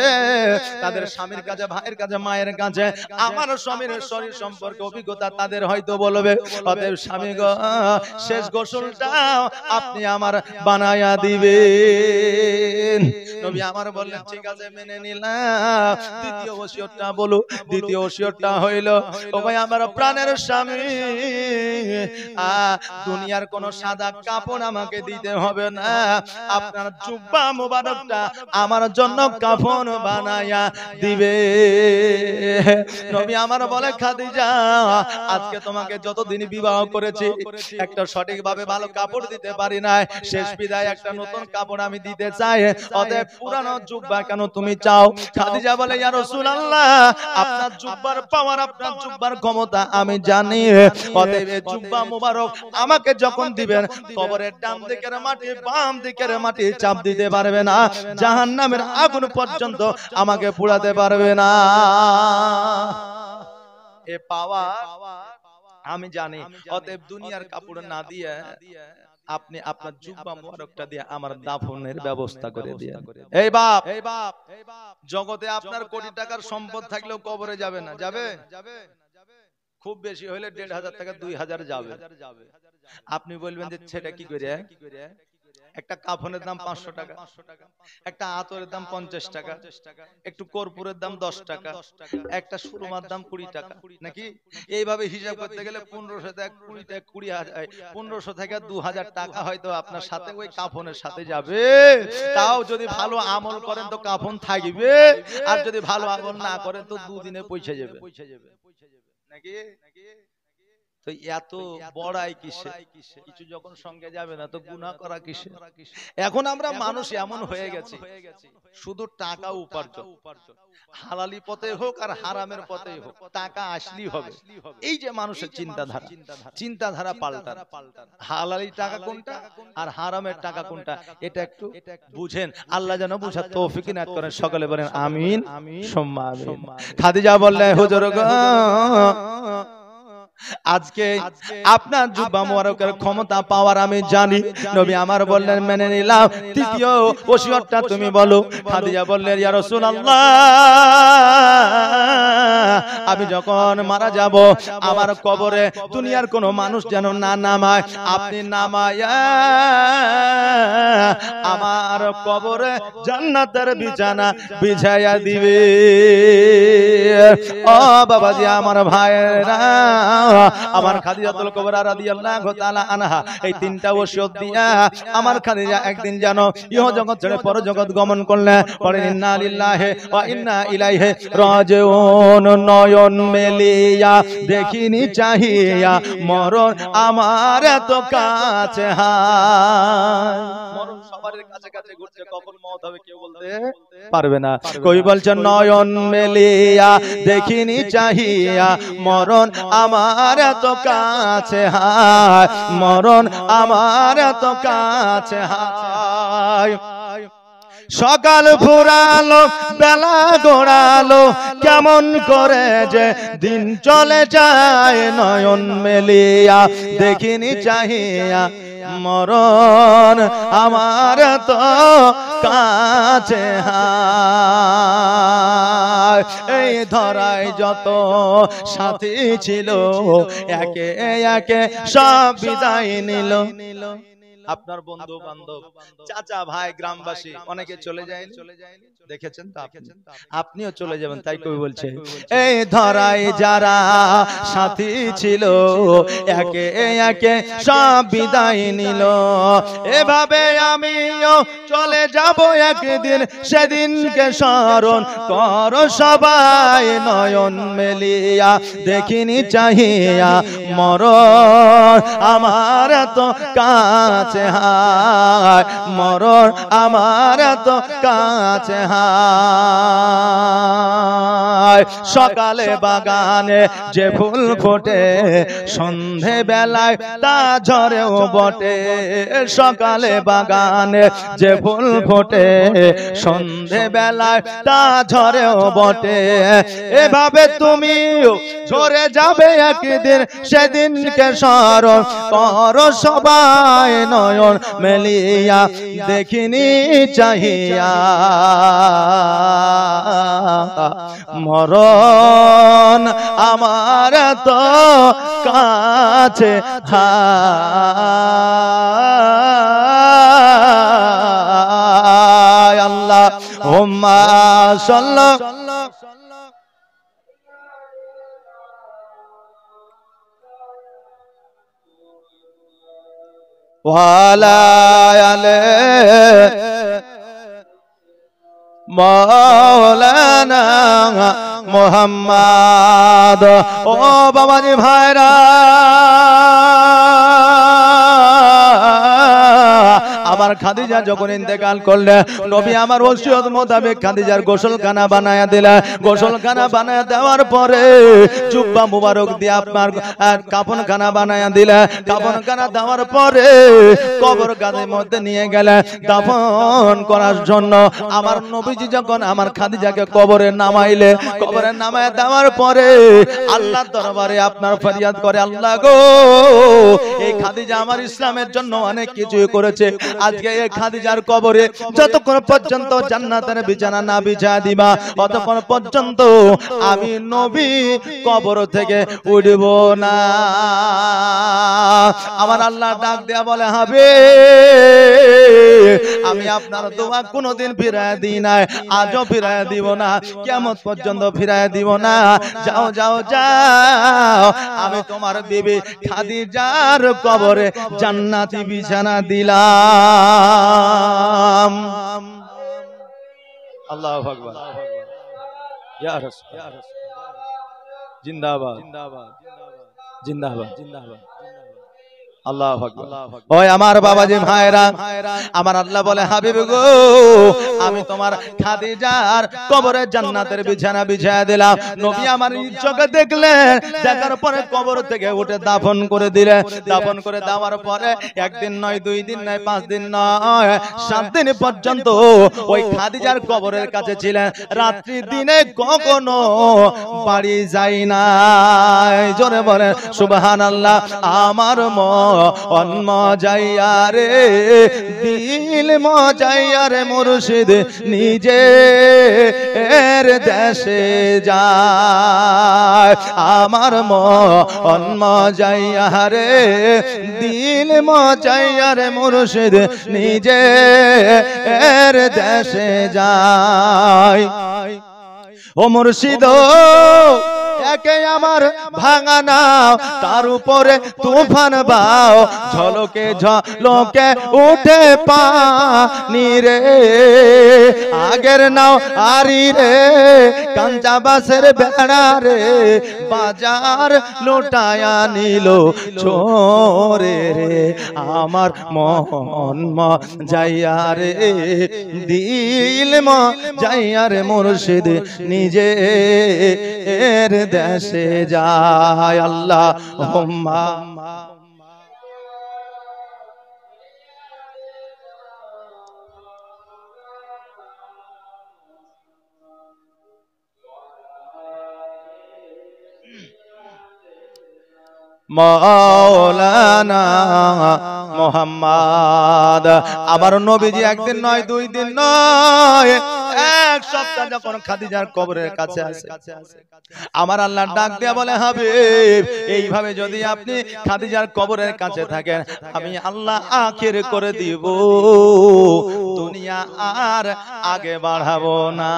Speaker 1: তাদের স্বামীর কাছে ভাইয়ের কাছে মায়ের কাছে আমার স্বামীর শরীর সম্পর্কে অভিজ্ঞতা তাদের হয়তো বলবে অতএব স্বামী গো শেষ গোসলটা আপনি আমার বানাইয়া দিবেন নবী আমার বললেন ঠিক আছে মেনে নিলাম দ্বিতীয় ওসিয়তটা হ্যাঁ, বলো দ্বিতীয় ওসিয়তটা ও ভাই আমার প্রাণের স্বামী আ দুনিয়ার কোন সাদা কাপড় আমাকে দিতে হবে না আপনার জুব্বা মোবারকটা আমার জন্য কাফন বানায়া দিবে নবী আমার বলে খাদিজা আজকে তোমাকে যতদিন বিবাহ করেছি একটা সঠিকভাবে ভালো কাপড় দিতে পারি না শেষ বিদায় একটা নতুন কাপড় আমি দিতে চাই অতএব পুরানো জুব্বা কেন তুমি চাও খাদিজা বলে ইয়া রাসূলুল্লাহ আপনার জুব্বার পাওয়ার আপনার জুব্বার ক্ষমতা আমি জানি অতএব জুব্বা আমাকে যখন দিবেন কবরের ডান দিকের মাটি বাম দিকের মাটি চাপ দিতে পারবে না জাহান্নামের আগুন পর্যন্ত আমাকে পোড়াতে পারবে না এ পাওয়া আমি জানি অতএব দুনিয়ার কাপড় না দিয়ে আপনি আপনার জুব্বা মোবারকটা দিয়ে আমার দাফনের ব্যবস্থা করে দিয়ে এই বাপ এই বাপ এই বাপ জগতে আপনার কোটি টাকার সম্পদ থাকলেও কবরে যাবে না যাবে যাবে খুব বেশি হলে দেড় হাজার টাকা দুই হাজার যাবে আপনি বলবেন যে সেটা কি করে একটা কাফনের দাম পাঁচশো টাকা একটা আতরের দাম পঞ্চাশ টাকা একটু কর্পূরের দাম দশ টাকা একটা সুরমার দাম কুড়ি টাকা নাকি এইভাবে হিসাব করতে গেলে পনেরোশো থেকে কুড়ি টাকা কুড়ি হাজার পনেরোশো থেকে দু হাজার টাকা হয়তো আপনার সাথে ওই কাফনের সাথে যাবে তাও যদি ভালো আমল করেন তো কাফন থাকবে আর যদি ভালো আমল না করেন তো দুদিনে পৌঁছে যাবে পৌঁছে যাবে নাকি নাকি তো এত বড়াই কিসে কিছু যখন সঙ্গে যাবে না তো গুণা করা কিসে এখন আমরা মানুষ এমন হয়ে গেছি শুধু টাকা উপার্জন হালালি পথে হোক আর হারামের পথে হোক টাকা আসলি হবে এই যে মানুষের চিন্তাধারা চিন্তাধারা পাল্টান হালালি টাকা কোনটা আর হারামের টাকা কোনটা এটা একটু বুঝেন আল্লাহ যেন বুঝার তৌফিক না করেন সকালে বলেন আমিন আমিন সম্মান খাদিজা বললেন হুজুর আজকে আপনার জুব্বা মোবারকের ক্ষমতা পাওয়ার আমি জানি নবী আমার বললেন মেনে নিলাম তৃতীয় ওসিয়তটা তুমি বলো খাদিজা বললেন ইয়া রাসূলুল্লাহ আমি যখন মারা যাব আমার কবরে দুনিয়ার কোনো মানুষ যেন না নামায় আপনি নামায়া আমার কবরে জান্নাতের বিছানা বিছায়া দিবে ও বাবাজি আমার ভাইরা আমার খাদিজাতুল কুবরা রাদিয়াল্লাহু তাআলা আনহা এই তিনটা ওসিয়ত দিয়া আমার খাদিজা একদিন জানো ইহ জগৎ ছেড়ে পর জগৎ গমন করলেন পরে ইন্না লিল্লাহি ওয়া ইন্না ইলাইহি রাজিউন নয়ন মেলিয়া দেখিনি চাহিয়া মরণ আমার এত কাছে হায় নয়ন মেলিয়া দেখিনি চাহিয়া মরণ আমার আমার এত কাছে হায় মরণ আমার এত কাছে হায় সকাল ফুরালো বেলা গোড়ালো কেমন করে যে দিন চলে যায় নয়ন মেলিয়া দেখিনি চাহিয়া মরণ আমার তো কাছে এই ধরায় যত সাথী ছিল একে একে সব বিদায় নিল নিল আপনার বন্ধু বান্ধব চাচা ভাই গ্রামবাসী অনেকে চলে যায় চলে যায় দেখেছেন তো আপনিও চলে যাবেন তাই কবি বলছে এই ধরাই যারা সাথী ছিল একে একে সব বিদায় নিল এভাবে আমিও চলে যাব একদিন সেদিনকে স্মরণ কর সবাই নয়ন মেলিয়া দেখিনি চাহিয়া মর আমার তো কাছে কাছে হায় মরণ আমার তো কাছে হায় সকালে বাগানে যে ফুল ফোটে সন্ধে বেলায় তা ঝরেও বটে সকালে বাগানে যে ফুল ফোটে সন্ধে বেলায় তা ঝরেও বটে এভাবে তুমি ঝরে যাবে একদিন সেদিনকে স্মরণ কর সবাই ন নয়ন মেলিয়া দেখিনি চাহিয়া মরণ আমার তো কাছে হা আল্লাহ হোম্মা সাল্লাহ وعلى মৌলানা মোহাম্মদ ও বাবাজি ভাইরা আমার খাদিজা যখন ইন্তেকাল করলে নবী আমার ওসিয়ত মোতাবেক খাদিজার গোসলখানা বানায়া দিলা গোসলখানা বানায়া দেওয়ার পরে জুব্বা মুবারক দিয়ে আপনার কাপনখানা বানায়া দিলা কাপনখানা দেওয়ার পরে কবর গাদের মধ্যে নিয়ে গেলে দাফন করার জন্য আমার নবীজি যখন আমার খাদিজাকে কবরে নামাইলে কবরে নামায় দেওয়ার পরে আল্লাহ দরবারে আপনার ফরিয়াদ করে আল্লাহ গো এই খাদিজা আমার ইসলামের জন্য অনেক কিছুই করেছে আজ খাদিজার কবরে যতক্ষণ পর্যন্ত জান্নাতের বিছানা না বিছা দিবা অতক্ষণ পর্যন্ত আমি নবী কবর থেকে উঠব না আমার আল্লাহ আচ্ছা, ডাক দেয়া আচ্ছা। বলে হবে আমি আপনার দোয়া কোনোদিন ফিরায় দিই নাই আজও ফিরায় দিব না কেমন পর্যন্ত ফিরায় দিব না যাও যাও যাও আমি তোমার দেবী খাদিজার কবরে জান্নাতি বিছানা দিলা اللہ اکبر یا رسول زندہ باد زندہ باد زندہ باد আমার ভাইরা আমার আল্লাহ বলে হাবিব গো আমি তোমার জান্নাতের বিছানা দিলাম নবী আমার চোখে দেখলেন দেখার পরে কবর থেকে উঠে দাফন করে দিলে দাফন করে দেওয়ার পরে একদিন নয় দুই দিন নয় পাঁচ দিন নয় সাত দিন পর্যন্ত ওই খাদিজার কবরের কাছে ছিলেন রাত্রি দিনে কখনো বাড়ি যাই না জোরে বলেন সুবহানাল্লাহ আমার মন অন্ম যাইয়া রে দিল মজাইয়া রে মুর্শিদ নিজে এর দেশে যায় আমার ম মজাইয়া রে দিল মজাইয়া রে মুর্শিদ নিজে এর দেশে যায় ও মুরশিদ একে আমার ভাঙা নাও তার উপরে তুফান বাও ঝলকে ঝলকে উঠে পা রে আগের নাও আরি রে কাঞ্চা বাসের বেড়া রে বাজার লোটায়া নিল চোরে রে আমার মন যাইয়া রে দিল ম যাইয়া রে মুর্শিদ নিজে এর দেশে যায় আল্লাহ হোম্মা মৌলানা মোহাম্মদ আবার নবীজি একদিন নয় দুই দিন নয় এক সপ্তাহ যখন খাদিজার কবরের কাছে আছে আমার আল্লাহ ডাক দেয়া বলে হবে এইভাবে যদি আপনি খাদিজার কবরের কাছে থাকেন আমি আল্লাহ আখের করে দিব দুনিয়া আর আগে বাড়াবো না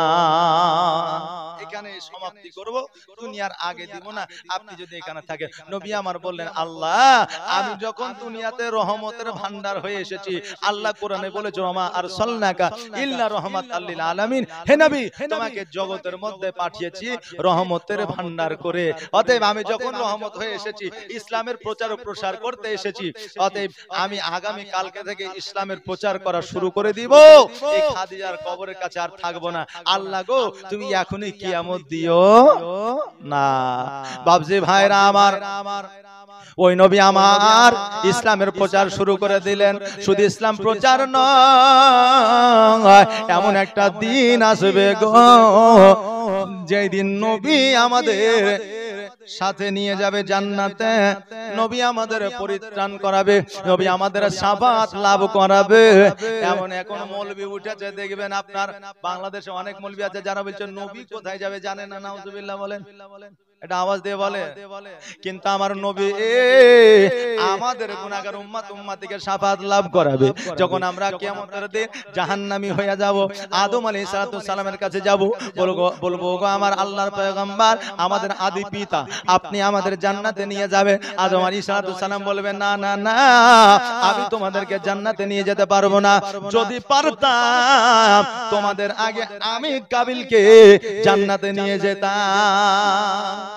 Speaker 1: এখানে সমাপ্তি করব দুনিয়ার আগে দিব না আপনি যদি এখানে থাকেন নবী আমার বললেন আল্লাহ আমি যখন দুনিয়াতে রহমতের ভান্ডার হয়ে এসেছি আল্লাহ কোরআনে বলেছে রমা আর সলনাকা ইল্লা রহমত আল্লিল আলামিন হে নবী তোমাকে জগতের মধ্যে পাঠিয়েছি রহমতের ভান্ডার করে অতএব আমি যখন রহমত হয়ে এসেছি ইসলামের প্রচার ও প্রসার করতে এসেছি অতএব আমি আগামী কালকে থেকে ইসলামের প্রচার করা শুরু করে দিব এই খাদিজার কবরের কাছে আর থাকবো না আল্লাহ গো তুমি এখনই কিয়ামত দিও না বাবজি ভাইরা আমার আমার ওই নবী আমার ইসলামের প্রচার শুরু করে দিলেন শুধু ইসলাম প্রচার নয় এমন একটা দিন আসবে গো দিন নবী আমাদের সাথে নিয়ে যাবে জান্নাতে নবী আমাদের পরিত্রাণ করাবে নবী আমাদের সাবাত লাভ করাবে এমন এখন মৌলবি উঠেছে দেখবেন আপনার বাংলাদেশে অনেক মৌলবি আছে যারা বলছে নবী কোথায় যাবে জানে না নাউজুবিল্লাহ বলেন এটা আওয়াজ দিয়ে বলে কিন্তু আমার নবী এ আমাদের গুণাগার উম্মাত উম্মাতিকে সাফাত লাভ করাবে যখন আমরা কিয়ামতের দিন জাহান্নামী হয়ে যাব আদম আলাইহিস সালাতু সালামের কাছে যাব বলবো বলবো গো আমার আল্লাহর পয়গম্বর আমাদের আদি পিতা আপনি আমাদের জান্নাতে নিয়ে যাবে আদম আলাইহিস সালাতু সালাম বলবে না না না আমি তোমাদেরকে জান্নাতে নিয়ে যেতে পারবো না যদি পারতাম তোমাদের আগে আমি কাবিলকে জান্নাতে নিয়ে যেতাম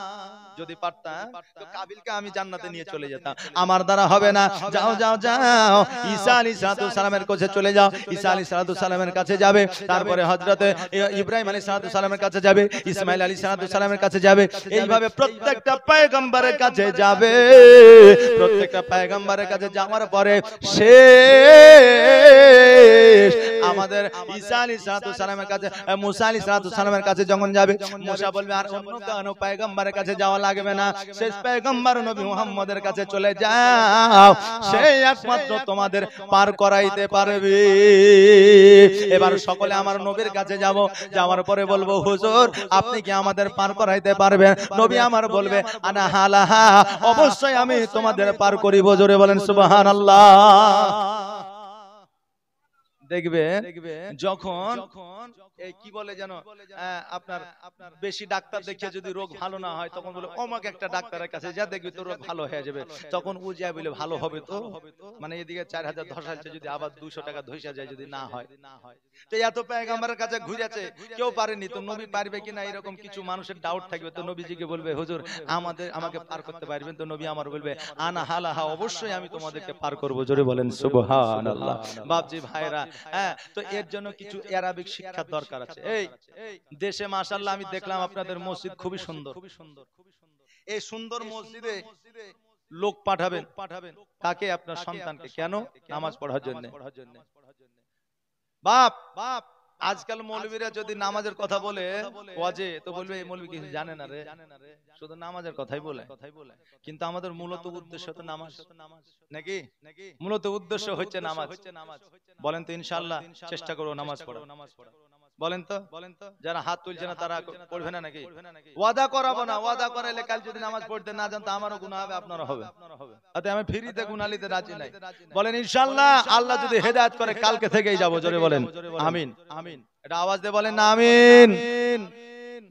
Speaker 1: যদি পারতাম তো কাবিলকে আমি জান্নাতে নিয়ে চলে যেতাম আমার দ্বারা হবে না যাও যাও যাও ঈসা আলী সালামের কাছে চলে যাও ঈসা আলী সালামের কাছে যাবে তারপরে হজরতে ইব্রাহিম আলী সালামের কাছে যাবে ইসমাইল আলী সালামের কাছে যাবে এইভাবে প্রত্যেকটা পায়গম্বরের কাছে যাবে প্রত্যেকটা পায়গম্বরের কাছে যাওয়ার পরে সে আমাদের ঈসা আলী সালামের কাছে মুসা আলী সালামের কাছে যখন যাবে মুসা বলবে আর অন্য কোনো পায়গম্বরের কাছে যাওয়া লাগবে না শেষ পেগম্বর নবী মুহাম্মদের কাছে চলে যাও সেই একমাত্র তোমাদের পার করাইতে পারবে এবার সকলে আমার নবীর কাছে যাব যাওয়ার পরে বলবো হুজুর আপনি কি আমাদের পার করাইতে পারবেন নবী আমার বলবে আনা হালাহা অবশ্যই আমি তোমাদের পার করিব জোরে বলেন সুবহানাল্লাহ দেখবে যখন এই কি বলে যেন হ্যাঁ, আপনার বেশি ডাক্তার দেখে যদি রোগ ভালো না হয় তখন বলে অমাকে একটা ডাক্তারের কাছে যা দেখবি তোর রোগ ভালো হয়ে যাবে তখন ও যা বলে ভালো হবে তো মানে এদিকে চার হাজার ধসাচ্ছে যদি আবার দুশো টাকা ধসা যায় যদি না হয় তো এত কাছে ঘুরেছে কেউ পারেনি তো নবী পারবে কিনা এরকম কিছু মানুষের ডাউট থাকবে তো নবীজিকে বলবে হুজুর আমাদের আমাকে পার করতে পারবেন তো নবী আমার বলবে আনা হা অবশ্যই আমি তোমাদেরকে পার করবো জোরে বলেন সুবহান আল্লাহ বাপজি ভাইরা হ্যাঁ তো হ্যাঁ, এর জন্য কিছু অ্যারাবিক শিক্ষার দরকার আছে এই দেশে মাশাআল্লাহ আমি দেখলাম আপনাদের মসজিদ খুবই সুন্দর খুবই সুন্দর এই সুন্দর মসজিদে লোক পাঠাবেন পাঠাবেন তাকে আপনার সন্তানকে কেন নামাজ পড়ার জন্য বাপ বাপ আজকাল মৌলবীরা যদি নামাজের কথা বলে ওয়াজে তো বলবে এই মৌলবী কিছু জানে না রে শুধু নামাজের কথাই বলে কিন্তু আমাদের মূলত উদ্দেশ্য তো নামাজ নাকি মূলত উদ্দেশ্য হচ্ছে নামাজ বলেন তো ইনশাআল্লাহ চেষ্টা করো নামাজ পড়ো নামাজ পড়ো বলেন তো বলেন তো যারা হাত তুলছে না তারা পড়বে না নাকি ওয়াদা করাবো না ওয়াদা করাইলে কাল যদি নামাজ পড়তে না যান তো আমারও গুণা হবে আপনারও হবে তাতে আমি ফ্রিতে গুনাহ নিতে রাজি নাই বলেন ইনশাআল্লাহ আল্লাহ যদি হেদায়েত করে কালকে থেকেই যাব জোরে বলেন আমিন আমিন এটা আওয়াজ দিয়ে বলেন না আমিন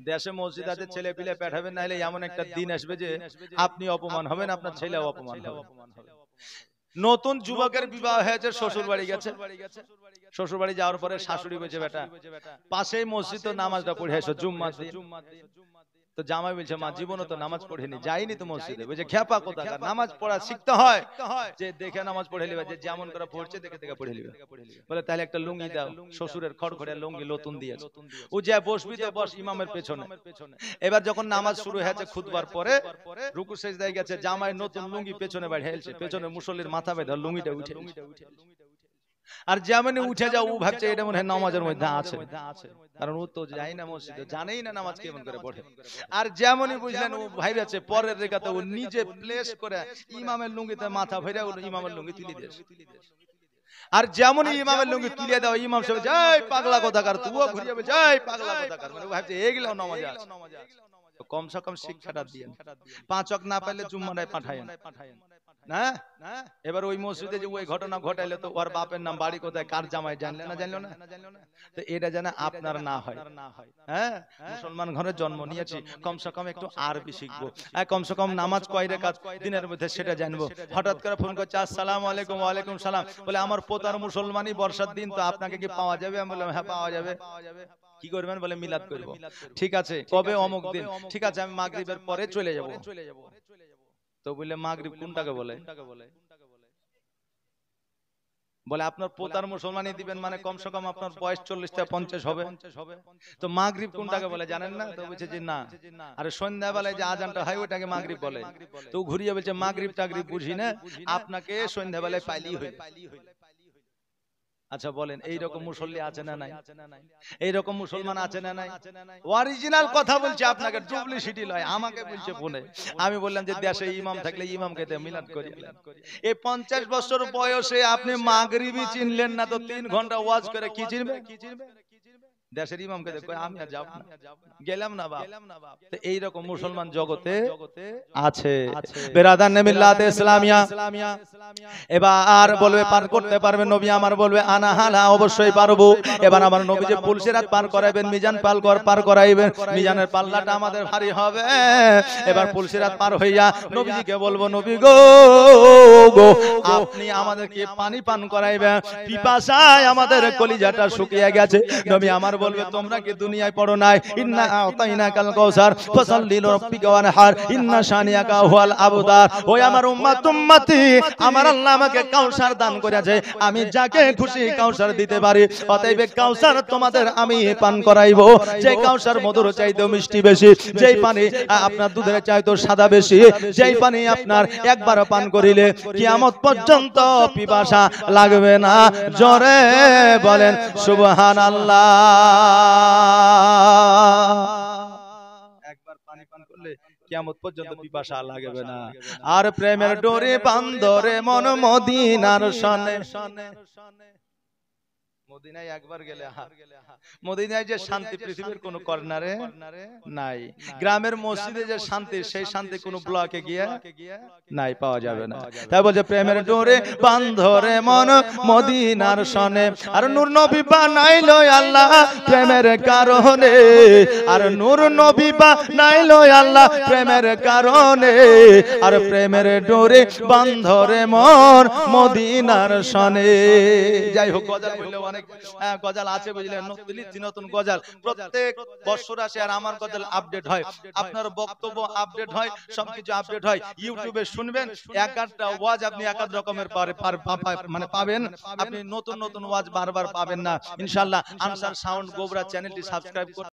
Speaker 1: দেশে মসজিদ আছে ছেলে পিলে পাঠাবেন নাহলে এমন একটা দিন আসবে যে আপনি অপমান হবেন আপনার ছেলেও অপমান হবে নতুন যুবকের বিবাহ হয়েছে শ্বশুর বাড়ি গেছে শ্বশুর বাড়ি যাওয়ার পরে শাশুড়ি বেঁচে বেটা পাশেই মসজিদে নামাজটা পড়ে এসো জুম্মা জুম্মা তো জামাই বলছে মা জীবনে তো নামাজ পড়েনি যাইনি তো মসজিদে বলছে খেপা কোথা নামাজ পড়া শিখতে হয় যে দেখে নামাজ পড়ে লিবে যে যেমন করে পড়ছে দেখে দেখে পড়ে লিবে বলে তাহলে একটা লুঙ্গি দাও শ্বশুরের খড়খড়ে লুঙ্গি লতুন দিয়েছে ও যে বসবি তো বস ইমামের পেছনে এবার যখন নামাজ শুরু হয়েছে খুতবার পরে রুকু শেষ গেছে জামাই নতুন লুঙ্গি পেছনে বাইরে হেলছে পেছনে মুসল্লির মাথা বেঁধে লুঙ্গিটা উঠে আর যেমন উঠে যাও ভাবছে এটা মনে হয় নামাজের মধ্যে আছে কারণ ও তো যাই না মসজিদে জানেই না নামাজ কেমন করে পড়ে আর যেমনই বুঝলেন ও ভাই আছে পরের রেখাতে ও নিজে প্লেস করে ইমামের লুঙ্গিতে মাথা ভরে ও ইমামের লুঙ্গি তুলে দিয়ে আর যেমনই ইমামের লুঙ্গি তুলে দেওয়া ইমাম সাহেব জয় পাগলা কথা কার তুও যাবে জয় পাগলা কথা কার মানে ভাবছে এগুলো নামাজ আছে কমসে কম শিক্ষাটা দিয়ে পাঁচক না পাইলে জুম্মায় পাঠায় পাঠায় না এবার ওই মসজিদে যে ওই ঘটনা ঘটাইলে তো ওর বাপের নাম বাড়ি কোথায় কার জামাই জানলে না জানলো না তো এটা যেন আপনার না হয় হ্যাঁ, হ্যাঁ? মুসলমান ঘরে জন্ম নিয়েছি কমসে কম একটু আরবি হ্যাঁ, শিখবো কমসে কম হ্যাঁ, নামাজ কয়রে কাজ দিনের মধ্যে সেটা জানবো হঠাৎ করে ফোন করছে আসসালাম আলাইকুম ওয়ালাইকুম সালাম বলে আমার পোতার মুসলমানই বর্ষার দিন তো আপনাকে কি পাওয়া যাবে আমি বললাম হ্যাঁ পাওয়া যাবে কি করবেন বলে মিলাদ করবো ঠিক আছে কবে অমুক দিন ঠিক আছে আমি মাগরিবের পরে চলে যাবো চলে যাবো তো বলে মাগরিব কোনটাকে বলে বলে আপনার পোতার মুসলমানই দিবেন মানে কমসে কম আপনার মানে বয়স চল্লিশটা পঞ্চাশ হবে তো মাগরিব কোনটাকে বলে জানেন না তো বলছে যে না আরে সন্ধ্যাবেলায় যে আজানটা হয় ওটাকে মাগরিব বলে তো ঘুরিয়ে বলছে মাগরিব টাগরিব বুঝি না আপনাকে সন্ধ্যাবেলায় পাইলি হয়ে আচ্ছা বলেন আচ্ছা, এই রকম মুসল্লি আছে না নাই এই রকম মুসলমান আছে না নাই অরিজিনাল কথা বলছে আপনাকে ডুপ্লিসিটি লয় আমাকে বলছে ফোনে আমি বললাম যে দেশে ইমাম থাকলে ইমামকে মিলাদ করি এই 50 বছর বয়সে আপনি মাগরিবি চিনলেন না তো 3 ঘন্টা ওয়াজ করে কি চিনবে দেশের ইমামকে দেখো আমি আর যাব গেলাম না বাপ তো এই রকম মুসলমান জগতে আছে বেরাদার ইসলামিয়া এবার আর বলবে পার করতে পারবে নবী আমার বলবে আনা হালা অবশ্যই পারবো এবার আমার নবী যে পার করাইবেন মিজান পাল কর পার করাইবেন মিজানের পাল্লাটা আমাদের ভারী হবে এবার পুলসিরাত পার হইয়া নবীজিকে বলবো নবী গো গো আপনি আমাদেরকে পানি পান করাইবেন পিপাসায় আমাদের কলিজাটা শুকিয়ে গেছে নবী আমার আর বলবে তোমরা কি দুনিয়ায় পড়ো নাই ইন্না আতাইনা কাল কাউসার ফসাল্লি লিরব্বিকা ওয়ানহার ইন্না শানিয়াকা হুয়াল আবদার ওই আমার উম্মত উম্মতি আমার আল্লাহ আমাকে কাউসার দান করেছে আমি যাকে খুশি কাউসার দিতে পারি অতএব কাউসার তোমাদের আমি পান করাইবো যে কাউসার মধুর চাইতে মিষ্টি বেশি যেই পানি আপনার দুধের চাইতে সাদা বেশি যেই পানি আপনার একবার পান করিলে কিয়ামত পর্যন্ত পিপাসা লাগবে না জরে বলেন সুবহানাল্লাহ একবার পর্যন্ত পিপাসা লাগবে না আর প্রেমের ডোরে বান্দরে মন মদিনার সনে সনে সনে মদিনায় একবার গেলে মদিনায় যে শান্তি পৃথিবীর কোন কর্নারে নাই গ্রামের মসজিদে যে শান্তি সেই শান্তি কোন ব্লকে গিয়ে নাই পাওয়া যাবে না তাই বলছে প্রেমের ডোরে বান্ধরে মন মদিনার সনে আর নূর নবী বানাইল আল্লাহ প্রেমের কারণে আর নূর নবী বানাইল আল্লাহ প্রেমের কারণে আর প্রেমের ডোরে বান্ধরে মন মদিনার সনে যাই হোক কথা বললে অনেক গজাল আছে হ্যাঁ, বুঝলেন নতুন নতুন গজাল প্রত্যেক বছর আসে আর আমার গজাল আপডেট হয় আপনার বক্তব্য আপডেট হয় সবকিছু আপডেট হয় ইউটিউবে শুনবেন এক আধটা ওয়াজ আপনি এক আধ রকমের মানে পাবেন আপনি নতুন নতুন ওয়াজ বারবার পাবেন না ইনশাআল্লাহ আনসার সাউন্ড গোবরা চ্যানেলটি সাবস্ক্রাইব